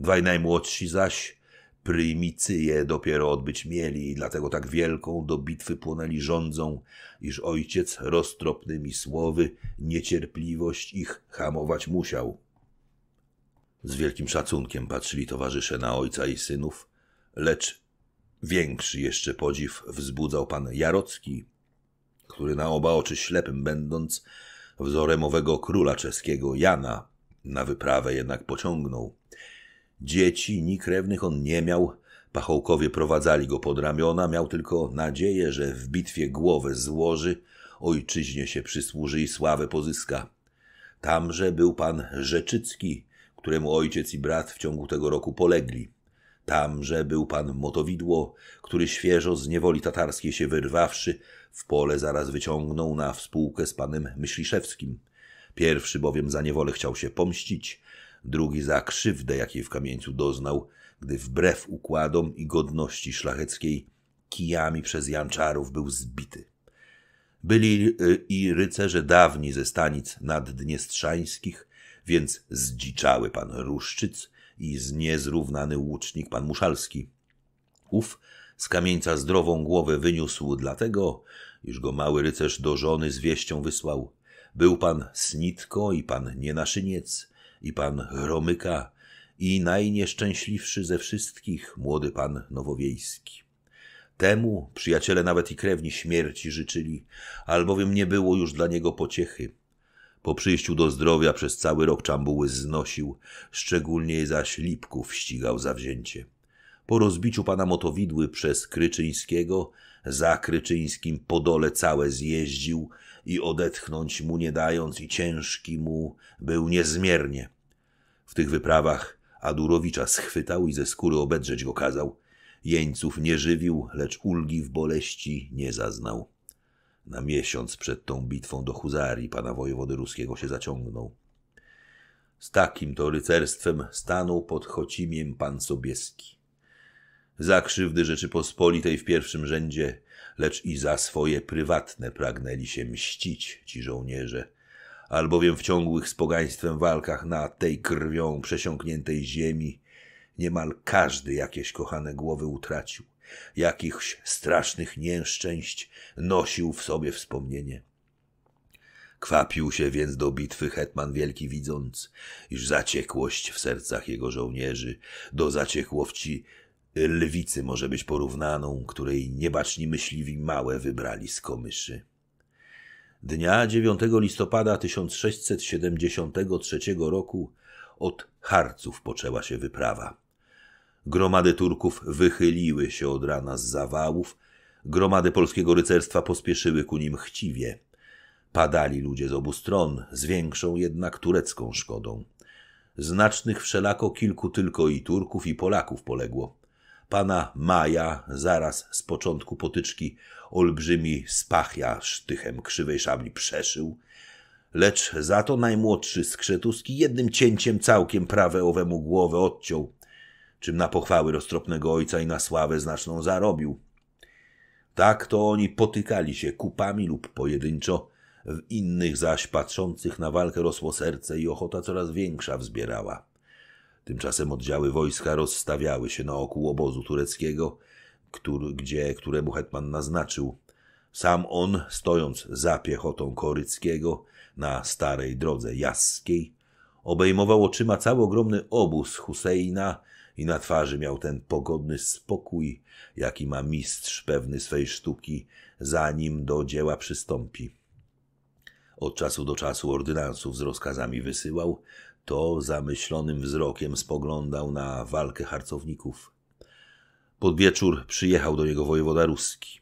Dwaj najmłodsi zaś prymicyje dopiero odbyć mieli i dlatego tak wielką do bitwy płonęli rządzą, iż ojciec roztropnymi słowy niecierpliwość ich hamować musiał. Z wielkim szacunkiem patrzyli towarzysze na ojca i synów, lecz większy jeszcze podziw wzbudzał pan Jarocki, który na oba oczy ślepym będąc wzorem owego króla czeskiego Jana na wyprawę jednak pociągnął Dzieci ni krewnych on nie miał. Pachołkowie prowadzali go pod ramiona, miał tylko nadzieję, że w bitwie głowę złoży, ojczyźnie się przysłuży i sławę pozyska. Tamże był pan Rzeczycki, któremu ojciec i brat w ciągu tego roku polegli. Tamże był pan Motowidło, który świeżo z niewoli tatarskiej się wyrwawszy, w pole zaraz wyciągnął na współkę z panem Myśliszewskim. Pierwszy bowiem za niewolę chciał się pomścić, drugi za krzywdę, jakiej w kamieńcu doznał, gdy wbrew układom i godności szlacheckiej kijami przez janczarów był zbity. Byli y, i rycerze dawni ze stanic naddniestrzańskich, więc zdziczały pan Ruszczyc i zniezrównany łucznik pan Muszalski. Ów z kamieńca zdrową głowę wyniósł dlatego, iż go mały rycerz do żony z wieścią wysłał. Był pan Snitko i pan Nienaszyniec, i pan Romyka i najnieszczęśliwszy ze wszystkich młody pan Nowowiejski. Temu przyjaciele nawet i krewni śmierci życzyli, albowiem nie było już dla niego pociechy. Po przyjściu do zdrowia przez cały rok czambuły znosił, szczególnie zaś Lipków ścigał zawzięcie. Po rozbiciu pana Motowidły przez Kryczyńskiego, za Kryczyńskim Podole całe zjeździł i odetchnąć mu nie dając i ciężki mu był niezmiernie. W tych wyprawach Adurowicza schwytał i ze skóry obedrzeć go kazał. Jeńców nie żywił, lecz ulgi w boleści nie zaznał. Na miesiąc przed tą bitwą do Huzarii pana wojewody ruskiego się zaciągnął. Z takim to rycerstwem stanął pod Chocimiem pan Sobieski. Za krzywdy Rzeczypospolitej w pierwszym rzędzie lecz i za swoje prywatne pragnęli się mścić ci żołnierze, albowiem w ciągłych z pogaństwem walkach na tej krwią przesiąkniętej ziemi niemal każdy jakieś kochane głowy utracił, jakichś strasznych nieszczęść nosił w sobie wspomnienie. Kwapił się więc do bitwy hetman wielki, widząc, iż zaciekłość w sercach jego żołnierzy do zaciekłości lwicy może być porównaną, której niebaczni myśliwi małe wybrali z komyszy. Dnia 9 listopada 1673 roku od harców poczęła się wyprawa. Gromady Turków wychyliły się od rana z zawałów, gromady polskiego rycerstwa pospieszyły ku nim chciwie. Padali ludzie z obu stron, z większą jednak turecką szkodą. Znacznych wszelako kilku tylko i Turków i Polaków poległo pana Maja zaraz z początku potyczki olbrzymi spachja sztychem krzywej szabli przeszył, lecz za to najmłodszy skrzetuski jednym cięciem całkiem prawe owemu głowę odciął, czym na pochwały roztropnego ojca i na sławę znaczną zarobił. Tak to oni potykali się kupami lub pojedynczo, w innych zaś patrzących na walkę rosło serce i ochota coraz większa wzbierała. Tymczasem oddziały wojska rozstawiały się naokół obozu tureckiego, który, gdzie, któremu hetman naznaczył. Sam on, stojąc za piechotą Koryckiego na starej drodze jaskiej, obejmował oczyma cały ogromny obóz Huseina i na twarzy miał ten pogodny spokój, jaki ma mistrz pewny swej sztuki, zanim do dzieła przystąpi. Od czasu do czasu ordynansów z rozkazami wysyłał, to zamyślonym wzrokiem spoglądał na walkę harcowników. Pod wieczór przyjechał do niego wojewoda ruski.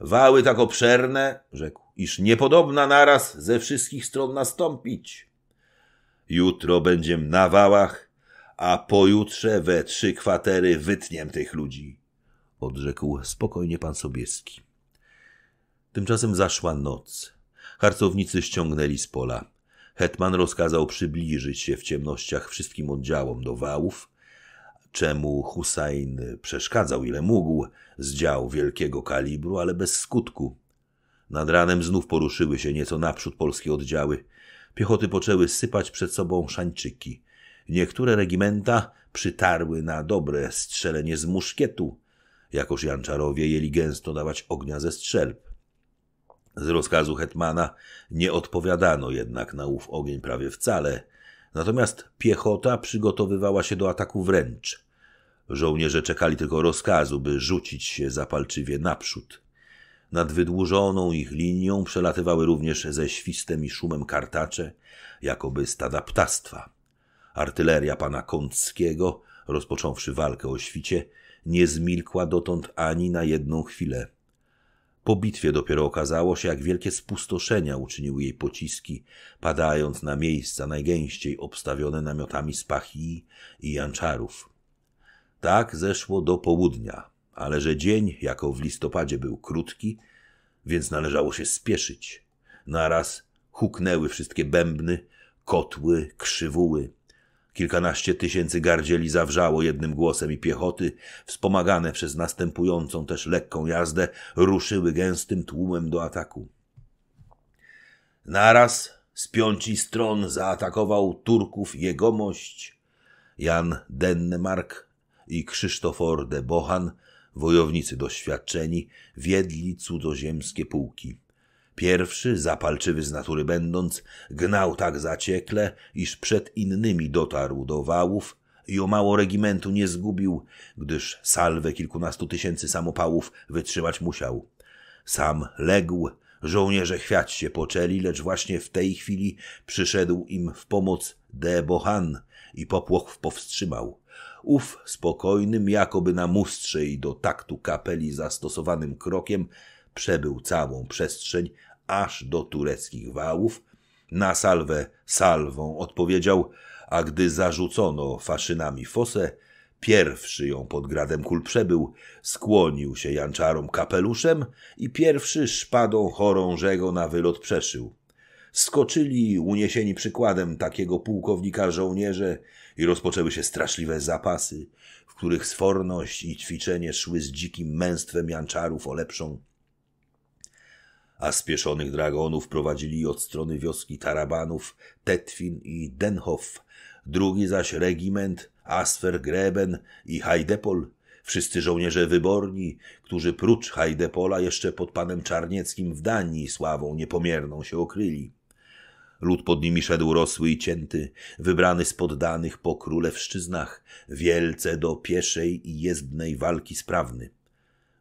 Wały tak obszerne, rzekł, iż niepodobna naraz ze wszystkich stron nastąpić. Jutro będziem na wałach, a pojutrze we trzy kwatery wytniem tych ludzi, odrzekł spokojnie pan Sobieski. Tymczasem zaszła noc. Harcownicy ściągnęli z pola Hetman rozkazał przybliżyć się w ciemnościach wszystkim oddziałom do wałów, czemu Hussein przeszkadzał ile mógł z dział wielkiego kalibru, ale bez skutku. Nad ranem znów poruszyły się nieco naprzód polskie oddziały. Piechoty poczęły sypać przed sobą szańczyki. Niektóre regimenta przytarły na dobre strzelenie z muszkietu, jakoż janczarowie jeli gęsto dawać ognia ze strzelb. Z rozkazu hetmana nie odpowiadano jednak na ów ogień prawie wcale, natomiast piechota przygotowywała się do ataku wręcz. Żołnierze czekali tylko rozkazu, by rzucić się zapalczywie naprzód. Nad wydłużoną ich linią przelatywały również ze świstem i szumem kartacze, jakoby stada ptactwa. Artyleria pana Kąckiego, rozpocząwszy walkę o świcie, nie zmilkła dotąd ani na jedną chwilę. Po bitwie dopiero okazało się, jak wielkie spustoszenia uczyniły jej pociski, padając na miejsca najgęściej obstawione namiotami spachii i janczarów. Tak zeszło do południa, ale że dzień, jako w listopadzie, był krótki, więc należało się spieszyć. Naraz huknęły wszystkie bębny, kotły, krzywuły. Kilkanaście tysięcy gardzieli zawrzało jednym głosem i piechoty, wspomagane przez następującą też lekką jazdę, ruszyły gęstym tłumem do ataku. Naraz z piąci stron zaatakował Turków jegomość Jan Dennemark i Krzysztofor de Bohan, wojownicy doświadczeni, wiedli cudzoziemskie pułki. Pierwszy, zapalczywy z natury będąc, gnał tak zaciekle, iż przed innymi dotarł do wałów i o mało regimentu nie zgubił, gdyż salwę kilkunastu tysięcy samopałów wytrzymać musiał. Sam legł, żołnierze chwiać się poczęli, lecz właśnie w tej chwili przyszedł im w pomoc de Bohan i popłoch powstrzymał. Ów spokojnym, jakoby na mustrze i do taktu kapeli zastosowanym krokiem przebył całą przestrzeń aż do tureckich wałów, na salwę salwą odpowiedział, a gdy zarzucono faszynami fosę, pierwszy ją pod gradem kul przebył, skłonił się janczarom kapeluszem i pierwszy szpadą chorążego na wylot przeszył. Skoczyli uniesieni przykładem takiego pułkownika żołnierze i rozpoczęły się straszliwe zapasy, w których sforność i ćwiczenie szły z dzikim męstwem janczarów o lepszą a spieszonych dragonów prowadzili od strony wioski Tarabanów, Tetwin i Denhof, drugi zaś regiment Asfer Greben i Hajdepol, wszyscy żołnierze wyborni, którzy prócz Hajdepola jeszcze pod panem Czarnieckim w Danii sławą niepomierną się okryli. Lud pod nimi szedł rosły i cięty, wybrany z poddanych po królewszczyznach, wielce do pieszej i jezdnej walki sprawny.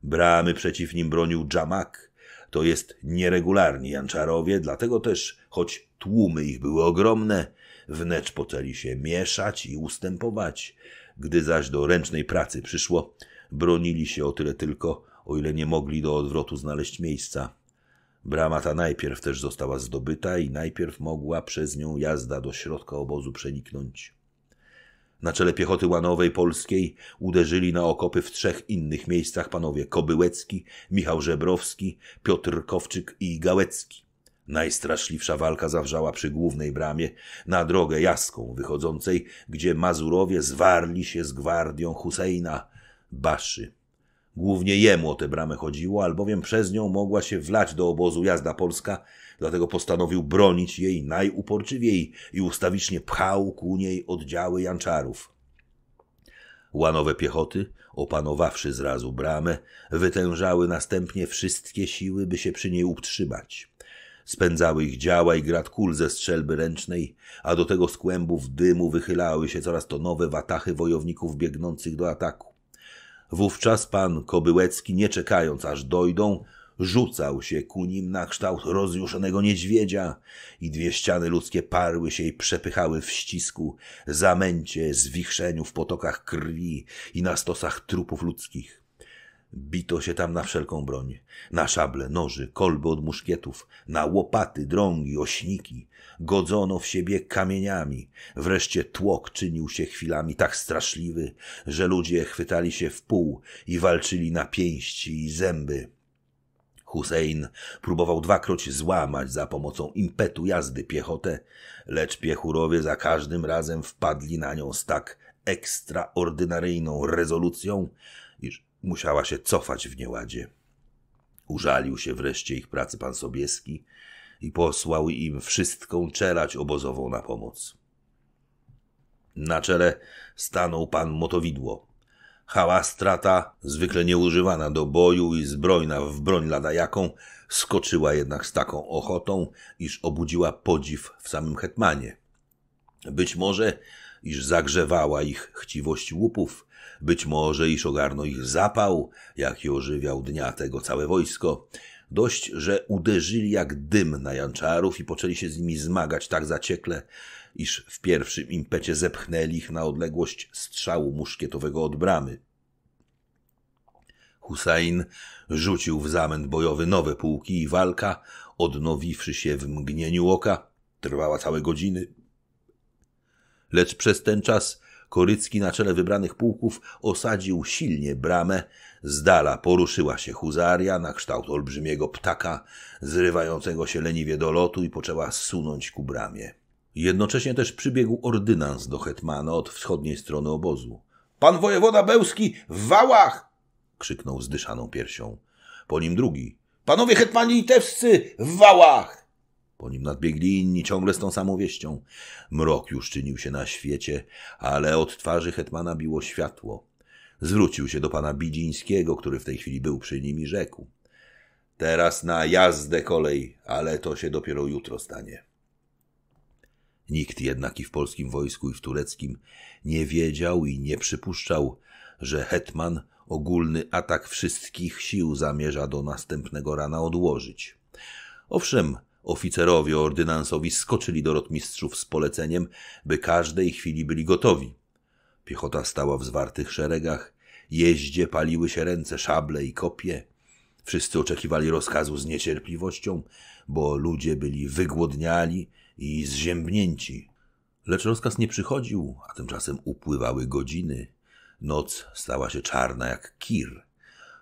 Bramy przeciw nim bronił Dżamak, to jest nieregularni janczarowie, dlatego też, choć tłumy ich były ogromne, wnecz poczęli się mieszać i ustępować. Gdy zaś do ręcznej pracy przyszło, bronili się o tyle tylko, o ile nie mogli do odwrotu znaleźć miejsca. Brama ta najpierw też została zdobyta i najpierw mogła przez nią jazda do środka obozu przeniknąć. Na czele piechoty łanowej polskiej uderzyli na okopy w trzech innych miejscach panowie Kobyłecki, Michał Żebrowski, Piotr Kowczyk i Gałecki. Najstraszliwsza walka zawrzała przy głównej bramie na drogę jaską wychodzącej, gdzie Mazurowie zwarli się z gwardią Huseina Baszy. Głównie jemu o tę bramę chodziło, albowiem przez nią mogła się wlać do obozu jazda polska, dlatego postanowił bronić jej najuporczywiej i ustawicznie pchał ku niej oddziały janczarów. Łanowe piechoty, opanowawszy zrazu bramę, wytężały następnie wszystkie siły, by się przy niej utrzymać. Spędzały ich działa i grat kul ze strzelby ręcznej, a do tego z kłębów dymu wychylały się coraz to nowe watachy wojowników biegnących do ataku. Wówczas pan Kobyłecki, nie czekając aż dojdą, Rzucał się ku nim na kształt rozjuszonego niedźwiedzia i dwie ściany ludzkie parły się i przepychały w ścisku, zamęcie, zwichrzeniu w potokach krwi i na stosach trupów ludzkich. Bito się tam na wszelką broń, na szable, noży, kolby od muszkietów, na łopaty, drągi, ośniki. Godzono w siebie kamieniami. Wreszcie tłok czynił się chwilami tak straszliwy, że ludzie chwytali się w pół i walczyli na pięści i zęby. Hussein próbował dwakroć złamać za pomocą impetu jazdy piechotę, lecz piechurowie za każdym razem wpadli na nią z tak ekstraordynaryjną rezolucją, iż musiała się cofać w nieładzie. Użalił się wreszcie ich pracy pan Sobieski i posłał im wszystką czerać obozową na pomoc. Na czele stanął pan Motowidło, strata, zwykle nieużywana do boju i zbrojna w broń lada jaką, skoczyła jednak z taką ochotą, iż obudziła podziw w samym hetmanie. Być może, iż zagrzewała ich chciwość łupów, być może, iż ogarnął ich zapał, jaki ożywiał dnia tego całe wojsko. Dość, że uderzyli jak dym na janczarów i poczęli się z nimi zmagać tak zaciekle, iż w pierwszym impecie zepchnęli ich na odległość strzału muszkietowego od bramy. Hussein rzucił w zamęt bojowy nowe pułki i walka, odnowiwszy się w mgnieniu oka, trwała całe godziny. Lecz przez ten czas Korycki na czele wybranych pułków osadził silnie bramę, z dala poruszyła się huzaria na kształt olbrzymiego ptaka, zrywającego się leniwie do lotu i poczęła sunąć ku bramie. Jednocześnie też przybiegł ordynans do hetmana od wschodniej strony obozu. Pan wojewoda Bełski w wałach! krzyknął zdyszaną piersią. Po nim drugi. Panowie hetmani litewscy w wałach! Po nim nadbiegli inni ciągle z tą samą wieścią. Mrok już czynił się na świecie, ale od twarzy hetmana biło światło. Zwrócił się do pana Bidzińskiego, który w tej chwili był przy nim i rzekł. Teraz na jazdę kolej, ale to się dopiero jutro stanie. Nikt jednak i w polskim wojsku, i w tureckim nie wiedział i nie przypuszczał, że hetman ogólny atak wszystkich sił zamierza do następnego rana odłożyć. Owszem, oficerowie ordynansowi skoczyli do rotmistrzów z poleceniem, by każdej chwili byli gotowi. Piechota stała w zwartych szeregach, jeździe paliły się ręce, szable i kopie. Wszyscy oczekiwali rozkazu z niecierpliwością, bo ludzie byli wygłodniali i zziębnięci. Lecz rozkaz nie przychodził, a tymczasem upływały godziny. Noc stała się czarna jak kir.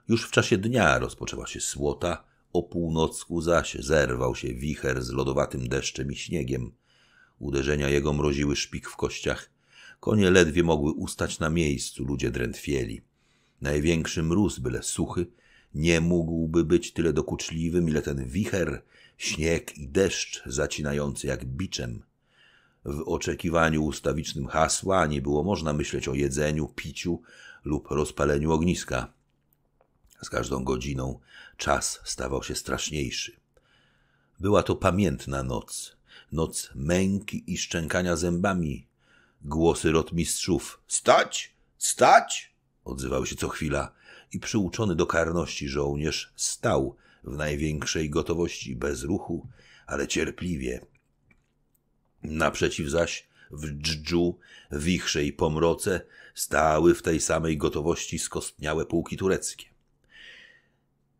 Już w czasie dnia rozpoczęła się słota, o północku zaś zerwał się wicher z lodowatym deszczem i śniegiem. Uderzenia jego mroziły szpik w kościach. Konie ledwie mogły ustać na miejscu, ludzie drętwieli. Największy mróz, byle suchy, nie mógłby być tyle dokuczliwym, ile ten wicher, śnieg i deszcz zacinający jak biczem. W oczekiwaniu ustawicznym hasła nie było można myśleć o jedzeniu, piciu lub rozpaleniu ogniska. Z każdą godziną czas stawał się straszniejszy. Była to pamiętna noc, noc męki i szczękania zębami. Głosy rotmistrzów: Stać! Stać! odzywały się co chwila i przyuczony do karności żołnierz stał w największej gotowości bez ruchu, ale cierpliwie. Naprzeciw zaś w dżdżu, wichrze i pomroce stały w tej samej gotowości skostniałe pułki tureckie.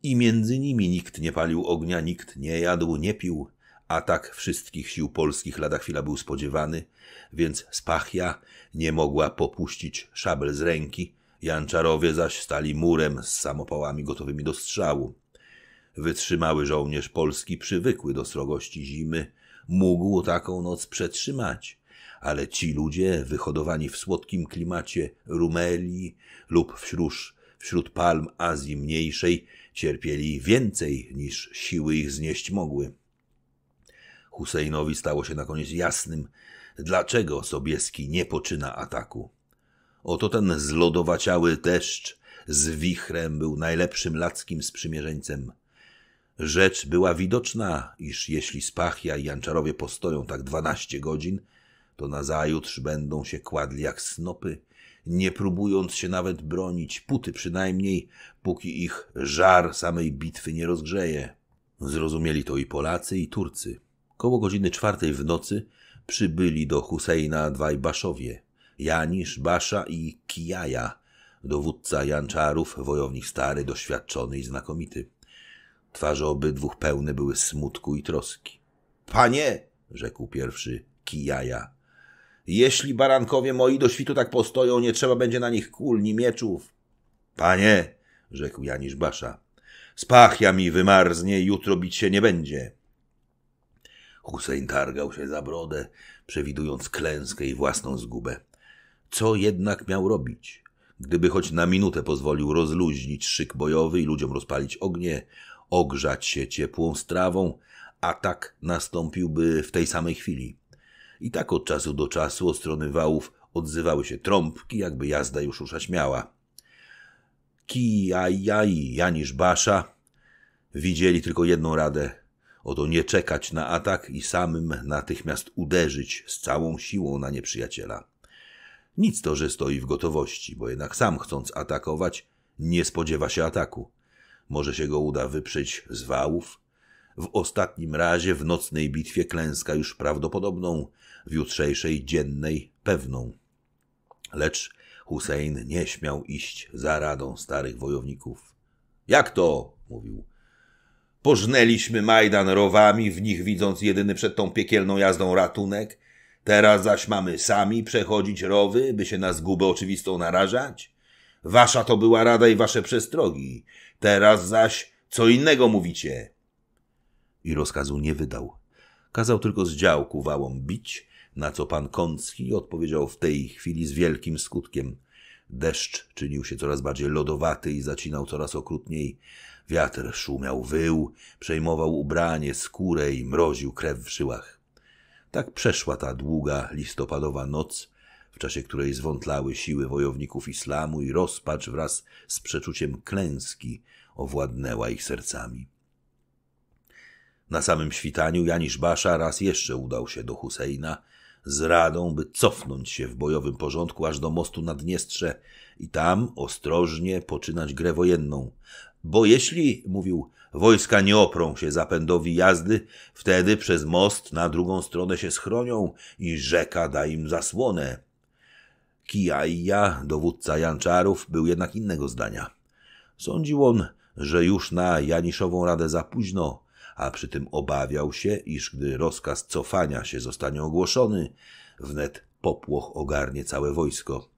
I między nimi nikt nie palił ognia, nikt nie jadł, nie pił. Atak wszystkich sił polskich lada chwila był spodziewany, więc Spachia nie mogła popuścić szabel z ręki, Janczarowie zaś stali murem z samopałami gotowymi do strzału. Wytrzymały żołnierz polski, przywykły do srogości zimy, mógł taką noc przetrzymać. Ale ci ludzie, wyhodowani w słodkim klimacie Rumelii lub wśród, wśród palm Azji Mniejszej, cierpieli więcej niż siły ich znieść mogły. Huseinowi stało się na koniec jasnym, dlaczego Sobieski nie poczyna ataku. Oto ten zlodowaciały deszcz z wichrem był najlepszym lackim sprzymierzeńcem. Rzecz była widoczna, iż jeśli Spachia i Janczarowie postoją tak dwanaście godzin, to nazajutrz będą się kładli jak snopy, nie próbując się nawet bronić, puty przynajmniej, póki ich żar samej bitwy nie rozgrzeje. Zrozumieli to i Polacy, i Turcy. Koło godziny czwartej w nocy przybyli do Huseina dwaj baszowie, Janisz, Basza i Kijaja, dowódca janczarów, wojownik stary, doświadczony i znakomity. Twarze obydwóch pełne były smutku i troski. Panie, rzekł pierwszy Kijaja, jeśli barankowie moi do świtu tak postoją, nie trzeba będzie na nich kul ni mieczów. Panie, rzekł Janisz Basza, spachia mi wymarznie, jutro bić się nie będzie. Hussein targał się za brodę, przewidując klęskę i własną zgubę. Co jednak miał robić? Gdyby choć na minutę pozwolił rozluźnić szyk bojowy i ludziom rozpalić ognie, ogrzać się ciepłą strawą, atak nastąpiłby w tej samej chwili. I tak od czasu do czasu od strony wałów odzywały się trąbki, jakby jazda już ruszać miała. Kijaja i Janisz Basza widzieli tylko jedną radę. Oto nie czekać na atak i samym natychmiast uderzyć z całą siłą na nieprzyjaciela. Nic to, że stoi w gotowości, bo jednak sam chcąc atakować, nie spodziewa się ataku. Może się go uda wyprzeć z wałów? W ostatnim razie w nocnej bitwie klęska już prawdopodobną, w jutrzejszej dziennej pewną. Lecz Hussein nie śmiał iść za radą starych wojowników. Jak to? mówił. Pożnęliśmy Majdan rowami, w nich widząc jedyny przed tą piekielną jazdą ratunek – Teraz zaś mamy sami przechodzić rowy, by się na zgubę oczywistą narażać? Wasza to była rada i wasze przestrogi. Teraz zaś co innego mówicie. I rozkazu nie wydał. Kazał tylko z działku wałom bić, na co pan Kącki odpowiedział w tej chwili z wielkim skutkiem. Deszcz czynił się coraz bardziej lodowaty i zacinał coraz okrutniej. Wiatr szumiał, wył, przejmował ubranie, skórę i mroził krew w szyłach. Tak przeszła ta długa listopadowa noc, w czasie której zwątlały siły wojowników islamu i rozpacz wraz z przeczuciem klęski owładnęła ich sercami. Na samym świtaniu Janisz Basza raz jeszcze udał się do Huseina z radą, by cofnąć się w bojowym porządku aż do mostu na Dniestrze i tam ostrożnie poczynać grę wojenną. Bo jeśli, mówił, Wojska nie oprą się zapędowi jazdy, wtedy przez most na drugą stronę się schronią i rzeka da im zasłonę. Kija i ja, dowódca Janczarów, był jednak innego zdania. Sądził on, że już na Janiszową Radę za późno, a przy tym obawiał się, iż gdy rozkaz cofania się zostanie ogłoszony, wnet popłoch ogarnie całe wojsko.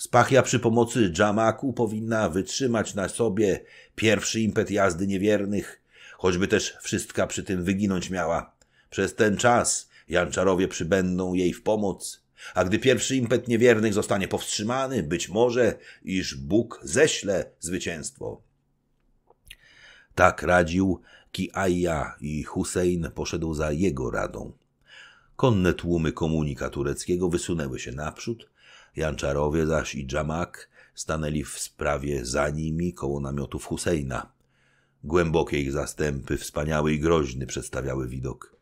Spachia przy pomocy Dżamaku powinna wytrzymać na sobie pierwszy impet jazdy niewiernych, choćby też wszystka przy tym wyginąć miała. Przez ten czas Janczarowie przybędą jej w pomoc, a gdy pierwszy impet niewiernych zostanie powstrzymany, być może, iż Bóg ześle zwycięstwo. Tak radził Kiaja i Hussein poszedł za jego radą. Konne tłumy komunika tureckiego wysunęły się naprzód, Janczarowie zaś i Dżamak stanęli w sprawie za nimi koło namiotów Husejna. Głębokie ich zastępy, wspaniały i groźny przedstawiały widok.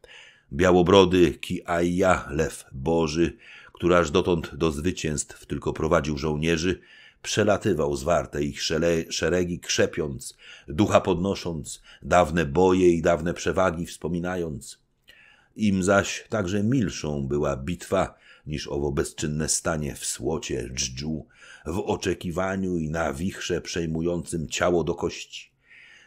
Białobrody Kiaja, lew Boży, który aż dotąd do zwycięstw tylko prowadził żołnierzy, przelatywał zwarte ich szeregi, krzepiąc, ducha podnosząc, dawne boje i dawne przewagi wspominając. Im zaś także milszą była bitwa, niż owo bezczynne stanie w słocie dżdżu, w oczekiwaniu i na wichrze przejmującym ciało do kości.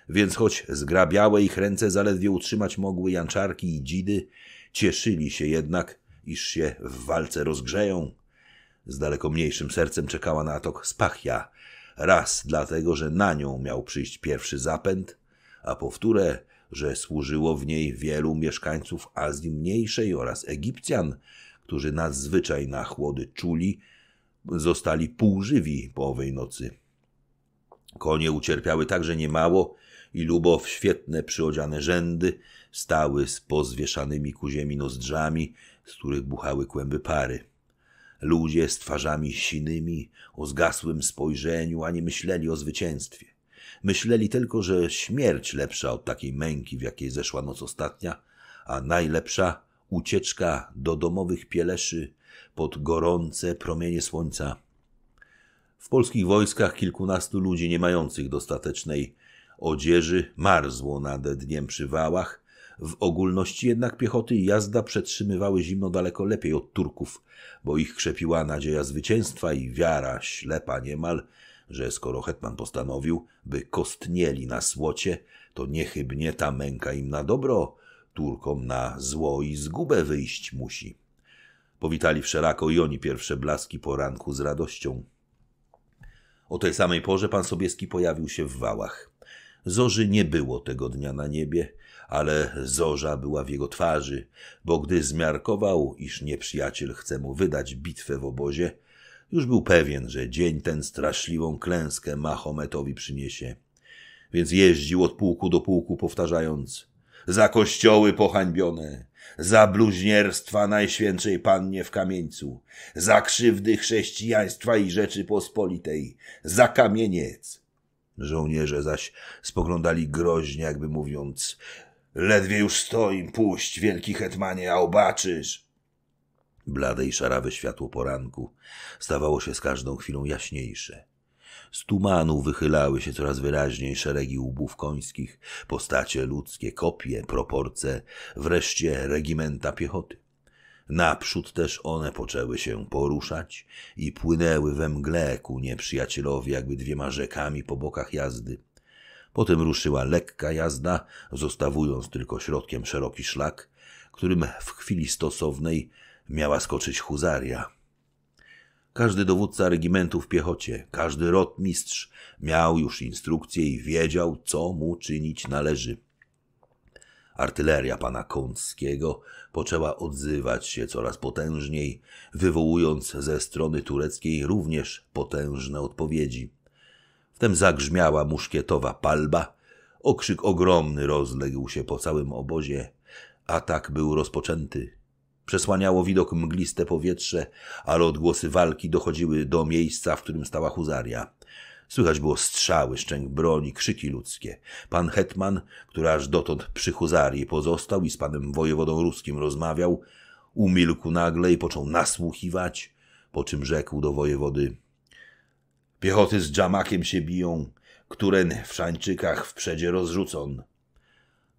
Więc choć zgrabiałe ich ręce zaledwie utrzymać mogły janczarki i dzidy, cieszyli się jednak, iż się w walce rozgrzeją. Z daleko mniejszym sercem czekała na atok Spachia, raz dlatego, że na nią miał przyjść pierwszy zapęd, a powtórę, że służyło w niej wielu mieszkańców Azji Mniejszej oraz Egipcjan, którzy nadzwyczaj na chłody czuli, zostali półżywi po owej nocy. Konie ucierpiały także niemało i lubo w świetne przyodziane rzędy stały z pozwieszanymi ku ziemi nozdrzami, z których buchały kłęby pary. Ludzie z twarzami sinymi, o zgasłym spojrzeniu, ani myśleli o zwycięstwie. Myśleli tylko, że śmierć lepsza od takiej męki, w jakiej zeszła noc ostatnia, a najlepsza ucieczka do domowych pieleszy pod gorące promienie słońca. W polskich wojskach kilkunastu ludzi nie mających dostatecznej odzieży marzło nad dniem przy wałach, w ogólności jednak piechoty i jazda przetrzymywały zimno daleko lepiej od Turków, bo ich krzepiła nadzieja zwycięstwa i wiara ślepa niemal, że skoro hetman postanowił, by kostnieli na słocie, to niechybnie ta męka im na dobro, Turkom na zło i zgubę wyjść musi. Powitali wszelako i oni pierwsze blaski poranku z radością. O tej samej porze pan Sobieski pojawił się w wałach. Zorzy nie było tego dnia na niebie, ale zorza była w jego twarzy, bo gdy zmiarkował, iż nieprzyjaciel chce mu wydać bitwę w obozie, już był pewien, że dzień ten straszliwą klęskę Mahometowi przyniesie. Więc jeździł od pułku do pułku, powtarzając za kościoły pohańbione, za bluźnierstwa Najświętszej Pannie w Kamieńcu, za krzywdy chrześcijaństwa i Rzeczypospolitej, za kamieniec. Żołnierze zaś spoglądali groźnie, jakby mówiąc Ledwie już stoim, puść, wielki hetmanie, a obaczysz. Blade i szarawe światło poranku stawało się z każdą chwilą jaśniejsze. Z tumanu wychylały się coraz wyraźniej szeregi łbów końskich, postacie ludzkie, kopie, proporce, wreszcie regimenta piechoty. Naprzód też one poczęły się poruszać i płynęły we mgle ku nieprzyjacielowi, jakby dwiema rzekami po bokach jazdy. Potem ruszyła lekka jazda, zostawując tylko środkiem szeroki szlak, którym w chwili stosownej miała skoczyć huzaria. Każdy dowódca regimentu w piechocie, każdy rotmistrz miał już instrukcję i wiedział, co mu czynić należy. Artyleria pana Kąckiego poczęła odzywać się coraz potężniej, wywołując ze strony tureckiej również potężne odpowiedzi. Wtem zagrzmiała muszkietowa palba, okrzyk ogromny rozległ się po całym obozie. Atak był rozpoczęty. Przesłaniało widok mgliste powietrze, ale odgłosy walki dochodziły do miejsca, w którym stała huzaria. Słychać było strzały, szczęk broni, krzyki ludzkie. Pan Hetman, który aż dotąd przy huzarii pozostał i z panem wojewodą ruskim rozmawiał, umilkł nagle i począł nasłuchiwać, po czym rzekł do wojewody Piechoty z dżamakiem się biją, któren w szańczykach w przedzie rozrzucon.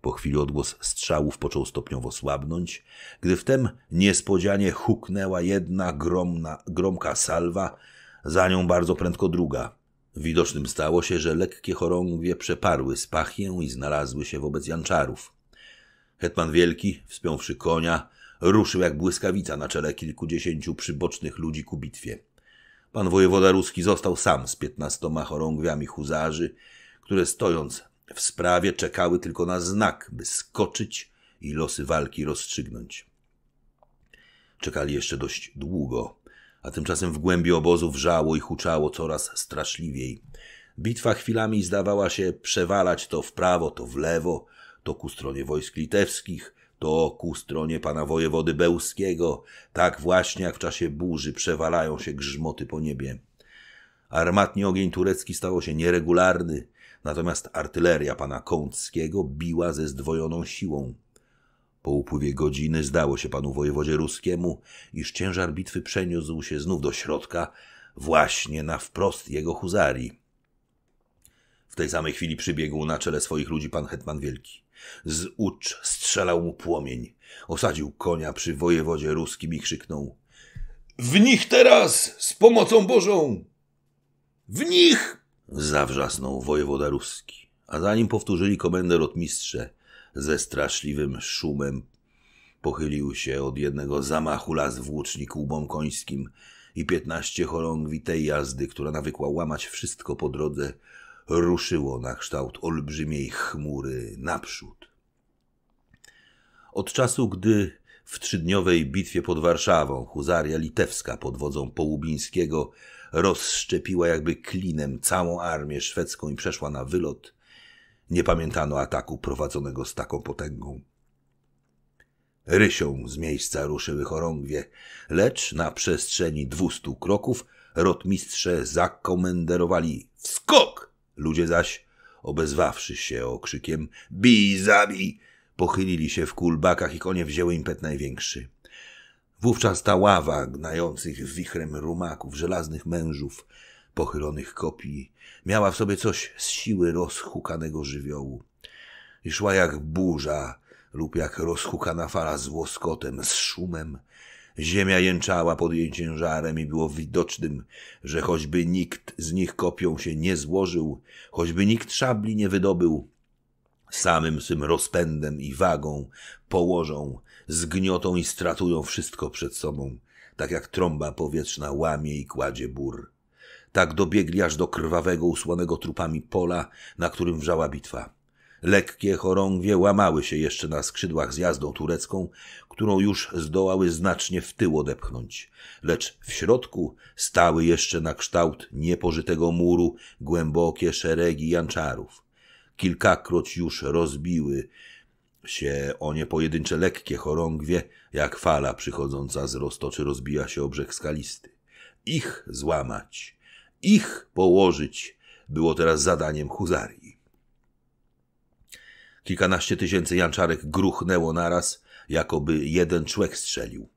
Po chwili odgłos strzałów począł stopniowo słabnąć, gdy wtem niespodzianie huknęła jedna gromna, gromka salwa, za nią bardzo prędko druga. Widocznym stało się, że lekkie chorągwie przeparły spachię i znalazły się wobec janczarów. Hetman Wielki, wspiąwszy konia, ruszył jak błyskawica na czele kilkudziesięciu przybocznych ludzi ku bitwie. Pan wojewoda ruski został sam z piętnastoma chorągwiami huzarzy, które stojąc w sprawie czekały tylko na znak, by skoczyć i losy walki rozstrzygnąć. Czekali jeszcze dość długo, a tymczasem w głębi obozu wrzało i huczało coraz straszliwiej. Bitwa chwilami zdawała się przewalać to w prawo, to w lewo, to ku stronie wojsk litewskich, to ku stronie pana wojewody bełskiego. Tak właśnie jak w czasie burzy przewalają się grzmoty po niebie. Armatni ogień turecki stało się nieregularny, natomiast artyleria pana Kołńckiego biła ze zdwojoną siłą. Po upływie godziny zdało się panu wojewodzie ruskiemu, iż ciężar bitwy przeniósł się znów do środka, właśnie na wprost jego huzarii. W tej samej chwili przybiegł na czele swoich ludzi pan Hetman Wielki. Z ucz strzelał mu płomień. Osadził konia przy wojewodzie ruskim i krzyknął – w nich teraz z pomocą Bożą! W nich! Zawrzasnął wojewoda ruski, a zanim powtórzyli komendę rotmistrze, ze straszliwym szumem pochylił się od jednego zamachu las włócznik łubom końskim i piętnaście chorągwi tej jazdy, która nawykła łamać wszystko po drodze, ruszyło na kształt olbrzymiej chmury naprzód. Od czasu, gdy w trzydniowej bitwie pod Warszawą huzaria litewska pod wodzą Połubińskiego rozszczepiła jakby klinem całą armię szwedzką i przeszła na wylot. Nie pamiętano ataku prowadzonego z taką potęgą. Rysią z miejsca ruszyły chorągwie, lecz na przestrzeni dwustu kroków rotmistrze zakomenderowali – skok! Ludzie zaś, obezwawszy się okrzykiem – bij, zabij! Pochylili się w kulbakach i konie wzięły impet największy – Wówczas ta ława gnających wichrem rumaków, żelaznych mężów, pochylonych kopii, miała w sobie coś z siły rozhukanego żywiołu. I szła jak burza lub jak rozhukana fala z łoskotem, z szumem. Ziemia jęczała pod jej ciężarem i było widocznym, że choćby nikt z nich kopią się nie złożył, choćby nikt szabli nie wydobył, samym swym rozpędem i wagą położą zgniotą i stratują wszystko przed sobą, tak jak trąba powietrzna łamie i kładzie bór. Tak dobiegli aż do krwawego, usłanego trupami pola, na którym wrzała bitwa. Lekkie chorągwie łamały się jeszcze na skrzydłach z jazdą turecką, którą już zdołały znacznie w tył odepchnąć, lecz w środku stały jeszcze na kształt niepożytego muru głębokie szeregi janczarów. Kilkakroć już rozbiły się o nie pojedyncze lekkie chorągwie, jak fala przychodząca z roztoczy rozbija się o brzeg skalisty. Ich złamać, ich położyć było teraz zadaniem huzarii. Kilkanaście tysięcy janczarek gruchnęło naraz, jakoby jeden człek strzelił.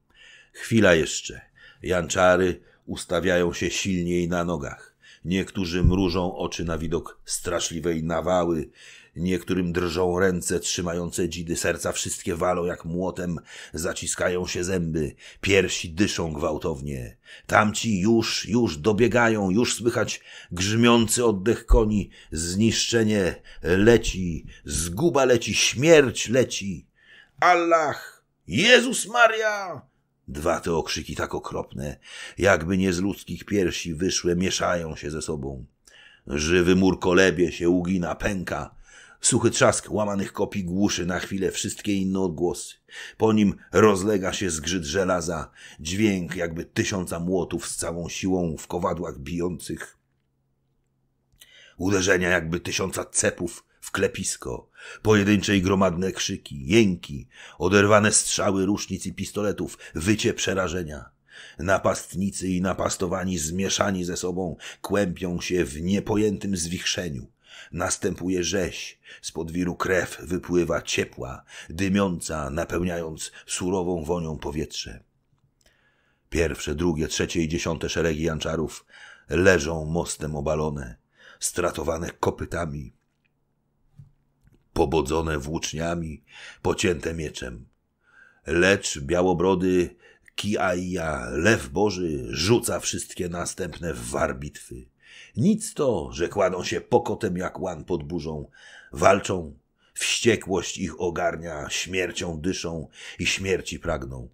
Chwila jeszcze. Janczary ustawiają się silniej na nogach. Niektórzy mrużą oczy na widok straszliwej nawały, Niektórym drżą ręce trzymające dzidy, serca wszystkie walą jak młotem, zaciskają się zęby, piersi dyszą gwałtownie. Tamci już, już dobiegają, już słychać grzmiący oddech koni, zniszczenie leci, zguba leci, śmierć leci. Allah! Jezus Maria! Dwa te okrzyki tak okropne, jakby nie z ludzkich piersi wyszłe, mieszają się ze sobą. Żywy mur kolebie się, ugina, pęka. Suchy trzask łamanych kopii głuszy na chwilę wszystkie inne odgłosy. Po nim rozlega się zgrzyt żelaza, dźwięk jakby tysiąca młotów z całą siłą w kowadłach bijących. Uderzenia jakby tysiąca cepów w klepisko, pojedyncze i gromadne krzyki, jęki, oderwane strzały rusznic i pistoletów, wycie przerażenia. Napastnicy i napastowani zmieszani ze sobą kłępią się w niepojętym zwichrzeniu. Następuje rzeź, spod wiru krew wypływa ciepła, dymiąca, napełniając surową wonią powietrze. Pierwsze, drugie, trzecie i dziesiąte szeregi janczarów leżą mostem obalone, stratowane kopytami, pobodzone włóczniami, pocięte mieczem. Lecz białobrody Kiaia, lew Boży, rzuca wszystkie następne w war bitwy. Nic to, że kładą się pokotem jak łan pod burzą, walczą, wściekłość ich ogarnia, śmiercią dyszą i śmierci pragną.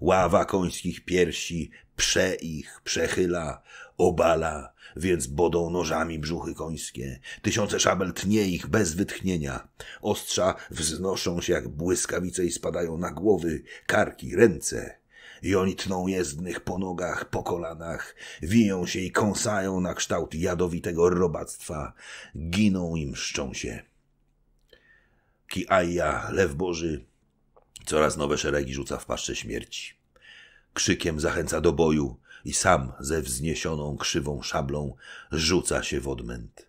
Ława końskich piersi prze ich, przechyla, obala, więc bodą nożami brzuchy końskie. Tysiące szabel tnie ich bez wytchnienia. Ostrza wznoszą się jak błyskawice i spadają na głowy, karki, ręce i oni tną jezdnych po nogach, po kolanach, wiją się i kąsają na kształt jadowitego robactwa, giną i mszczą się. Ki lew Boży, coraz nowe szeregi rzuca w paszczę śmierci. Krzykiem zachęca do boju i sam ze wzniesioną krzywą szablą rzuca się w odmęt.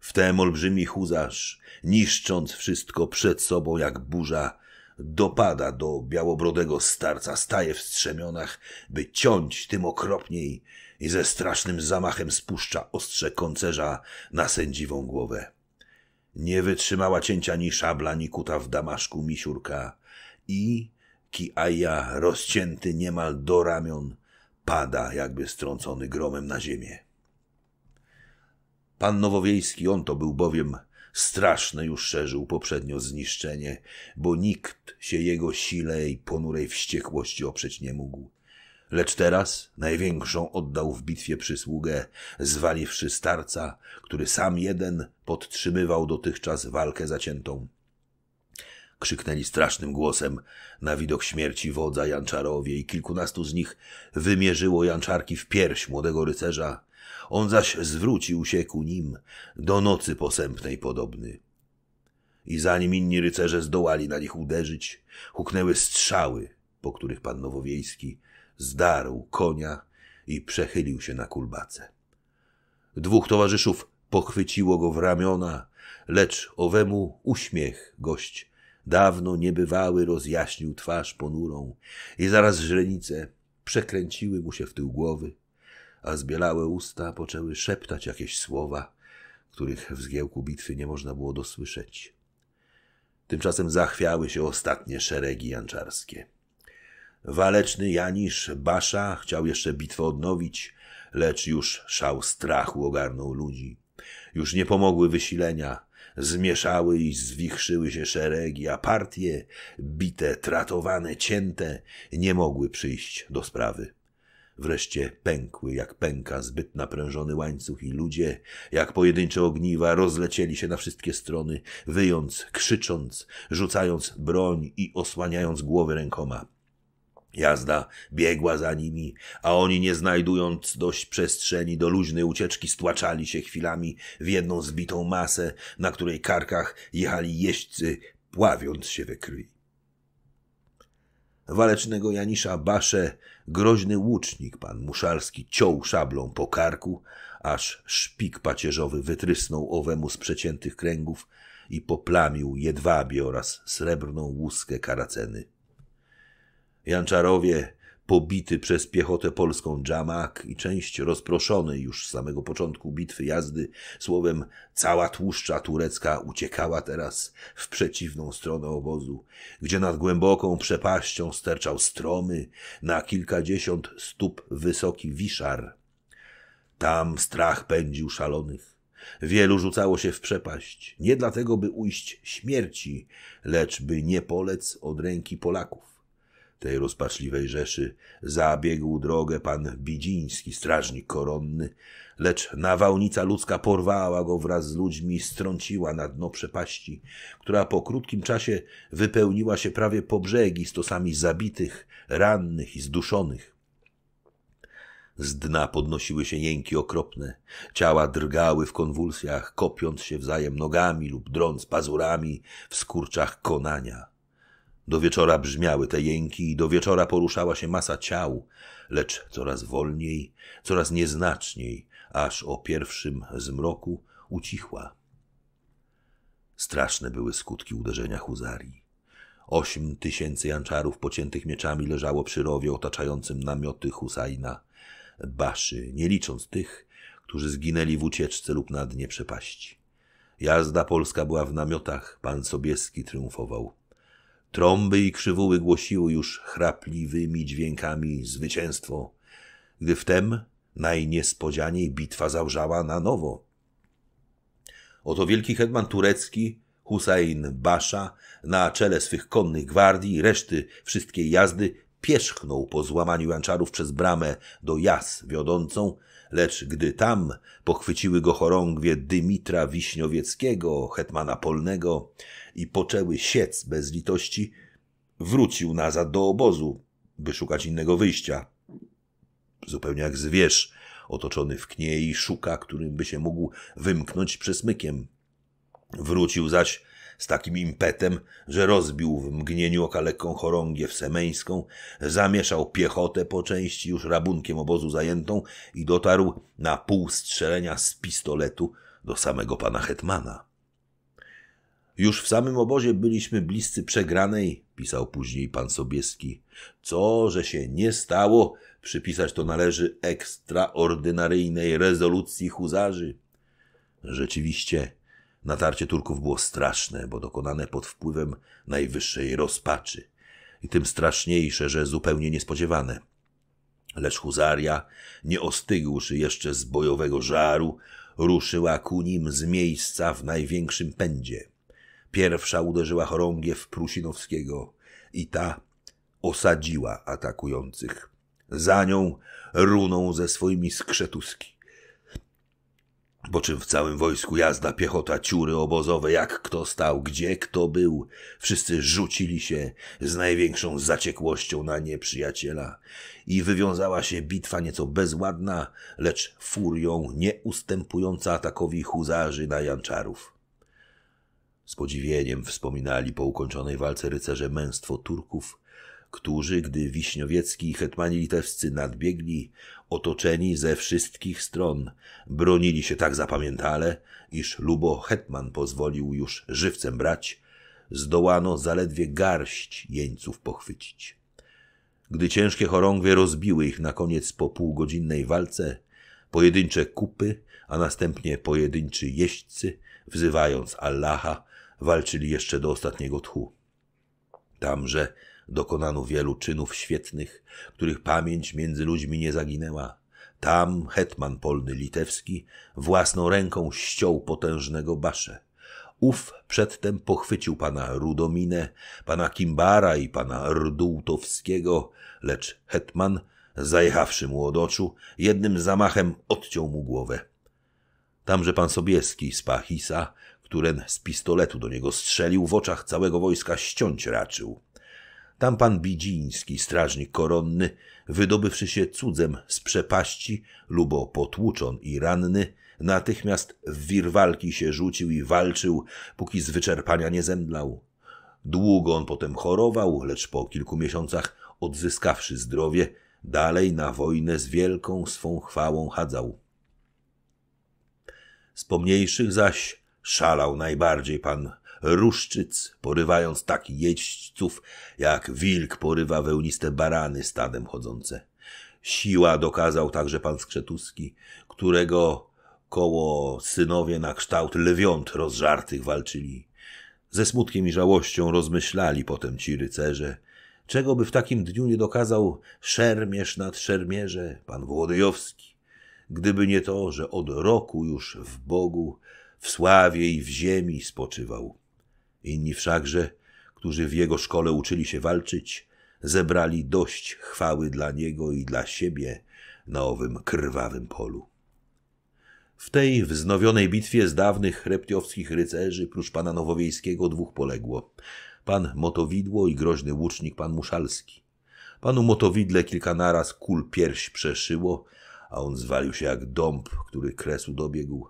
Wtem olbrzymi huzarz, niszcząc wszystko przed sobą jak burza, dopada do białobrodego starca, staje w strzemionach, by ciąć tym okropniej i ze strasznym zamachem spuszcza ostrze koncerza na sędziwą głowę. Nie wytrzymała cięcia ni szabla, ni kuta w damaszku misiurka i Kiaja, rozcięty niemal do ramion, pada jakby strącony gromem na ziemię. Pan Nowowiejski, on to był bowiem Straszne już szerzył poprzednio zniszczenie, bo nikt się jego sile i ponurej wściekłości oprzeć nie mógł. Lecz teraz największą oddał w bitwie przysługę, zwaliwszy starca, który sam jeden podtrzymywał dotychczas walkę zaciętą. Krzyknęli strasznym głosem na widok śmierci wodza Janczarowie i kilkunastu z nich wymierzyło Janczarki w pierś młodego rycerza, on zaś zwrócił się ku nim, do nocy posępnej podobny. I zanim inni rycerze zdołali na nich uderzyć, huknęły strzały, po których pan Nowowiejski zdarł konia i przechylił się na kulbace. Dwóch towarzyszów pochwyciło go w ramiona, lecz owemu uśmiech gość dawno niebywały rozjaśnił twarz ponurą i zaraz źrenice przekręciły mu się w tył głowy a zbielałe usta poczęły szeptać jakieś słowa, których w zgiełku bitwy nie można było dosłyszeć. Tymczasem zachwiały się ostatnie szeregi janczarskie. Waleczny Janisz Basza chciał jeszcze bitwę odnowić, lecz już szał strachu ogarnął ludzi. Już nie pomogły wysilenia, zmieszały i zwichrzyły się szeregi, a partie, bite, tratowane, cięte, nie mogły przyjść do sprawy. Wreszcie pękły, jak pęka zbyt naprężony łańcuch i ludzie, jak pojedyncze ogniwa, rozlecieli się na wszystkie strony, wyjąc, krzycząc, rzucając broń i osłaniając głowy rękoma. Jazda biegła za nimi, a oni, nie znajdując dość przestrzeni do luźnej ucieczki, stłaczali się chwilami w jedną zbitą masę, na której karkach jechali jeźdźcy, pławiąc się we krwi walecznego Janisza Basze groźny łucznik pan Muszalski ciął szablą po karku, aż szpik pacierzowy wytrysnął owemu z przeciętych kręgów i poplamił jedwabie oraz srebrną łuskę karaceny. Janczarowie pobity przez piechotę polską Dżamak i część rozproszony już z samego początku bitwy jazdy, słowem cała tłuszcza turecka uciekała teraz w przeciwną stronę obozu, gdzie nad głęboką przepaścią sterczał stromy, na kilkadziesiąt stóp wysoki wiszar. Tam strach pędził szalonych. Wielu rzucało się w przepaść, nie dlatego, by ujść śmierci, lecz by nie polec od ręki Polaków tej rozpaczliwej rzeszy zabiegł drogę pan Bidziński, strażnik koronny, lecz nawałnica ludzka porwała go wraz z ludźmi i strąciła na dno przepaści, która po krótkim czasie wypełniła się prawie po brzegi stosami zabitych, rannych i zduszonych. Z dna podnosiły się jęki okropne, ciała drgały w konwulsjach, kopiąc się wzajem nogami lub drąc pazurami w skurczach konania. Do wieczora brzmiały te jęki i do wieczora poruszała się masa ciał, lecz coraz wolniej, coraz nieznaczniej, aż o pierwszym zmroku ucichła. Straszne były skutki uderzenia huzarii. Ośm tysięcy janczarów pociętych mieczami leżało przy rowie otaczającym namioty Husajna, Baszy, nie licząc tych, którzy zginęli w ucieczce lub na dnie przepaści. Jazda polska była w namiotach, pan Sobieski triumfował. Trąby i krzywuły głosiły już chrapliwymi dźwiękami zwycięstwo, gdy wtem najniespodzianiej bitwa załżała na nowo. Oto wielki hetman turecki Hussein Basza na czele swych konnych gwardii i reszty wszystkiej jazdy pierzchnął po złamaniu janczarów przez bramę do jas wiodącą, lecz gdy tam pochwyciły go chorągwie Dymitra Wiśniowieckiego, hetmana polnego, i poczęły siec bez litości, wrócił nazad do obozu, by szukać innego wyjścia. Zupełnie jak zwierz otoczony w kniei szuka, którym by się mógł wymknąć przesmykiem. Wrócił zaś z takim impetem, że rozbił w mgnieniu oka lekką chorągiew semeńską, zamieszał piechotę po części już rabunkiem obozu zajętą i dotarł na pół strzelenia z pistoletu do samego pana hetmana. Już w samym obozie byliśmy bliscy przegranej, pisał później pan Sobieski. Co, że się nie stało, przypisać to należy ekstraordynaryjnej rezolucji huzarzy. Rzeczywiście, natarcie Turków było straszne, bo dokonane pod wpływem najwyższej rozpaczy. I tym straszniejsze, że zupełnie niespodziewane. Lecz huzaria, nie ostygłszy jeszcze z bojowego żaru, ruszyła ku nim z miejsca w największym pędzie. Pierwsza uderzyła chorągiew Prusinowskiego i ta osadziła atakujących. Za nią runął ze swoimi skrzetuski. Po czym w całym wojsku jazda, piechota, ciury obozowe, jak kto stał, gdzie kto był. Wszyscy rzucili się z największą zaciekłością na nieprzyjaciela i wywiązała się bitwa nieco bezładna, lecz furią nieustępująca atakowi huzarzy na janczarów. Z podziwieniem wspominali po ukończonej walce rycerze męstwo Turków, którzy, gdy Wiśniowiecki i hetmani litewscy nadbiegli, otoczeni ze wszystkich stron, bronili się tak zapamiętale, iż lubo hetman pozwolił już żywcem brać, zdołano zaledwie garść jeńców pochwycić. Gdy ciężkie chorągwie rozbiły ich na koniec po półgodzinnej walce, pojedyncze kupy, a następnie pojedynczy jeźdźcy, wzywając Allaha, walczyli jeszcze do ostatniego tchu. Tamże dokonano wielu czynów świetnych, których pamięć między ludźmi nie zaginęła. Tam hetman polny litewski własną ręką ściął potężnego baszę. Ów przedtem pochwycił pana Rudominę, pana Kimbara i pana Rdułtowskiego, lecz hetman, zajechawszy mu od oczu, jednym zamachem odciął mu głowę. Tamże pan Sobieski z Pachisa któren z pistoletu do niego strzelił, w oczach całego wojska ściąć raczył. Tam pan Bidziński, strażnik koronny, wydobywszy się cudzem z przepaści, lubo potłuczon i ranny, natychmiast w wir walki się rzucił i walczył, póki z wyczerpania nie zemdlał. Długo on potem chorował, lecz po kilku miesiącach, odzyskawszy zdrowie, dalej na wojnę z wielką swą chwałą chadzał. Z pomniejszych zaś Szalał najbardziej pan ruszczyc, porywając tak jeźdźców, jak wilk porywa wełniste barany stadem chodzące. Siła dokazał także pan Skrzetuski, którego koło synowie na kształt lewiąt rozżartych walczyli. Ze smutkiem i żałością rozmyślali potem ci rycerze, czego by w takim dniu nie dokazał szermierz nad szermierze, pan Włodyjowski, gdyby nie to, że od roku już w Bogu w sławie i w ziemi spoczywał. Inni wszakże, którzy w jego szkole uczyli się walczyć, zebrali dość chwały dla niego i dla siebie na owym krwawym polu. W tej wznowionej bitwie z dawnych reptiowskich rycerzy, prócz pana Nowowiejskiego, dwóch poległo. Pan Motowidło i groźny łucznik pan Muszalski. Panu Motowidle kilka naraz kul pierś przeszyło, a on zwalił się jak dąb, który kresu dobiegł.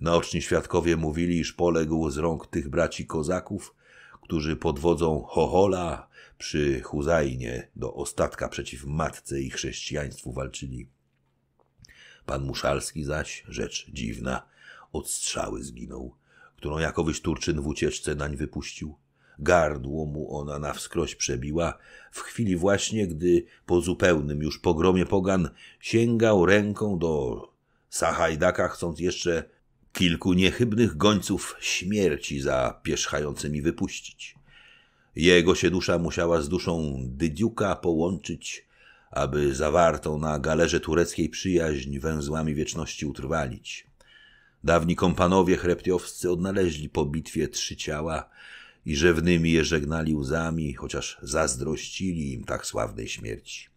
Naoczni świadkowie mówili, iż poległ z rąk tych braci kozaków, którzy pod wodzą Hohola przy Huzajnie do ostatka przeciw matce i chrześcijaństwu walczyli. Pan Muszalski zaś, rzecz dziwna, od strzały zginął, którą jakowyś Turczyn w ucieczce nań wypuścił. Gardło mu ona na wskroś przebiła, w chwili właśnie, gdy po zupełnym już pogromie pogan sięgał ręką do Sahajdaka, chcąc jeszcze kilku niechybnych gońców śmierci za pierzchającymi wypuścić. Jego się dusza musiała z duszą Dydziuka połączyć, aby zawartą na galerze tureckiej przyjaźń węzłami wieczności utrwalić. Dawni kompanowie chreptiowscy odnaleźli po bitwie trzy ciała i rzewnymi je żegnali łzami, chociaż zazdrościli im tak sławnej śmierci.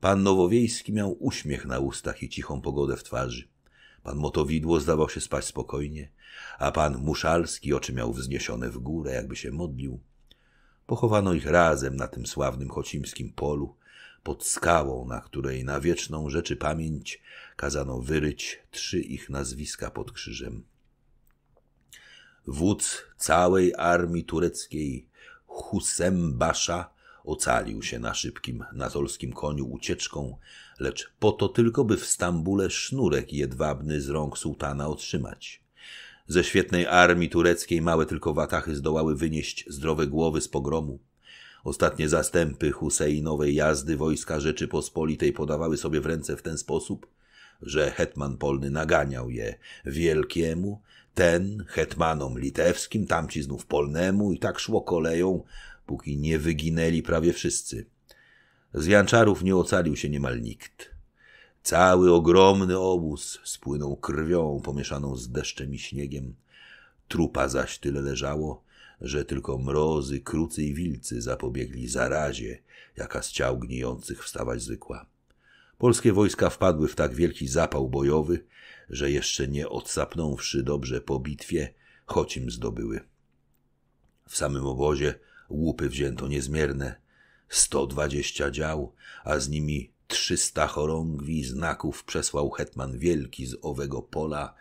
Pan Nowowiejski miał uśmiech na ustach i cichą pogodę w twarzy. Pan Motowidło zdawał się spać spokojnie, a pan Muszalski oczy miał wzniesione w górę, jakby się modlił. Pochowano ich razem na tym sławnym chocimskim polu, pod skałą, na której na wieczną rzeczy pamięć kazano wyryć trzy ich nazwiska pod krzyżem. Wódz całej armii tureckiej, Husem Basza, ocalił się na szybkim natolskim koniu ucieczką lecz po to tylko, by w Stambule sznurek jedwabny z rąk sułtana otrzymać. Ze świetnej armii tureckiej małe tylko watachy zdołały wynieść zdrowe głowy z pogromu. Ostatnie zastępy Huseinowej jazdy wojska Rzeczypospolitej podawały sobie w ręce w ten sposób, że hetman polny naganiał je wielkiemu, ten hetmanom litewskim, tamci znów polnemu i tak szło koleją, póki nie wyginęli prawie wszyscy. Z janczarów nie ocalił się niemal nikt. Cały ogromny obóz spłynął krwią pomieszaną z deszczem i śniegiem. Trupa zaś tyle leżało, że tylko mrozy, krucy i wilcy zapobiegli zarazie, jaka z ciał gnijących wstawać zwykła. Polskie wojska wpadły w tak wielki zapał bojowy, że jeszcze nie odsapnąwszy dobrze po bitwie, choć im zdobyły. W samym obozie łupy wzięto niezmierne, 120 dział, a z nimi 300 chorągwi znaków przesłał hetman wielki z owego pola,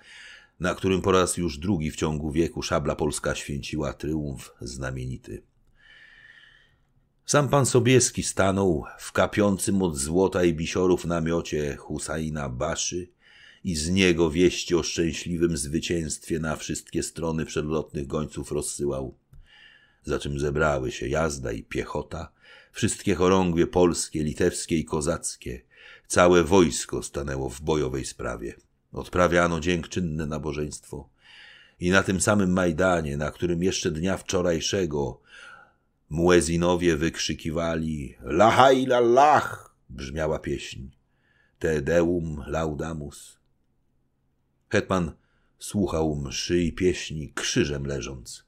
na którym po raz już drugi w ciągu wieku szabla polska święciła tryumf znamienity. Sam pan Sobieski stanął w kapiącym od złota i bisiorów namiocie Husaina Baszy i z niego wieści o szczęśliwym zwycięstwie na wszystkie strony przedlotnych gońców rozsyłał, za czym zebrały się jazda i piechota, wszystkie chorągwie polskie, litewskie i kozackie. Całe wojsko stanęło w bojowej sprawie. Odprawiano dziękczynne nabożeństwo. I na tym samym Majdanie, na którym jeszcze dnia wczorajszego muezinowie wykrzykiwali Laha ilallah, brzmiała pieśń. Te deum laudamus. Hetman słuchał mszy i pieśni krzyżem leżąc.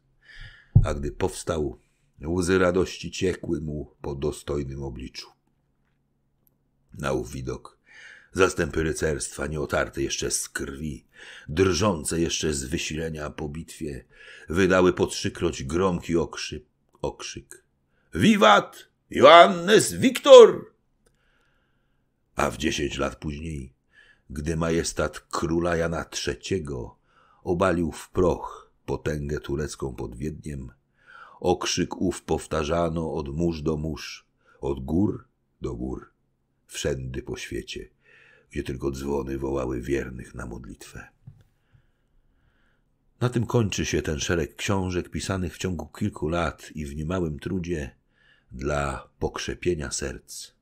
A gdy powstał, Łzy radości ciekły mu po dostojnym obliczu. Na ów widok zastępy rycerstwa, nieotarte jeszcze z krwi, drżące jeszcze z wysilenia po bitwie, wydały po trzykroć gromki okrzyk. okrzyk. Wiwat! Joannes Wiktor! A w dziesięć lat później, gdy majestat króla Jana III obalił w proch potęgę turecką pod Wiedniem, Okrzyk ów powtarzano od mórz do mórz, od gór do gór, wszędy po świecie, gdzie tylko dzwony wołały wiernych na modlitwę. Na tym kończy się ten szereg książek pisanych w ciągu kilku lat i w niemałym trudzie dla pokrzepienia serc.